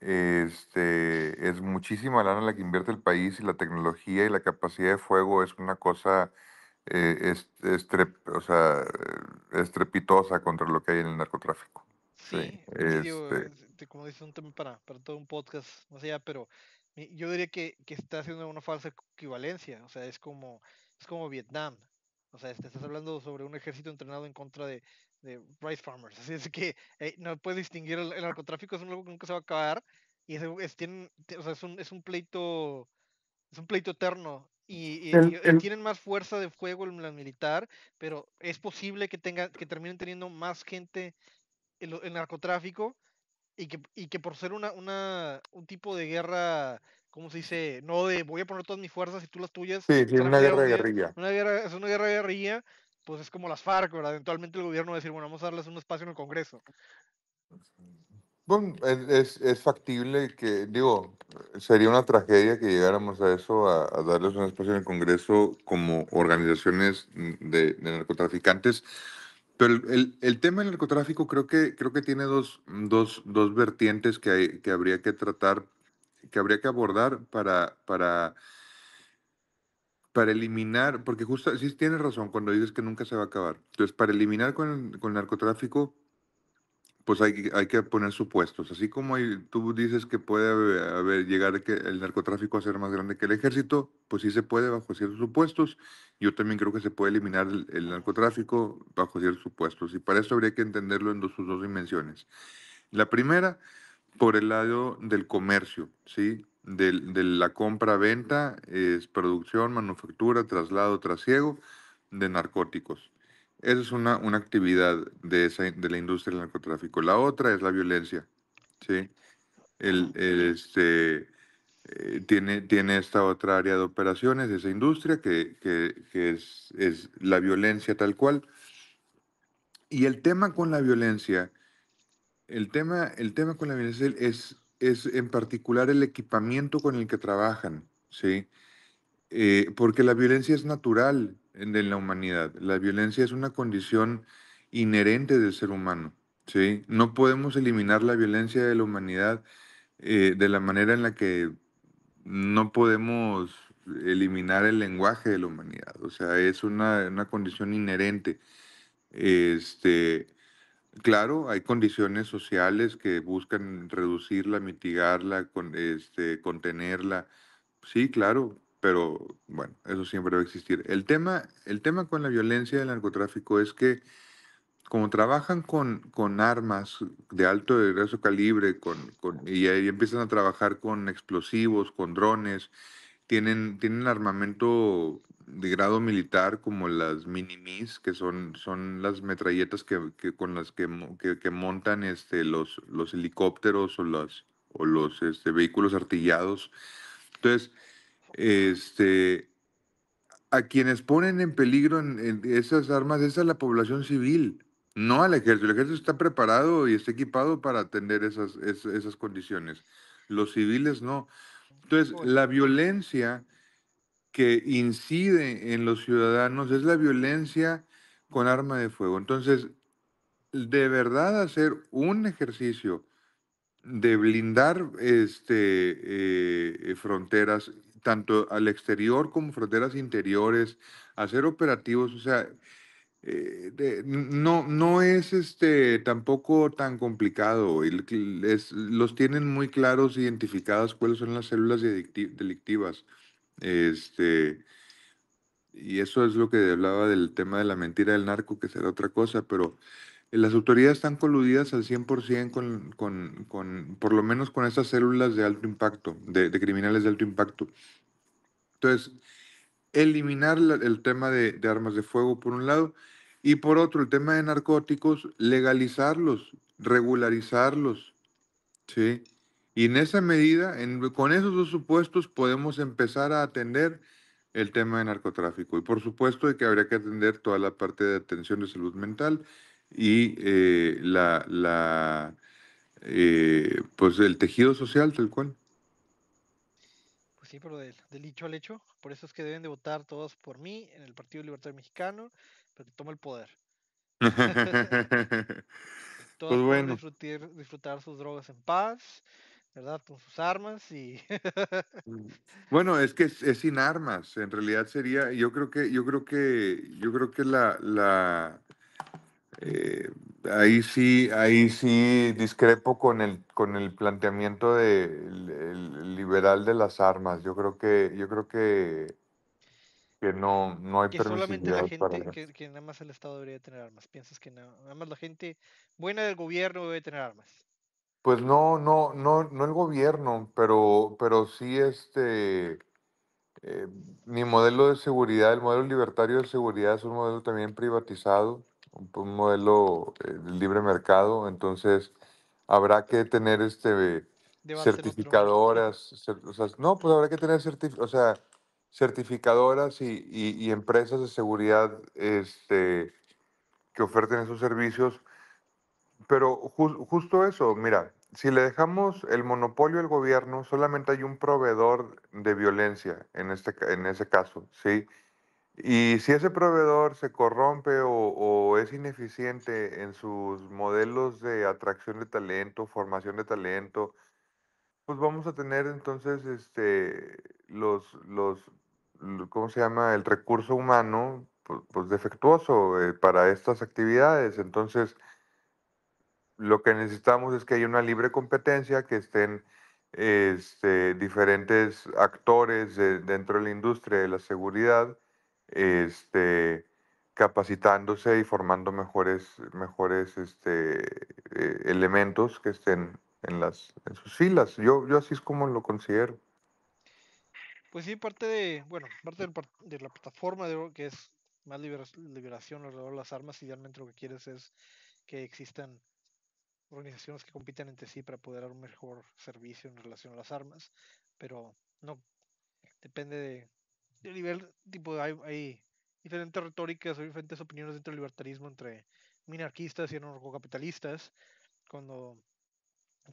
este, es muchísima lana la que invierte el país y la tecnología y la capacidad de fuego es una cosa eh, o sea, estrepitosa contra lo que hay en el narcotráfico. Sí, este. Este, como dice un tema para, para todo un podcast, o sea, pero yo diría que, que, está haciendo una falsa equivalencia, o sea, es como, es como Vietnam, o sea, este, estás hablando sobre un ejército entrenado en contra de, de rice farmers, así es que eh, no puedes distinguir el, narcotráfico, es un algo que nunca se va a acabar, y es, tienen, o sea, es, un, es un pleito, es un pleito eterno, y, tienen más fuerza de fuego en militar, pero es posible que, tengan que terminen teniendo más gente en el narcotráfico y que, y que por ser una, una, un tipo de guerra, ¿cómo se dice? No de voy a poner todas mis fuerzas y tú las tuyas. Sí, sí, una guerra de guerrilla. es una guerra de guerrilla, pues es como las FARC, ¿verdad? Eventualmente el gobierno va a decir, bueno, vamos a darles un espacio en el Congreso. Bueno, es, factible que, digo, sería una tragedia que llegáramos a eso, a, darles un espacio en el Congreso como organizaciones de narcotraficantes pero el, tema del narcotráfico creo que, creo que tiene dos, vertientes que, que habría que tratar, que habría que abordar para, para, para eliminar, porque justo, sí tienes razón cuando dices que nunca se va a acabar. Entonces, para eliminar con, con el narcotráfico, pues hay, que poner supuestos. Así como tú dices que puede haber, llegar que el narcotráfico a ser más grande que el ejército, pues sí se puede bajo ciertos supuestos. Yo también creo que se puede eliminar el, narcotráfico bajo ciertos supuestos. Y para eso habría que entenderlo en sus dos dimensiones. La primera, por el lado del comercio, ¿sí? De, de la compra-venta, es producción, manufactura, traslado, trasiego de narcóticos. Esa es una, actividad de, la industria del narcotráfico. La otra es la violencia. ¿sí? este, eh, tiene, tiene esta otra área de operaciones esa industria que, es, la violencia tal cual. Y el tema con la violencia, el tema, el tema con la violencia es, es en particular el equipamiento con el que trabajan, ¿sí? Eh, porque la violencia es natural, de la humanidad. La violencia es una condición inherente del ser humano. ¿sí? No podemos eliminar la violencia de la humanidad eh, de la manera en la que no podemos eliminar el lenguaje de la humanidad. O sea, es una, condición inherente. Este, claro, hay condiciones sociales que buscan reducirla, mitigarla, con, este, contenerla. Sí, claro, pero bueno, eso siempre va a existir. El tema, el tema con la violencia del narcotráfico es que como trabajan con, armas de alto de grueso calibre con, y ahí empiezan a trabajar con explosivos, con drones, tienen, tienen armamento de grado militar como las minimis, que son, son las metralletas que, con las que, que, montan este, los, los helicópteros o los, los este, vehículos artillados. Entonces, este, a quienes ponen en peligro esas armas es la población civil, no al ejército. El ejército está preparado y está equipado para atender esas, condiciones. Los civiles no. Entonces, la violencia que incide en los ciudadanos es la violencia con arma de fuego. Entonces, de verdad hacer un ejercicio de blindar este, eh, fronteras tanto al exterior como fronteras interiores, hacer operativos, o sea, eh, no, no es este tampoco tan complicado. los tienen muy claros, identificadas cuáles son las células delictivas. Este, y eso es lo que hablaba del tema de la mentira del narco, que será otra cosa, pero las autoridades están coludidas al 100% con, con, con, por lo menos con esas células de alto impacto, de, criminales de alto impacto. Entonces, eliminar el tema de, armas de fuego por un lado y por otro el tema de narcóticos, legalizarlos, regularizarlos, ¿sí? Y en esa medida, con esos dos supuestos podemos empezar a atender el tema de narcotráfico y por supuesto de que habría que atender toda la parte de atención de salud mental, y eh, la, la eh, pues el tejido social tal cual. Pues sí, pero del, del, dicho al hecho, por eso es que deben de votar todos por mí en el Partido Libertad Mexicano, para que tome el poder. Pues todos pueden disfrutar, sus drogas en paz. ¿verdad? Con sus armas y... Mm, bueno, es que es, sin armas, en realidad sería, yo creo que, yo creo que, yo creo que la, eh, ahí sí, ahí sí discrepo con el, con el planteamiento de liberal de las armas. Yo creo que, yo creo que, que no, no hay que solamente la gente, que, nada más el Estado debería tener armas. Piensas que nada, más la gente buena del gobierno debe tener armas. Pues no, no, no, no el gobierno, pero, pero sí este eh, mi modelo de seguridad, el modelo libertario de seguridad es un modelo también privatizado un modelo eh, libre mercado, entonces habrá que tener este certificadoras, no, pues habrá que tener o sea, certificadoras y, empresas de seguridad este, que oferten esos servicios, pero justo eso, mira, si le dejamos el monopolio al gobierno, solamente hay un proveedor de violencia en, este, en ese caso, ¿sí? Y si ese proveedor se corrompe o, es ineficiente en sus modelos de atracción de talento, formación de talento, pues vamos a tener entonces este, los, los, ¿cómo se llama? El recurso humano, pues, pues defectuoso eh, para estas actividades. Entonces, lo que necesitamos es que haya una libre competencia, que estén este, diferentes actores dentro de la industria de la seguridad este, capacitándose y formando mejores, mejores este, eh, elementos que estén en, las, en sus filas. Yo, yo así es como lo considero. Pues sí, parte de, bueno, parte de la plataforma de, que es más liberación alrededor de las armas, idealmente lo que quieres es que existan organizaciones que compitan entre sí para poder dar un mejor servicio en relación a las armas, pero no, depende de nivel, tipo, hay, hay diferentes retóricas Hay diferentes opiniones dentro del libertarismo entre minarquistas y anarcocapitalistas, cuando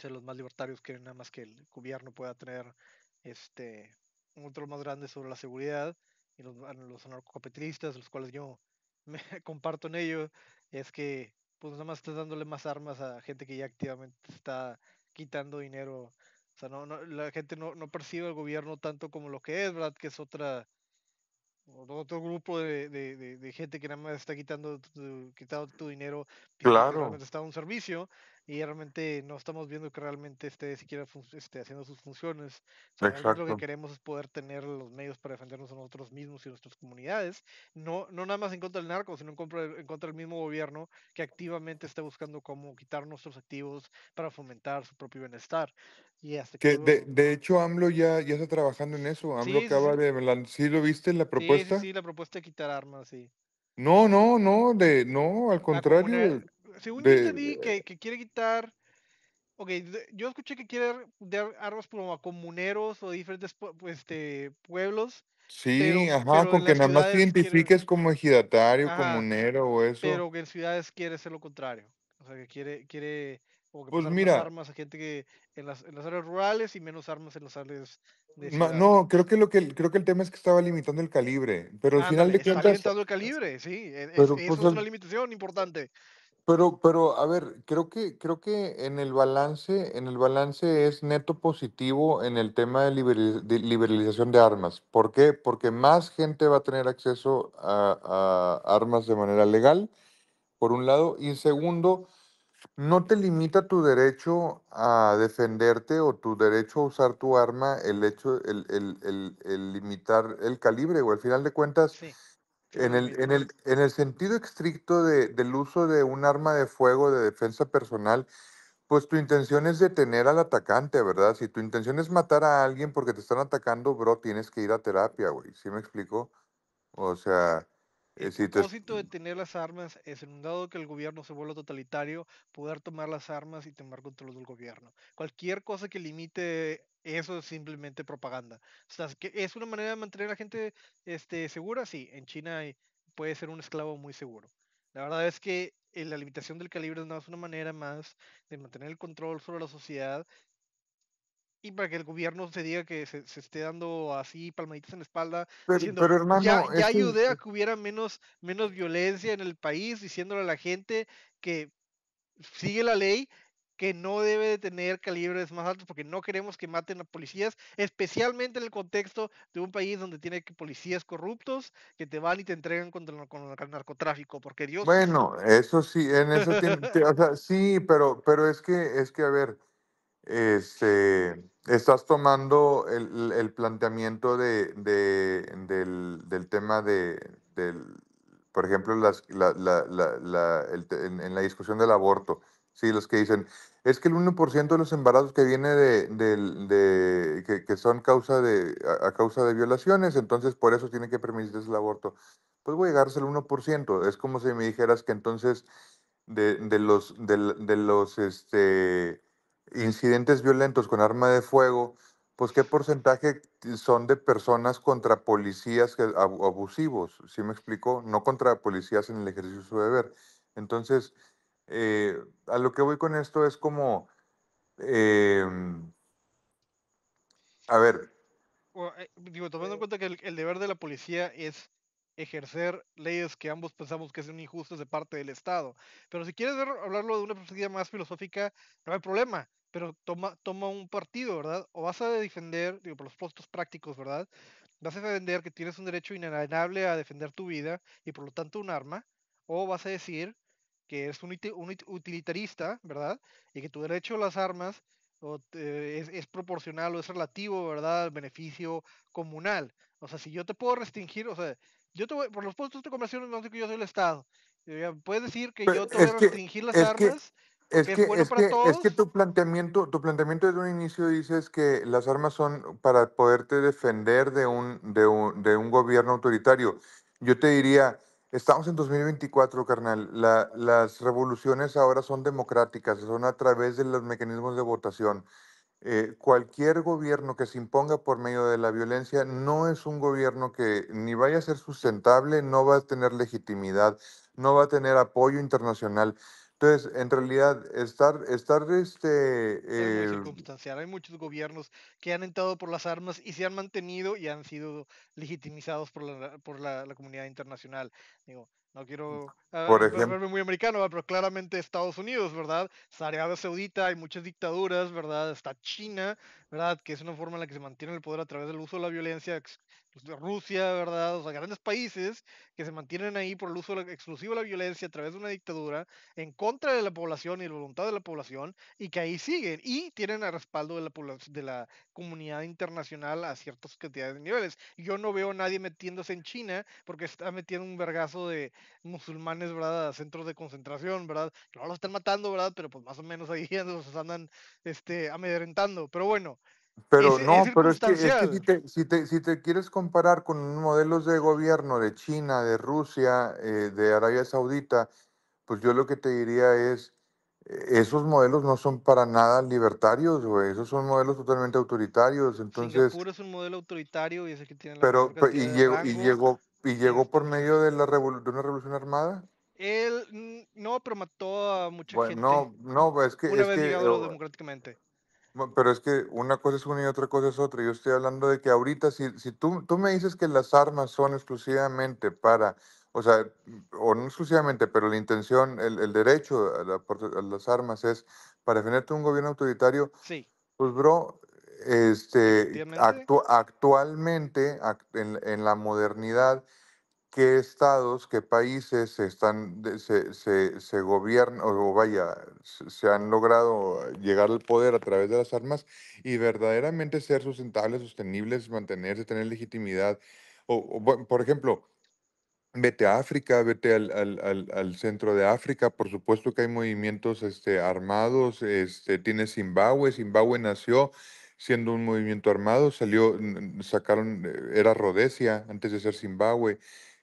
los más libertarios quieren nada más que el gobierno pueda tener este un control más grande sobre la seguridad, y los, los anarcocapitalistas, los cuales yo me comparto en ello, es que pues nada más estás dándole más armas a gente que ya activamente está quitando dinero. O sea, no, la gente no, no percibe al gobierno tanto como lo que es, ¿verdad? Que es otra otro grupo de, gente que nada más está quitando tu, quitando tu dinero, claro. está un servicio, y realmente no estamos viendo que realmente esté siquiera esté haciendo sus funciones. Exacto. lo que queremos es poder tener los medios para defendernos a nosotros mismos y nuestras comunidades, no, no nada más en contra del narco, sino en contra, del mismo gobierno que activamente está buscando cómo quitar nuestros activos para fomentar su propio bienestar. Y que, de, hecho, AMLO ya, ya está trabajando en eso. AMLO sí, acaba de... lo viste la propuesta? Sí, la propuesta de quitar armas, sí. No, no, no, de, no, al contrario según yo entendí que, que, quiere quitar. Ok, yo escuché que quiere dar armas como a comuneros o diferentes pues, este, pueblos. Sí, ajá, con que nada más te identifiques como ejidatario, comunero o eso. Pero que en ciudades quiere ser lo contrario. O sea, que quiere, quiere que pues mira, armas a gente que en las, en las, áreas rurales y menos armas en las áreas de No, creo que lo que creo que el tema es que estaba limitando el calibre, pero al final de cuentas está limitando el calibre, sí, e, e, es pues, una limitación importante. Pero, pero, a ver, creo que, creo que en el balance, en el balance es neto positivo en el tema de, liberalización de armas. ¿Por qué? Porque más gente va a tener acceso a, armas de manera legal, por un lado, y segundo, no te limita tu derecho a defenderte o tu derecho a usar tu arma el hecho, el, limitar el calibre, o al final de cuentas. En el, en el, en el sentido estricto de, del uso de un arma de fuego de defensa personal, pues tu intención es detener al atacante, ¿verdad? Si tu intención es matar a alguien porque te están atacando, bro, tienes que ir a terapia, güey. ¿Sí me explico? O sea, el eh, propósito de tener las armas es, en un dado que el gobierno se vuelva totalitario, poder tomar las armas y tomar control del gobierno. Cualquier cosa que limite eso es simplemente propaganda. O sea, ¿Es una manera de mantener a la gente este, segura? Sí, en China puede ser un esclavo muy seguro. La verdad es que eh, la limitación del calibre es una manera más de mantener el control sobre la sociedad y para que el gobierno se diga que se, esté dando así palmaditas en la espalda. Pues ya, ayudé a que hubiera menos, menos violencia en el país, diciéndole a la gente que sigue la ley que no debe tener calibres más altos porque no queremos que maten a policías, especialmente en el contexto de un país donde tiene policías corruptos que te van y te entregan contra el, narcotráfico, porque Dios... Bueno, eso sí, en eso tiene, sí, pero, pero es que, es que, a ver, este, estás tomando el, planteamiento de, del, tema de, por ejemplo, las, en, en la discusión del aborto. Sí, los que dicen, es que el 1% de los embarazos que viene de, que, son causa de, a, causa de violaciones, entonces por eso tiene que permitirse el aborto. Pues voy a llegarse al 1%. Es como si me dijeras que entonces de, los, de, los este, incidentes violentos con arma de fuego, pues qué porcentaje son de personas contra policías abusivos, ¿sí me explico? No contra policías en el ejercicio de su deber. Entonces, eh, a lo que voy con esto es como, em, a ver. Eh, digo, tomando en eh. cuenta que el, deber de la policía es ejercer leyes que ambos pensamos que son injustas de parte del Estado. Pero si quieres hablarlo de una perspectiva más filosófica, no hay problema pero toma, toma un partido, ¿verdad? O vas a defender, digo, por los postos prácticos, ¿verdad? Vas a defender que tienes un derecho inalienable a defender tu vida y por lo tanto un arma, o vas a decir que es un, utilitarista, ¿verdad? Y que tu derecho a las armas es, proporcional o es relativo, ¿verdad?, al beneficio comunal. O sea, si yo te puedo restringir, o sea, yo te voy, por los puestos de conversión, no sé que yo soy el Estado. Eh, puedes decir que yo te voy a restringir las armas. Que... Es que, es, que, es que, tu planteamiento, tu planteamiento desde un inicio dices que las armas son para poderte defender de un, de un, de un gobierno autoritario. Yo te diría, Estamos en 2024, carnal. las revoluciones ahora son democráticas, son a través de los mecanismos de votación. Eh, cualquier gobierno que se imponga por medio de la violencia no es un gobierno que ni vaya a ser sustentable, no va a tener legitimidad, no va a tener apoyo internacional. Entonces, en realidad, estar, estar este... Hay muchos gobiernos que han entrado por las armas y se han mantenido y han sido legitimizados por la, por la comunidad internacional. Digo, no mm. quiero Ah, por ejemplo, muy americano, pero claramente Estados Unidos, ¿verdad? Arabia Saudita, hay muchas dictaduras, ¿verdad? Está China, ¿verdad? Que es una forma en la que se mantiene el poder a través del uso de la violencia. Pues, Rusia, ¿verdad? O sea, grandes países que se mantienen ahí por el uso exclusivo de la violencia a través de una dictadura en contra de la población y la voluntad de la población y que ahí siguen y tienen el respaldo de la, de la comunidad internacional a ciertas cantidades de niveles. Yo no veo nadie metiéndose en China porque está metiendo un vergazo de musulmanes ¿verdad? centros de concentración, ¿verdad? Que no los están matando, ¿verdad? Pero pues más o menos ahí los andan este, amedrentando. Pero bueno. Pero no, pero es que, si, te, si, te, quieres comparar con modelos de gobierno de China, de Rusia, eh, de Arabia Saudita, pues yo lo que te diría es, eh, esos modelos no son para nada libertarios, Esos son modelos totalmente autoritarios. Entonces. Singapur es un modelo autoritario y es que tiene la pero, y, llegó, y ¿Y llegó por medio de, la una revolución armada? Él no, pero mató a mucha gente. No, no, pues, es que. Una es democráticamente. Pero es que una cosa es una y otra cosa es otra. Yo estoy hablando de que ahorita, si, si tú, me dices que las armas son exclusivamente para o sea, o no exclusivamente, pero la intención, el, derecho a, las armas es para defenderte un gobierno autoritario. Sí. Pues, bro, este, actualmente en, la modernidad, qué estados, qué países están, se, se, gobiernan, o vaya, se han logrado llegar al poder a través de las armas y verdaderamente ser sustentables, sostenibles, mantenerse, tener legitimidad. O, por ejemplo, vete a África, vete al, centro de África, por supuesto que hay movimientos este, armados, este, tiene Zimbabue, Zimbabue nació siendo un movimiento armado, salió, sacaron, eh, era Rhodesia antes de ser Zimbabue,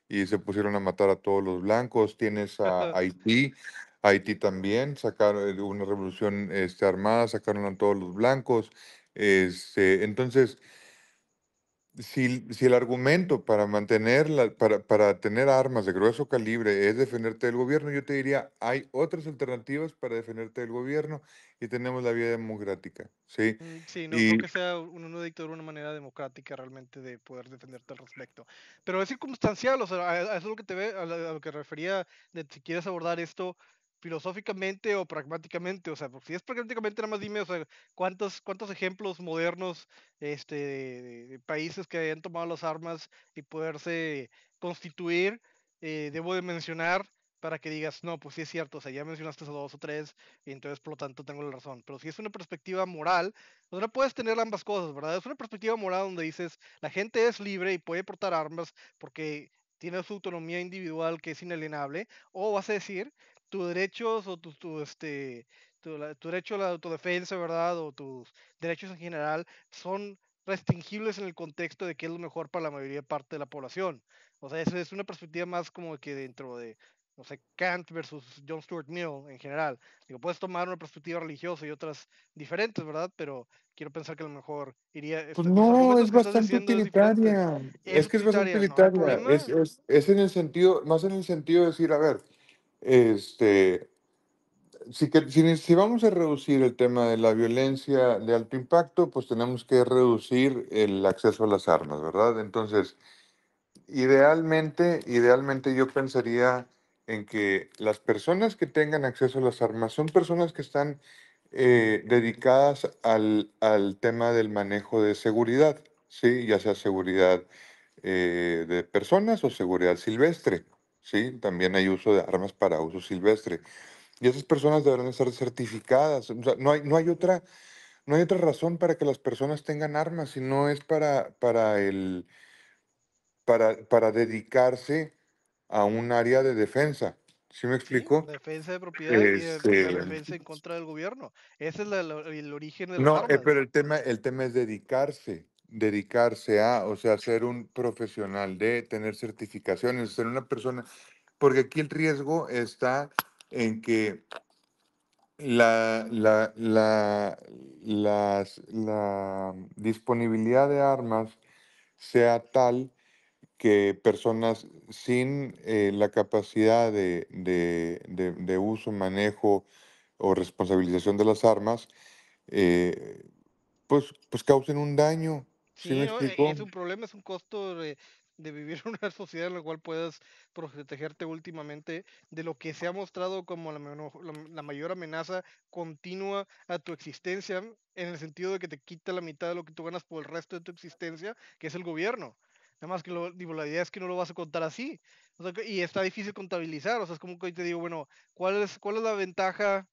y se pusieron a matar a todos los blancos. Tienes a Haití, Haití también, sacaron eh, una revolución este, armada, sacaron a todos los blancos. Este, entonces, si, si el argumento para mantener para, para tener armas de grueso calibre es defenderte del gobierno, yo te diría, hay otras alternativas para defenderte del gobierno y tenemos la vía democrática. Sí, mm. sí no creo que sea un, de dictador una manera democrática realmente de poder defenderte al respecto. Pero es circunstancial, o sea, a, eso es lo que te ve, a, lo que refería si quieres abordar esto filosóficamente o pragmáticamente, o sea, porque si es pragmáticamente, nada más dime, o sea, cuántos, cuántos ejemplos modernos este, de, países que hayan tomado las armas y poderse constituir, eh, debo de mencionar para que digas, no, pues sí es cierto, o sea, ya mencionaste esos dos o tres, y entonces por lo tanto tengo la razón. Pero si es una perspectiva moral, pues no puedes tener ambas cosas, ¿verdad? Es una perspectiva moral donde dices, la gente es libre y puede portar armas porque tiene su autonomía individual que es inalienable, o vas a decir, tus derechos o tu, este, tu, tu, derecho a la autodefensa, ¿verdad? O tus derechos en general son restringibles en el contexto de que es lo mejor para la mayoría parte de la población. O sea, esa es una perspectiva más como que dentro de, no sé, Kant versus John Stuart Mill en general. Digo, puedes tomar una perspectiva religiosa y otras diferentes, ¿verdad? Pero quiero pensar que a lo mejor iría... Pues este, no, es bastante utilitaria. Es, que es bastante utilitaria. Es, es, es en el sentido, más en el sentido de decir, a ver, este, si, que, vamos a reducir el tema de la violencia de alto impacto, pues tenemos que reducir el acceso a las armas, ¿verdad? Entonces, idealmente, idealmente yo pensaría en que las personas que tengan acceso a las armas son personas que están eh, dedicadas al, tema del manejo de seguridad, ¿sí? ya sea seguridad eh, de personas o seguridad silvestre. ¿sí? También hay uso de armas para uso silvestre. Y esas personas deberán estar certificadas. no, hay, no, hay otra, no hay otra razón para que las personas tengan armas, si no es para, para, el, para, para dedicarse a un área de defensa. ¿Sí me explico? defensa de propiedad y este, defensa en contra del gobierno. Ese es el origen de No, eh, pero el tema, el tema es dedicarse dedicarse a, o sea, ser un profesional de tener certificaciones, ser una persona, porque aquí el riesgo está en que la, la, la, la disponibilidad de armas sea tal que personas sin eh, la capacidad de, de, uso, manejo o responsabilización de las armas, eh, pues, pues causen un daño Sí, eh, es un problema, es un costo de, vivir en una sociedad en la cual puedas protegerte últimamente de lo que se ha mostrado como la, mayor amenaza continua a tu existencia, en el sentido de que te quita la mitad de lo que tú ganas por el resto de tu existencia, que es el gobierno. Nada más que lo, digo, la idea es que no lo vas a contar así. y está difícil contabilizar. O sea, es como que hoy te digo, bueno, ¿cuál es, cuál es la ventaja?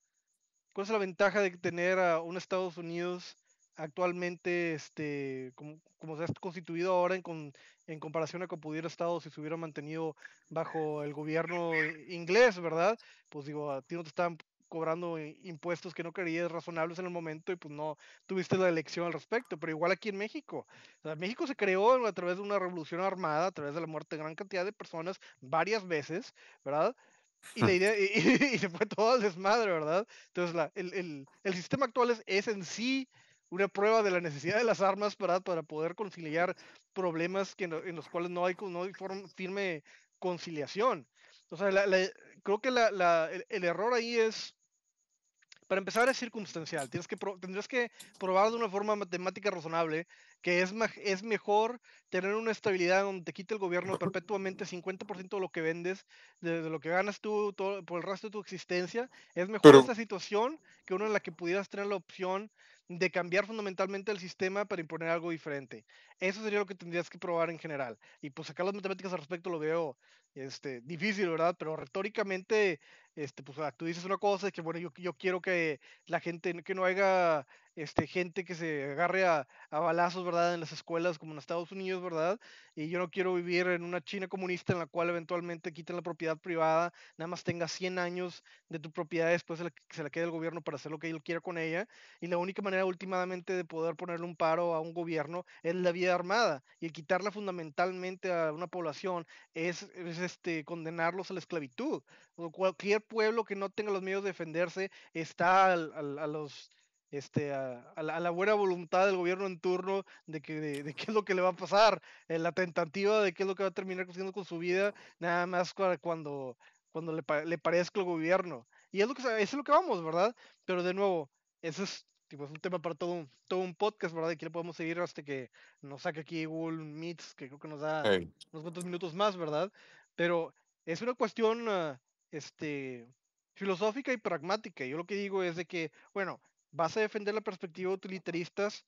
¿Cuál es la ventaja de tener a un Estados Unidos actualmente, este, como, se ha constituido ahora en, con, en comparación a que pudiera estado si se hubiera mantenido bajo el gobierno inglés, ¿verdad? Pues digo, a ti no te están cobrando impuestos que no querías razonables en el momento y pues no tuviste la elección al respecto, pero igual aquí en México. México se creó a través de una revolución armada, a través de la muerte de gran cantidad de personas varias veces, ¿verdad? Y, la idea, se fue todo al desmadre, ¿verdad? Entonces, la, el, el, sistema actual es, es en sí una prueba de la necesidad de las armas para, para poder conciliar problemas en los cuales no hay, no hay firme conciliación. O creo que el, error ahí es, para empezar, es circunstancial. Tienes que tendrías que probar de una forma matemática razonable que es, es mejor tener una estabilidad donde te quite el gobierno perpetuamente 50% de lo que vendes, de, lo que ganas tú por el resto de tu existencia. Es mejor esta situación que una en la que pudieras tener la opción de cambiar fundamentalmente el sistema para imponer algo diferente. Eso sería lo que tendrías que probar en general. Y pues acá las matemáticas al respecto lo veo este, difícil, ¿verdad? Pero retóricamente, este, pues ah, tú dices una cosa, es que bueno, yo, yo quiero que la gente, que no haya este, gente que se agarre a, balazos, ¿verdad? En las escuelas como en Estados Unidos, ¿verdad? Y yo no quiero vivir en una China comunista en la cual eventualmente quiten la propiedad privada, nada más tenga 100 años de tu propiedad, después se la, se la quede el gobierno para hacer lo que él quiera con ella. Y la única manera últimamente de poder ponerle un paro a un gobierno es la vía armada. Y el quitarla fundamentalmente a una población es este, condenarlos a la esclavitud. cualquier pueblo que no tenga los medios de defenderse está a los este, a, la, buena voluntad del gobierno en turno de, que, de, qué es lo que le va a pasar, eh, la tentativa de qué es lo que va a terminar haciendo con su vida, nada más cuando, cuando le, parezca el gobierno. Y es lo, que, es lo que vamos, ¿verdad? Pero de nuevo, eso es, es un tema para todo un, todo un podcast, ¿verdad? Y que le podemos seguir hasta que nos saque aquí Google Meets, que creo que nos da unos cuantos minutos más, ¿verdad? Pero es una cuestión ah, este, filosófica y pragmática. Yo lo que digo es de que, bueno, vas a defender la perspectiva de utilitaristas,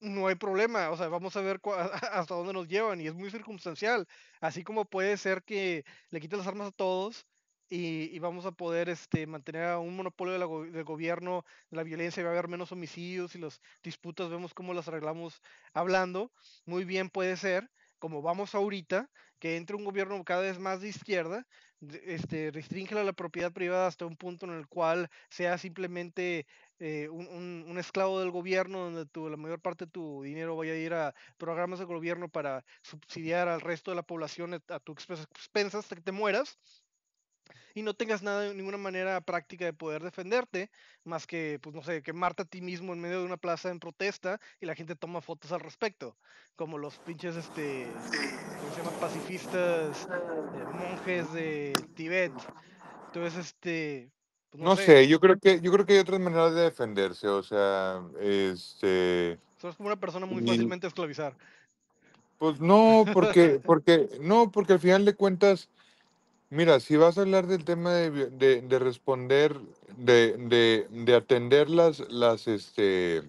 no hay problema. O sea, vamos a ver hasta dónde nos llevan y es muy circunstancial. Así como puede ser que le quiten las armas a todos. Y, vamos a poder este, mantener un monopolio de del gobierno, la violencia, va a haber menos homicidios y las disputas vemos cómo las arreglamos hablando. Muy bien puede ser, como vamos ahorita, que entre un gobierno cada vez más de izquierda, este, restringe la propiedad privada hasta un punto en el cual sea simplemente eh, un, esclavo del gobierno, donde tu, la mayor parte de tu dinero vaya a ir a programas de gobierno para subsidiar al resto de la población a, tu tus expensas hasta que te mueras y no tengas nada ninguna manera práctica de poder defenderte, más que, pues no sé, marta a ti mismo en medio de una plaza en protesta y la gente toma fotos al respecto, como los pinches, este, ¿cómo se llaman? Pacifistas, eh, monjes de Tibet. Entonces, este... Pues, no, sé. yo creo que yo creo que hay otras maneras de defenderse, o sea, este... Sos como una persona muy fácilmente esclavizar. Pues no, porque, porque, no, porque al final de cuentas, Mira, si vas a hablar del tema de, responder, de, atender las, las, este,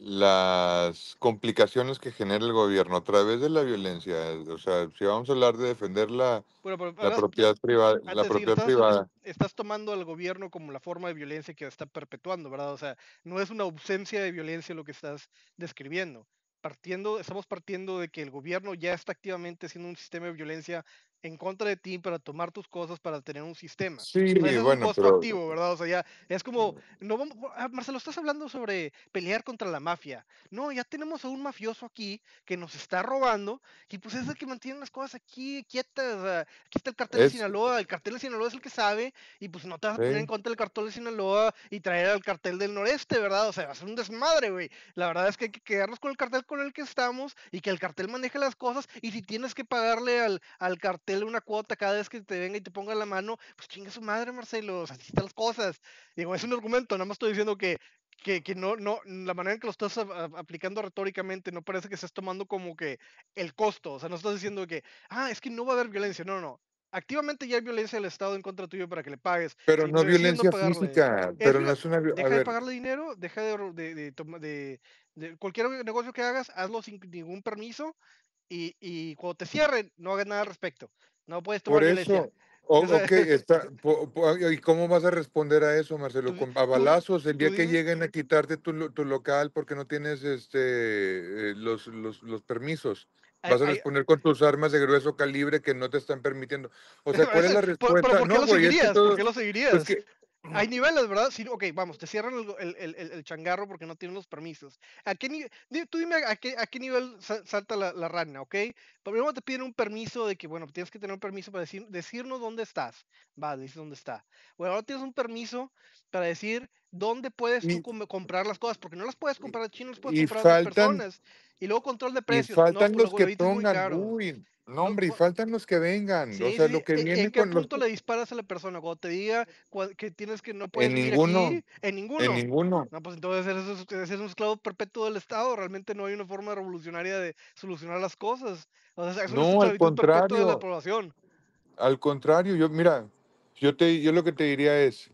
las complicaciones que genera el gobierno a través de la violencia, o sea, si vamos a hablar de defender la, la propiedad privada, la estás, privada. Estás tomando al gobierno como la forma de violencia que está perpetuando, ¿verdad? O sea, no es una ausencia de violencia lo que estás describiendo partiendo, estamos partiendo de que el gobierno ya está activamente haciendo un sistema de violencia en contra de ti para tomar tus cosas para tener un sistema. Sí, bueno, un ¿verdad? O sea, ya es como, no vamos, ah, Marcelo, estás hablando sobre pelear contra la mafia. No, ya tenemos a un mafioso aquí que nos está robando y pues es el que mantiene las cosas aquí quietas. Aquí está el cartel de Sinaloa, el cartel de Sinaloa es el que sabe y pues no te vas a poner en contra del cartel de Sinaloa y traer al cartel del noreste, ¿verdad? O sea, va a ser un desmadre, güey. La verdad es que hay que quedarnos con el cartel con el que estamos y que el cartel maneje las cosas y si tienes que pagarle al cartel métele una cuota cada vez que te venga y te ponga la mano, pues chinga su madre, Marcelo, así están las cosas. Digo, es un argumento, nada más estoy diciendo que, que, que no, no, la manera en que lo estás aplicando retóricamente no parece que estés tomando como que el costo, o sea, no estás diciendo que, ah, es que no va a haber violencia, no, no, Activamente ya hay violencia del Estado en contra tuyo para que le pagues. Pero no violencia física, pero no es una violencia. Deja de pagarle dinero, deja de, de, de, de, cualquier negocio que hagas, hazlo sin ningún permiso y, cuando te cierren, no hagas nada al respecto. No puedes tomar Por eso, está, ah, ¿y cómo vas a responder a eso, Marcelo? ¿A balazos? ¿El día que lleguen a quitarte tu, local porque no tienes este, eh, los, los, permisos? ¿Vas a responder con tus armas de grueso calibre que no te están permitiendo? O sea, ¿cuál es la respuesta? ¿Por, por, qué lo seguirías? Pues hay niveles, ¿verdad? Sí, ok, vamos, te cierran el, changarro porque no tienen los permisos. ¿A qué nivel, tú dime a qué, nivel salta la, rana, ¿ok? Primero te piden un permiso de que, bueno, tienes que tener un permiso para decir, decirnos dónde estás. Va, dices dónde está. Bueno, ahora tienes un permiso para decir dónde puedes comprar las cosas, porque no las puedes comprar a chinos, las puedes comprar a personas. Y luego control de precios. Y faltan los que pongan, no, hombre, y faltan los que vengan. o sea, lo que viene ¿En qué punto le disparas a la persona? Cuando te diga que tienes que no puedes en ninguno, en ninguno. En ninguno. No, pues entonces eres, un esclavo perpetuo del Estado. Realmente no hay una forma revolucionaria de solucionar las cosas. O sea, es no, al contrario. De la población. Al contrario, yo, mira, yo, te, yo lo que te diría es,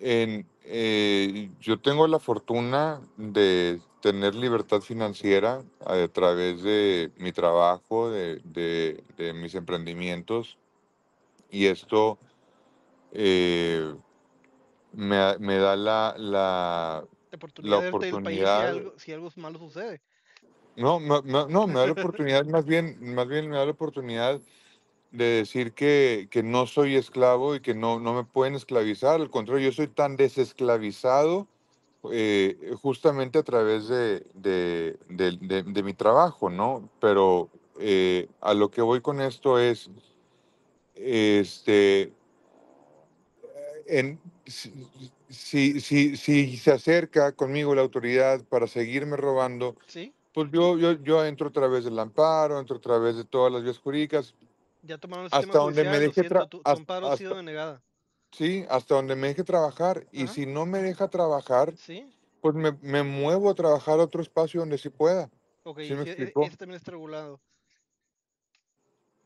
en, eh, yo tengo la fortuna de tener libertad financiera a, través de mi trabajo, de, de, de mis emprendimientos, y esto eh, me, da la, la, oportunidad, si, algo, si algo malo sucede. No, me, no, me da la oportunidad, más bien, más bien me da la oportunidad de decir que, no soy esclavo y que no, no me pueden esclavizar. Al contrario, yo soy tan desesclavizado eh, justamente a través de, de, mi trabajo, ¿no? Pero eh, a lo que voy con esto es, este, en, si, si, si, se acerca conmigo la autoridad para seguirme robando, pues yo, yo entro a través del amparo, entro a través de todas las vías jurídicas, hasta donde me deje trabajar ha sido denegada. Sí, hasta donde me deje trabajar. Y si no me deja trabajar, pues me, muevo a trabajar a otro espacio donde sí pueda. Ok, e, también está regulado.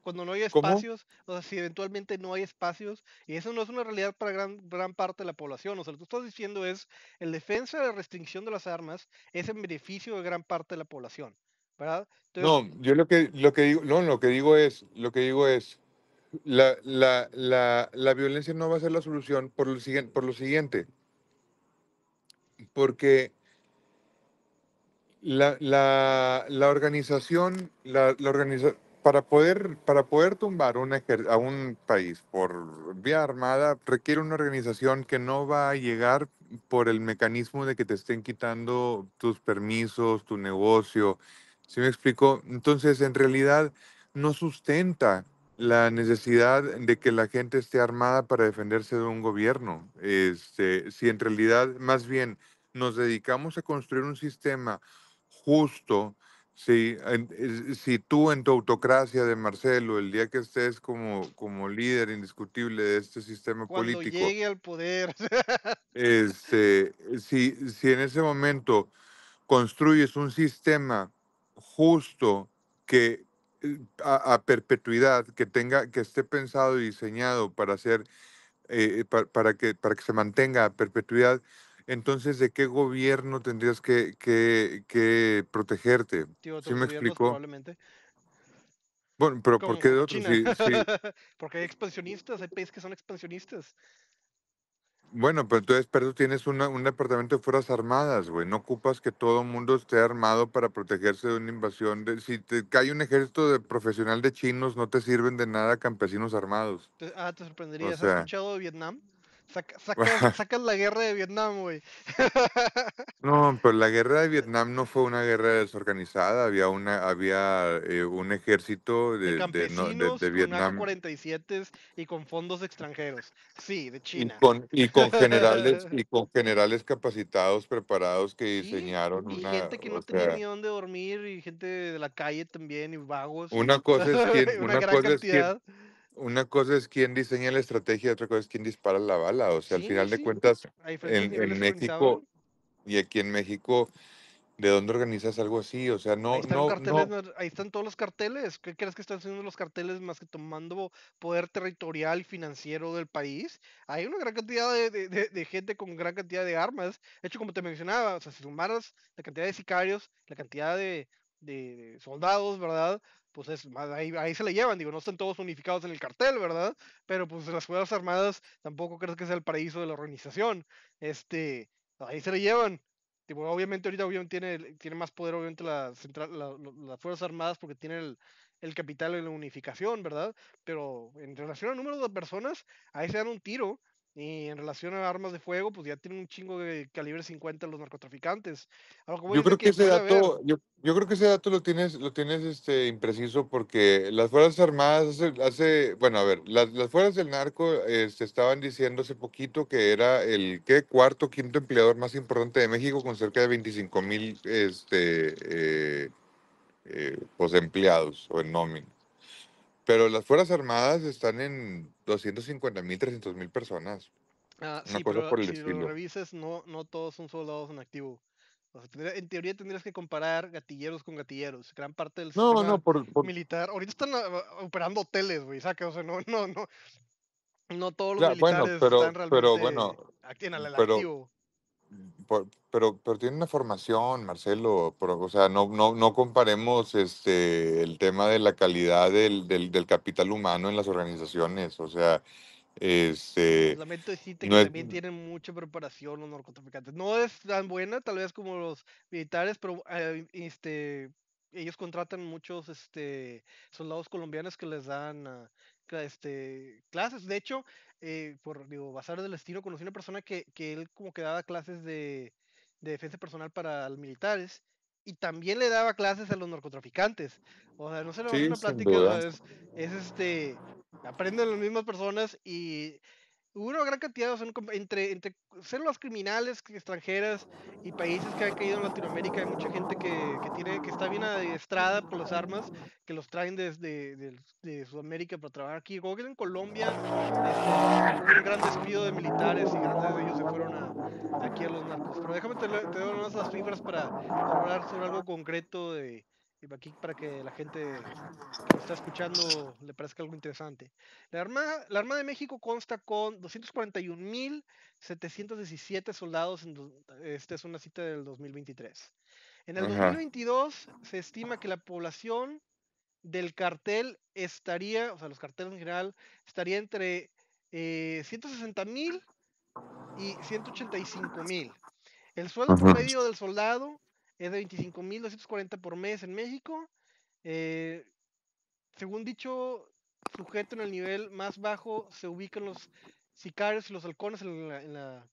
Cuando no hay espacios, o sea, si eventualmente no hay espacios, y eso no es una realidad para gran, gran parte de la población, o sea, lo que tú estás diciendo es, el defensa de la restricción de las armas es en beneficio de gran parte de la población no, yo lo que, lo que digo, no, lo que digo es, lo que digo es, la, violencia no va a ser la solución por lo, siguiente, por lo siguiente, porque la, la organización, para poder, para poder tumbar a un país por vía armada requiere una organización que no va a llegar por el mecanismo de que te estén quitando tus permisos, tu negocio, ¿Sí me explico? Entonces, en realidad, no sustenta la necesidad de que la gente esté armada para defenderse de un gobierno. Este, si en realidad, más bien, nos dedicamos a construir un sistema justo, si, si tú en tu autocracia de Marcelo, el día que estés como, como líder indiscutible de este sistema Cuando político. llegue al poder. Este, si, si en ese momento construyes un sistema justo que eh, a, perpetuidad, que tenga, que esté pensado y diseñado para hacer, eh, para, que, para que se mantenga a perpetuidad, entonces de qué gobierno tendrías que, protegerte. si ¿Sí me explico Bueno, pero ¿por de otros? sí. Porque hay expansionistas, hay países que son expansionistas. Bueno, pero entonces, pero tienes un departamento de Fuerzas Armadas, güey. No ocupas que todo mundo esté armado para protegerse de una invasión. si te cae un ejército de profesional de chinos, no te sirven de nada campesinos armados. Ah, te sorprenderías? ¿Has escuchado de Vietnam? sacan la guerra de Vietnam, güey. no, pero pues, la guerra de Vietnam no fue una guerra desorganizada. Había una, había eh, un ejército de, de, de, Vietnam. 47 y con fondos extranjeros. Sí, de China. Y con, generales, y con generales capacitados, preparados que diseñaron y una. gente que no tenía ni dónde dormir, y gente de la calle también, y vagos. Una cosa es una cosa es quién diseña la estrategia, otra cosa es quién dispara la bala. O sea, al final de cuentas, en, México y aquí en México, ¿de dónde organizas algo así? O sea, no, ahí están Ahí están todos los carteles. ¿Qué crees que están haciendo los carteles más que tomando poder territorial y financiero del país? Hay una gran cantidad de, gente con gran cantidad de armas. De hecho, como te mencionaba, o sea, si sumaras la cantidad de sicarios, la cantidad de de, soldados, ¿verdad? Pues es, ahí, ahí, se le llevan, digo, no están todos unificados en el cartel, ¿verdad? Pero pues las Fuerzas Armadas tampoco crees que sea el paraíso de la organización. Este, ahí se le llevan. Digo, obviamente ahorita tiene, tiene más poder, obviamente, las Fuerzas Armadas porque tiene el, el capital en la unificación, ¿verdad? Pero en relación al número de personas, ahí se dan un tiro y en relación a armas de fuego, pues ya tienen un chingo de calibre 50 los narcotraficantes. yo creo que, ese dato, yo, creo que ese dato lo tienes, lo tienes este, impreciso porque las Fuerzas Armadas hace, bueno, a ver, las, Fuerzas del Narco este, estaban diciendo hace poquito que era el ¿qué? cuarto, quinto empleador más importante de México con cerca de 25 mil este, eh, eh, pues, empleados o en nómina. Pero las Fuerzas Armadas están en 250.000, mil, mil personas. Ah, sí, pero si lo no, no todos son soldados en activo. en teoría tendrías que comparar gatilleros con gatilleros. Gran parte del militar. Ahorita están ah, ah, operando hoteles, güey, no, no, no. No todos los militares están realmente pero, bueno, en activo pero, pero tiene una formación, Marcelo. o sea, no, no, no comparemos este, el tema de la calidad del, del, capital humano en las organizaciones. O sea, pues, este. Lamento decirte que también tienen mucha preparación los narcotraficantes. No es tan buena, tal vez como los militares, pero eh, este, ellos contratan muchos este, soldados colombianos que les dan. Ah, este, clases. De hecho, eh, por, digo, basar del estilo, conocí una persona que, él como que daba clases de, defensa personal para los militares y también le daba clases a los narcotraficantes. O sea, no se le va a una plática, es, este, aprenden las mismas personas y hubo una gran cantidad, o entre, células criminales extranjeras y países que han caído en Latinoamérica, hay mucha gente que, tiene, que está bien adiestrada por las armas, que los traen desde Sudamérica para trabajar aquí. Google en Colombia este, un gran despido de militares y grandes de ellos se fueron aquí a los narcos. Pero déjame te, doy unas cifras para hablar sobre algo concreto de aquí para que la gente que está escuchando le parezca algo interesante. La Armada, la Armada de México consta con 241.717 soldados. esta es una cita del 2023. En el 2022 se estima que la población del cartel estaría, o sea, los carteles en general, estaría entre eh, y 185.000. El sueldo promedio del soldado es de 25.240 por mes en México. Eh, según dicho, sujeto en el nivel más bajo se ubican los sicarios y los halcones en la,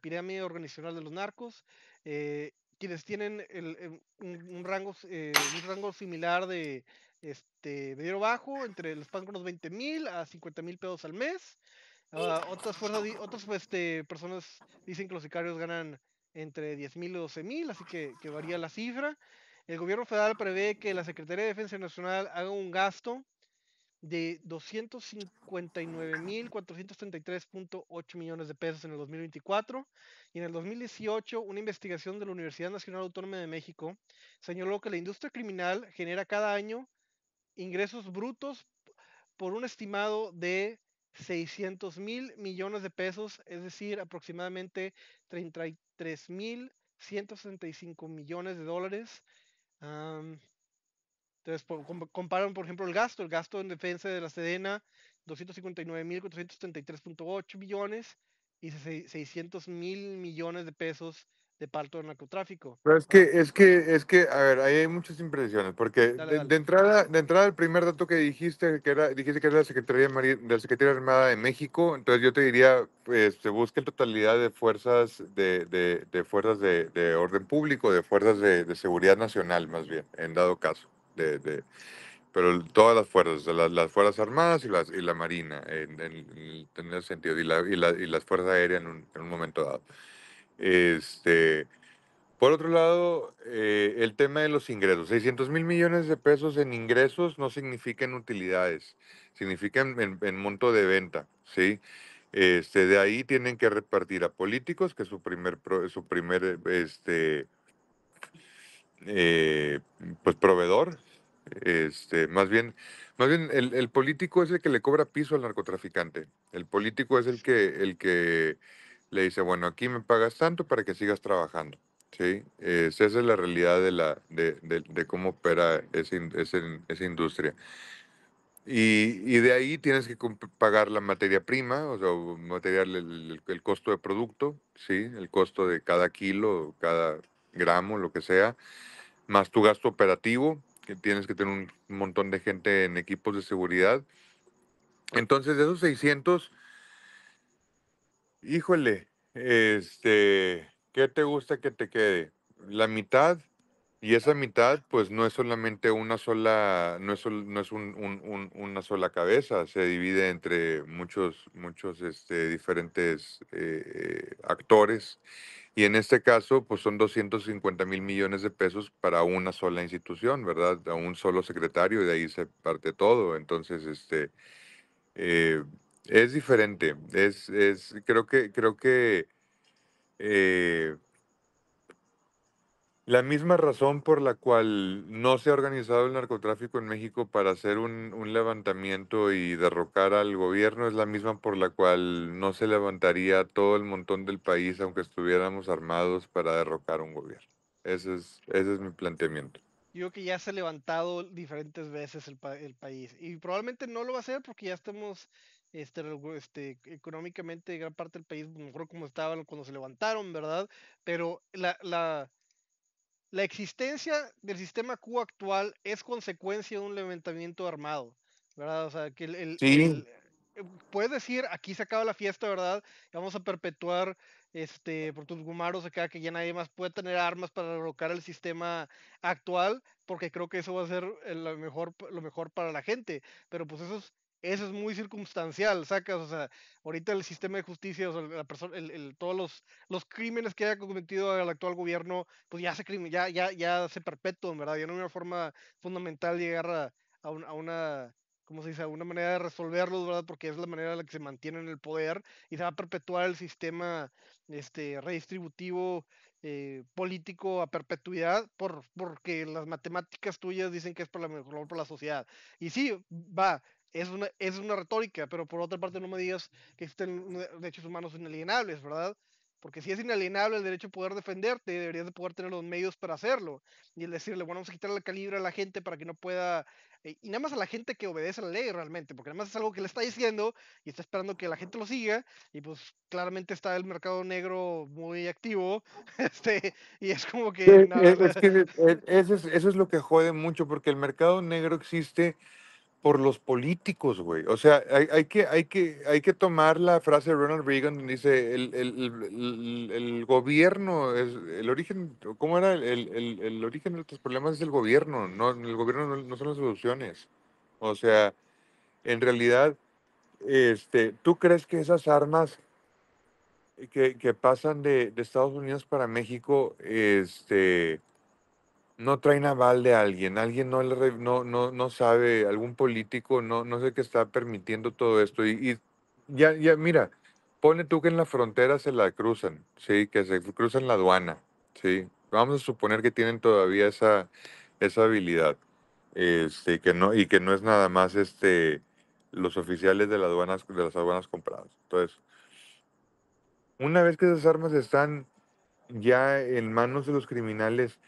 pirámide organizacional de los narcos, eh, quienes tienen eh, un, rango, un rango similar de este, dinero bajo, entre los pan con unos mil a 50.000 mil pesos al mes. Ah, otras pues, este, personas dicen que los sicarios ganan entre 10.000 y 12.000, así que, que varía la cifra. El gobierno federal prevé que la Secretaría de Defensa Nacional haga un gasto de 259.433.8 millones de pesos en el 2024 y en el 2018 una investigación de la Universidad Nacional Autónoma de México señaló que la industria criminal genera cada año ingresos brutos por un estimado de 600 mil millones de pesos, es decir, aproximadamente 33 mil 165 millones de dólares. entonces, comparan, por ejemplo, el gasto, el gasto en defensa de la Sedena, mil 259.433.8 millones y 600 mil millones de pesos de parto del narcotráfico. Pero es que, es que, es que, a ver, hay muchas impresiones, porque de, entrada, de entrada el primer dato que dijiste, que era, dijiste que era la Secretaría de la Secretaría Armada de México, entonces yo te diría, pues, se busca en totalidad de fuerzas de, fuerzas de, orden público, de fuerzas de, seguridad nacional, más bien, en dado caso, de pero todas las fuerzas, las, las, Fuerzas Armadas y, las, y la Marina, en, en, sentido, y, la, y, la, y las Fuerzas Aéreas en un, en un momento dado. Este, por otro lado, eh, el tema de los ingresos. 600 mil millones de pesos en ingresos no significan utilidades, significan en, monto de venta, ¿sí? Este, de ahí tienen que repartir a políticos, que es su primer, su primer este, eh, pues proveedor. Este, más bien, más bien el, el, político es el que le cobra piso al narcotraficante. El político es el que, el que le dice, bueno, aquí me pagas tanto para que sigas trabajando. ¿sí? Eh, esa es la realidad de, la, de, de, cómo opera esa, esa, industria. Y, y, de ahí tienes que pagar la materia prima, o sea, material, el, costo de producto, ¿sí? el costo de cada kilo, cada gramo, lo que sea, más tu gasto operativo, que tienes que tener un montón de gente en equipos de seguridad. Entonces, de esos 600, Híjole, este, ¿qué te gusta que te quede? La mitad, y esa mitad, pues no es solamente una sola, no es, no es una sola cabeza, se divide entre muchos, muchos este, diferentes eh, actores. Y en este caso, pues son 250 mil millones de pesos para una sola institución, ¿verdad? A un solo secretario y de ahí se parte todo. Entonces, este, eh, es diferente. Es, creo que, creo que eh, la misma razón por la cual no se ha organizado el narcotráfico en México para hacer un, un, levantamiento y derrocar al gobierno es la misma por la cual no se levantaría todo el montón del país aunque estuviéramos armados para derrocar un gobierno. Ese es, ese es mi planteamiento. Yo creo que ya se ha levantado diferentes veces el, el país y probablemente no lo va a hacer porque ya estamos este, este, económicamente gran parte del país, mejor como estaban cuando se levantaron, ¿verdad? Pero la, la, existencia del sistema Q actual es consecuencia de un levantamiento armado, ¿verdad? O sea, que el, puede eh, puedes decir, aquí se acaba la fiesta, ¿verdad? vamos a perpetuar este, por tus gumaros acá, que ya nadie más puede tener armas para derrocar el sistema actual, porque creo que eso va a ser eh, lo mejor, lo mejor para la gente. Pero pues eso es eso es muy circunstancial, sacas, o sea, ahorita el sistema de justicia, o la persona, el, todos los, los crímenes que haya cometido el actual gobierno, pues ya se, ya, ya, ya se perpetúan, ¿verdad? Ya no hay una forma fundamental llegar a, una, ¿cómo se dice?, a una manera de resolverlos, ¿verdad? Porque es la manera en la que se mantiene en el poder y se va a perpetuar el sistema este, redistributivo eh, político a perpetuidad por, porque las matemáticas tuyas dicen que es para la mejor por la sociedad. Y sí, va, es una, es una retórica, pero por otra parte no me digas que existen derechos humanos inalienables, ¿verdad? Porque si es inalienable el derecho a poder defenderte, deberías de poder tener los medios para hacerlo. Y el decirle, bueno, vamos a quitarle el calibre a la gente para que no pueda... Eh, y nada más a la gente que obedece la ley realmente, porque nada más es algo que le está diciendo y está esperando que la gente lo siga. Y pues claramente está el mercado negro muy activo. este Y es como que... que eso, e, es, eso es lo que jode mucho, porque el mercado negro existe por los políticos, güey. O sea, hay, que, hay, que, hay que tomar la frase de Ronald Reagan dice, el, gobierno, es, el origen, ¿cómo era? El, origen de estos problemas es el gobierno, no, el gobierno no, son las soluciones. O sea, en realidad, este, ¿tú crees que esas armas que, pasan de, de Estados Unidos para México, este no traen aval de alguien, alguien no, no, no, sabe, algún político, no, no sé qué está permitiendo todo esto. Y, ya, ya, mira, pone tú que en la frontera se la cruzan, ¿sí? Que se cruzan la aduana, ¿sí? Vamos a suponer que tienen todavía esa, esa habilidad, este, que no, y que no es nada más este, los oficiales de, las aduanas, de las aduanas compradas. Entonces, una vez que esas armas están ya en manos de los criminales,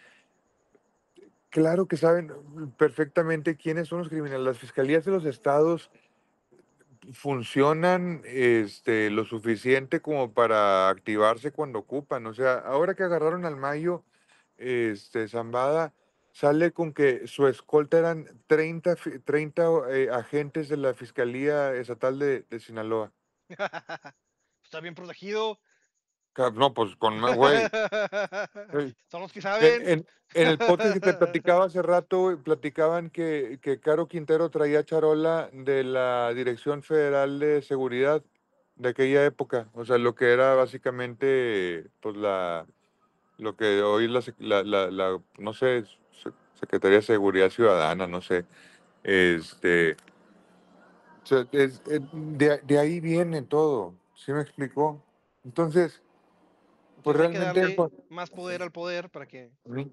Claro que saben mm, perfectamente quiénes son los criminales. Las fiscalías de los estados funcionan este, lo suficiente como para activarse cuando ocupan. O sea, ahora que agarraron al Mayo, este, Zambada sale con que su escolta eran 30, 30 eh, agentes de la Fiscalía Estatal de Sinaloa. Pues, está bien protegido. No, pues con güey. Son los que saben. En, el podcast que te platicaba hace rato, platicaban que, Caro Quintero traía charola de la Dirección Federal de Seguridad de aquella época. O sea, lo que era básicamente, pues la. Lo que hoy la, la, no sé, Secretaría de Seguridad Ciudadana, no sé. Este. Eh, de, de ahí viene todo. ¿Sí me explicó? Entonces pues realmente pues, más poder al poder para que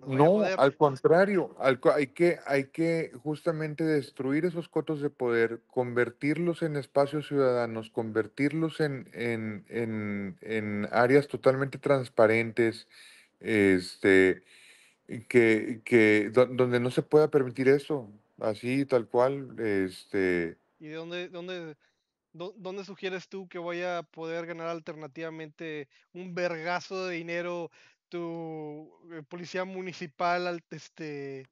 no, al contrario hay que hay que justamente destruir esos cotos de poder convertirlos en espacios ciudadanos convertirlos en, en, áreas totalmente transparentes este que, donde no se pueda permitir eso así tal cual este y de dónde dónde ¿Dónde sugieres tú que voy a poder ganar alternativamente un vergazo de dinero tu eh, policía municipal este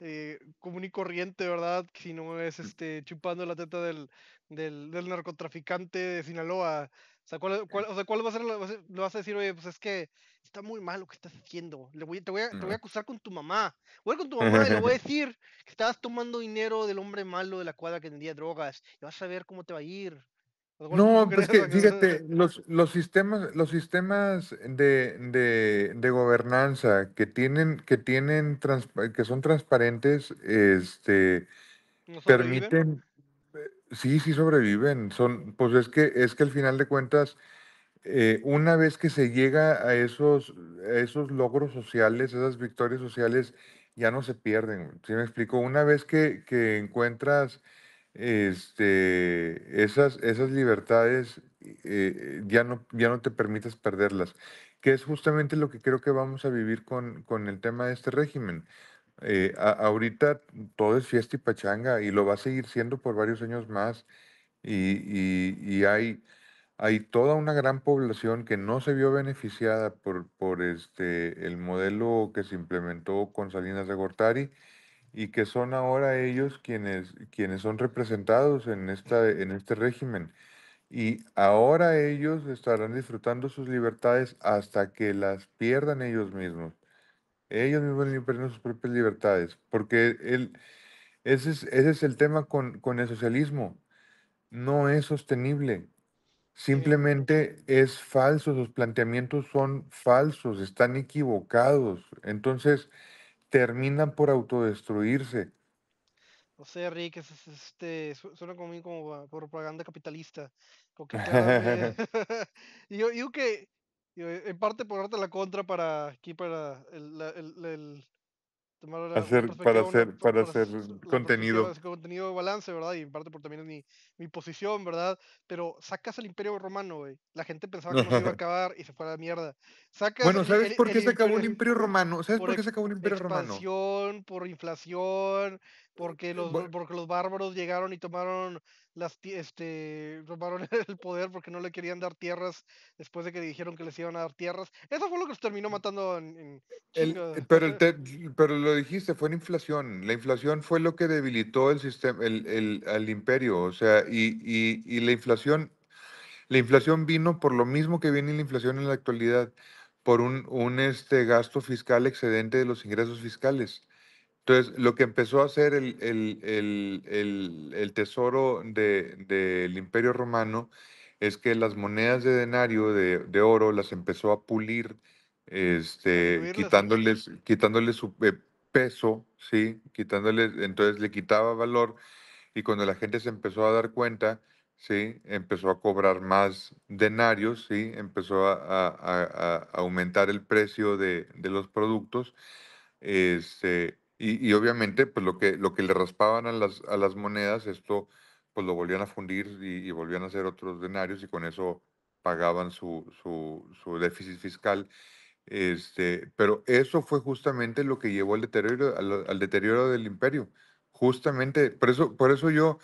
eh, común y corriente, ¿verdad? Si no es este chupando la teta del, del, narcotraficante de Sinaloa. O sea, ¿cuál, va a ser? Le vas a decir, oye, pues es que está muy mal lo que estás haciendo. Le te, voy a, acusar con tu mamá. Voy a con tu mamá y le voy a decir que estabas tomando dinero del hombre malo de la cuadra que vendía drogas. Y vas a ver cómo te va a ir. No, es pues, que fíjate, los, sistemas, los sistemas de, gobernanza que tienen, que tienen que son transparentes, este permiten, Sí, sí sobreviven. Son, pues es que es que al final de cuentas, eh, una vez que se llega a esos, esos logros sociales, esas victorias sociales, ya no se pierden. ¿Sí me explico? Una vez que, encuentras este, esas, esas libertades, eh, ya, no, ya no te permitas perderlas, que es justamente lo que creo que vamos a vivir con el tema de este régimen. Eh, ahorita todo es fiesta y pachanga y lo va a seguir siendo por varios años más. Y, hay, hay toda una gran población que no se vio beneficiada por, por este, el modelo que se implementó con Salinas de Gortari y que son ahora ellos quienes, quienes son representados en, esta, en este régimen. Y ahora ellos estarán disfrutando sus libertades hasta que las pierdan ellos mismos. Ellos mismos perder sus propias libertades, porque ese, es, ese es el tema con, el socialismo. No es sostenible. Simplemente es falso, sus planteamientos son falsos, están equivocados. Entonces terminan por autodestruirse. No sé, Rick, es, este, suena como, como propaganda capitalista. yo que eh, en parte por darte la contra para aquí, para el, el, tomar hacer, para hacer, para, hacer contenido. de balance, ¿verdad? Y en parte por también mi, mi posición, ¿verdad? Pero sacas el Imperio Romano, güey. La gente pensaba que no se iba a acabar y se fue a la mierda. bueno, ¿sabes por qué se acabó el, Imperio Romano? ¿Sabes por, qué se acabó el Imperio Romano? Por inflación, porque los, porque los bárbaros llegaron y tomaron las este, robaron el poder porque no le querían dar tierras después de que dijeron que les iban a dar tierras. Eso fue lo que los terminó matando en... el, eh, pero, pero lo dijiste, fue en inflación. La inflación fue lo que debilitó el sistema, el, el, imperio. O sea, y, y la inflación... La inflación vino por lo mismo que viene la inflación en la actualidad, por un, un este gasto fiscal excedente de los ingresos fiscales. Entonces, lo que empezó a hacer el, el, el, el tesoro del imperio romano es que las monedas de denario de, oro las empezó a pulir, este, quitándoles, quitándoles su eh, peso, ¿sí? Quitándoles, entonces le quitaba valor y cuando la gente se empezó a dar cuenta, ¿sí? Empezó a cobrar más denarios, ¿sí? Empezó a, a aumentar el precio de, de los productos. Este, y, obviamente, pues lo que, lo que le raspaban a las, a las monedas, esto pues lo volvían a fundir y, volvían a hacer otros denarios y con eso pagaban su, su, su déficit fiscal. Este, pero eso fue justamente lo que llevó al deterioro, al, deterioro del imperio. Justamente, por eso, por eso yo,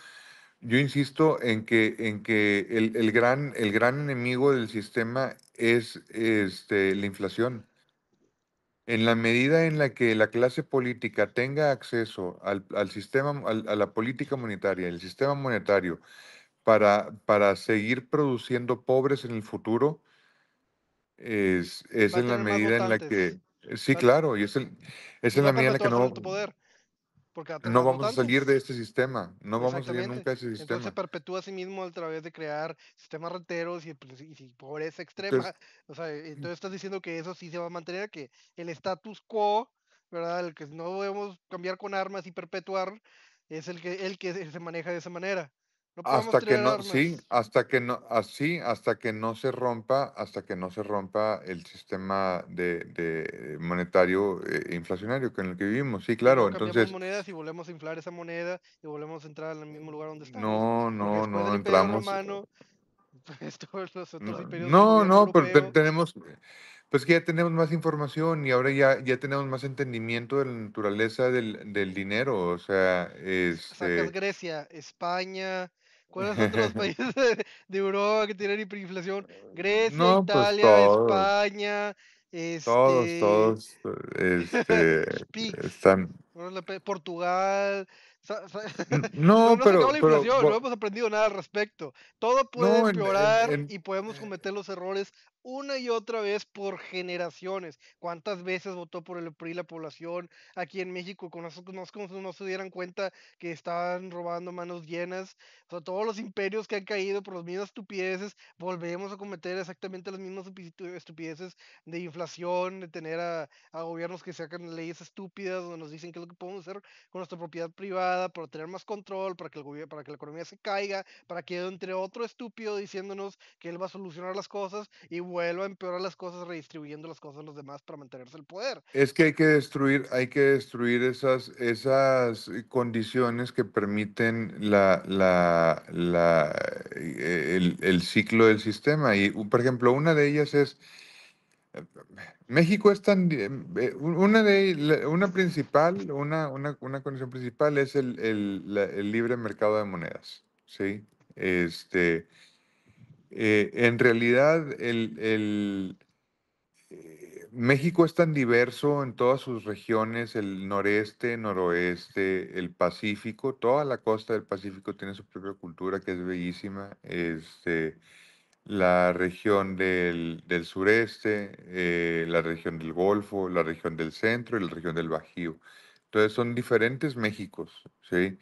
yo insisto en que, en que el, gran, el gran enemigo del sistema es este, la inflación. En la medida en la que la clase política tenga acceso al, sistema, a la política monetaria, el sistema monetario, para, para seguir produciendo pobres en el futuro, es, es en la medida en la que... Eh, sí, claro, y es, el, es en la medida en la que no no vamos a salir de este sistema, no vamos a salir nunca de ese sistema. Entonces se perpetúa a sí mismo a través de crear sistemas reteros y, pues, pobreza extrema. Entonces, o sea, eh, mm. estás diciendo que eso sí se va a mantener, que el status quo, ¿verdad? El que no debemos cambiar con armas y perpetuar, es el que, el que se maneja de esa manera hasta que no, sí, hasta que no, así, ah, hasta que no se rompa, hasta que no se rompa el sistema de, de monetario eh, inflacionario que en el que vivimos. Sí, claro. entonces. y volvemos a inflar esa moneda y volvemos a entrar al mismo lugar donde estamos. No, no, no, entramos. Pues, no, no, pero tenemos, pues que ya tenemos más información y ahora ya, ya tenemos más entendimiento de la naturaleza del, del dinero. O sea, este. Sacas Grecia, España. ¿Cuáles son otros países de, Europa que tienen hiperinflación? Grecia, pues, Italia, España. Este... Todos, todos. Este, Portugal. No, no pero, no hemos aprendido nada al respecto. Todo puede empeorar y podemos cometer los errores una y otra vez por generaciones. ¿Cuántas veces votó por el PRI la población aquí en México? Con como no, no se dieran cuenta que estaban robando manos llenas. O todos los imperios que han caído por las mismas estupideces, volvemos a cometer exactamente las mismas estupideces de inflación, de tener a, a gobiernos que sacan leyes estúpidas donde nos dicen qué es lo que podemos hacer con nuestra propiedad privada para tener más control, para que, el gobierno, para que la economía se caiga, para que entre otro estúpido diciéndonos que él va a solucionar las cosas y vuelva a empeorar las cosas redistribuyendo las cosas a los demás para mantenerse el poder. Es que hay que destruir, hay que destruir esas, esas eh, condiciones que permiten la, la, la eh, el, el, ciclo del sistema. Y, por ejemplo, una de ellas es... Eh, México es tan... Em, una, de, una principal, una, una, una condición principal es el, el, el libre mercado de monedas, ¿sí? Este, eh, en realidad, el, eh, México es tan diverso en todas sus regiones, el noreste, noroeste, el Pacífico, toda la costa del Pacífico tiene su propia cultura que es bellísima, este, la región del, sureste, eh, la región del Golfo, la región del centro y la región del Bajío. Entonces son diferentes Méxicos, ¿sí?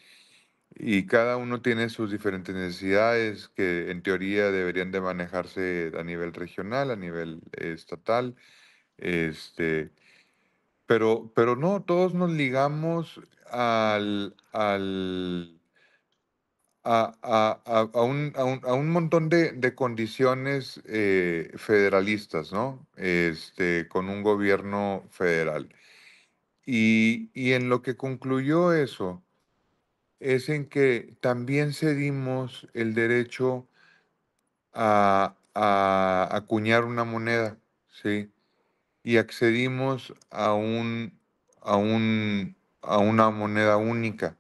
y cada uno tiene sus diferentes necesidades que en teoría deberían de manejarse a nivel regional, a nivel estatal, este, pero, pero no, todos nos ligamos al, a, un, montón de, condiciones eh, federalistas, ¿no? Este, con un gobierno federal. y en lo que concluyó eso, es en que también cedimos el derecho a, acuñar una moneda, ¿sí? Y accedimos a, un, a, una moneda única.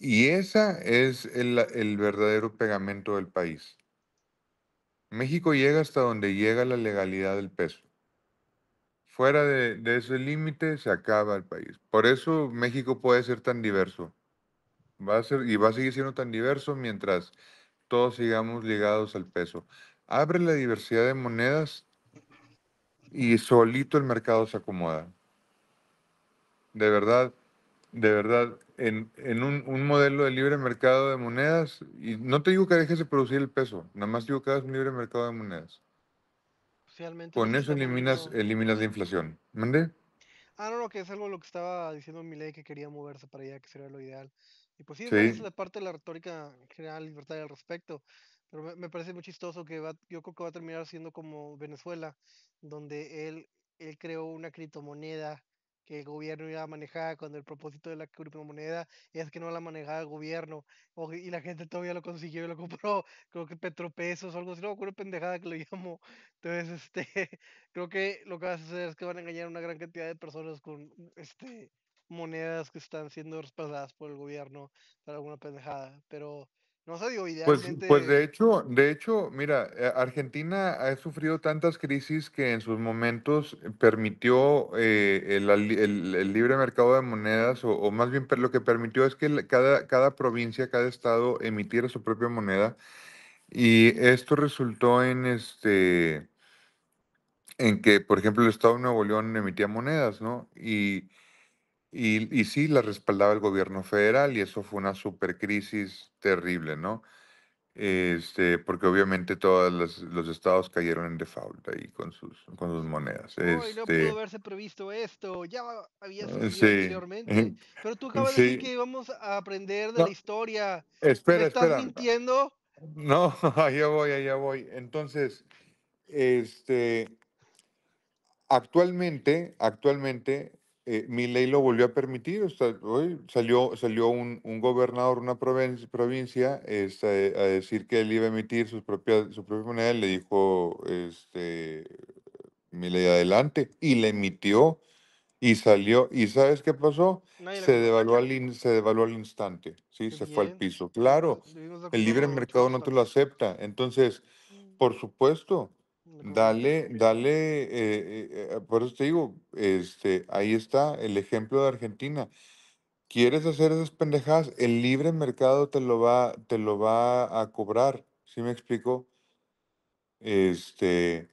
Y esa es el, el, verdadero pegamento del país. México llega hasta donde llega la legalidad del peso fuera de, ese límite se acaba el país. Por eso México puede ser tan diverso. Va a ser y va a seguir siendo tan diverso mientras todos sigamos ligados al peso. Abre la diversidad de monedas y solito el mercado se acomoda. De verdad, de verdad, en, un, un, modelo de libre mercado de monedas, y no te digo que dejes de producir el peso, nada más digo que hagas un libre mercado de monedas. Con eso eliminas, eliminas la inflación. ¿Mande? Ah, no, no, que es algo lo que estaba diciendo ley que quería moverse para allá, que sería lo ideal. Y pues sí, es la parte de la retórica general libertaria al respecto. Pero me, me, parece muy chistoso que va, yo creo que va a terminar siendo como Venezuela, donde él, él creó una criptomoneda que el gobierno iba a manejar cuando el propósito de la criptomoneda es que no la manejaba el gobierno o, y la gente todavía lo consiguió y lo compró, creo que petropesos o algo así, no una pendejada que lo llamo. Entonces, este, creo que lo que va a hacer es que van a engañar a una gran cantidad de personas con este monedas que están siendo respaldadas por el gobierno para alguna pendejada, pero no Pues, pues de hecho, de hecho, mira, eh, Argentina ha sufrido tantas crisis que en sus momentos eh, permitió eh, el, libre mercado de monedas, o, más bien lo que permitió es que cada, cada provincia, cada estado emitiera su propia moneda. Y esto resultó en este en que, por ejemplo, el estado de Nuevo León emitía monedas, ¿no? Y y, sí, la respaldaba el gobierno federal y eso fue una supercrisis terrible, ¿no? Este, porque obviamente todos los, estados cayeron en default ahí con sus, con sus monedas. No, este... pudo haberse previsto esto, ya había ah, sucedido anteriormente. Pero tú acabas de decir que íbamos a aprender de la historia. Espera, ¿Me estás mintiendo? No, allá voy, allá voy. Entonces, este, actualmente, actualmente eh, mi ley lo volvió a permitir. hoy salió, salió un, gobernador de una provincia, provincia este, a decir que él iba a emitir sus propias, su propia moneda. Le dijo este, mi ley adelante y le emitió y salió. ¿Y sabes qué pasó? se, devaluó al se devaluó al instante. Sí, se fue al piso. Claro, el libre mercado no te lo acepta. Entonces, mm. por supuesto Dale, dale, eh, eh, eh, por eso te digo, este, ahí está el ejemplo de Argentina. ¿Quieres hacer esas pendejadas? El libre mercado te lo va, te lo va a cobrar, ¿sí me explico? Este,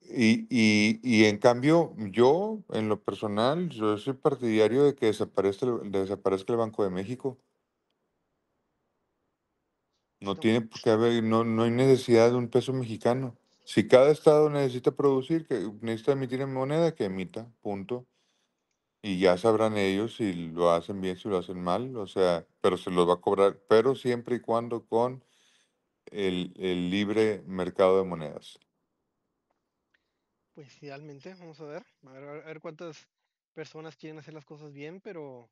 y, y, y en cambio, yo, en lo personal, yo soy partidario de que desaparezca, el- desaparezca el Banco de México. No tiene por qué haber, no, no hay necesidad de un peso mexicano. Si cada estado necesita producir, que necesita emitir en moneda, que emita, punto. Y ya sabrán ellos si lo hacen bien, si lo hacen mal, o sea, pero se los va a cobrar, pero siempre y cuando con el, libre mercado de monedas. Pues idealmente, vamos a ver, a ver, cuántas personas quieren hacer las cosas bien, pero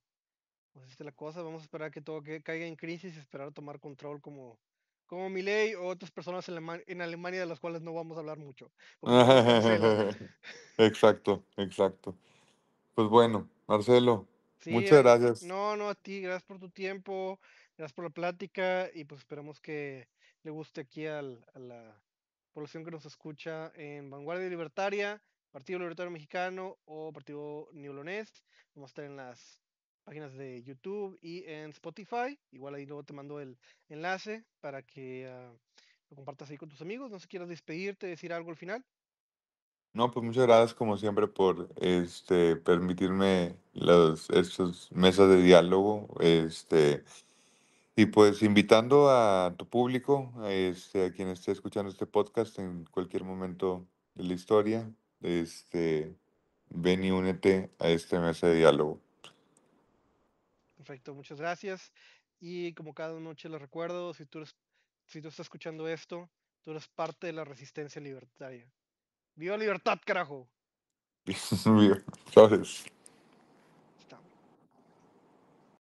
pues esta la cosa, vamos a esperar que todo que caiga en crisis, esperar a tomar control como como Milei o otras personas en, en, Alemania de las cuales no vamos a hablar mucho. exacto, exacto. Pues bueno, Marcelo, muchas gracias. No, no, a ti, gracias por tu tiempo, gracias por la plática y pues esperamos que le guste aquí a la población que nos escucha en Vanguardia Libertaria, Partido Libertario Mexicano o Partido Neolonés. Vamos a estar en las páginas de YouTube y en Spotify. Igual ahí luego te mando el enlace para que ah, lo compartas ahí con tus amigos. No sé, quieras despedirte, decir algo al final. No, pues muchas gracias como siempre por este permitirme las estas mesas de diálogo, este y pues invitando a tu público, este, a quien esté escuchando este podcast en cualquier momento de la historia, este ven y únete a esta mesa de diálogo. Perfecto, muchas gracias. Y como cada noche lo recuerdo, si tú, si estás escuchando esto, tú eres parte de la resistencia libertaria. ¡Viva libertad, carajo! Sabes.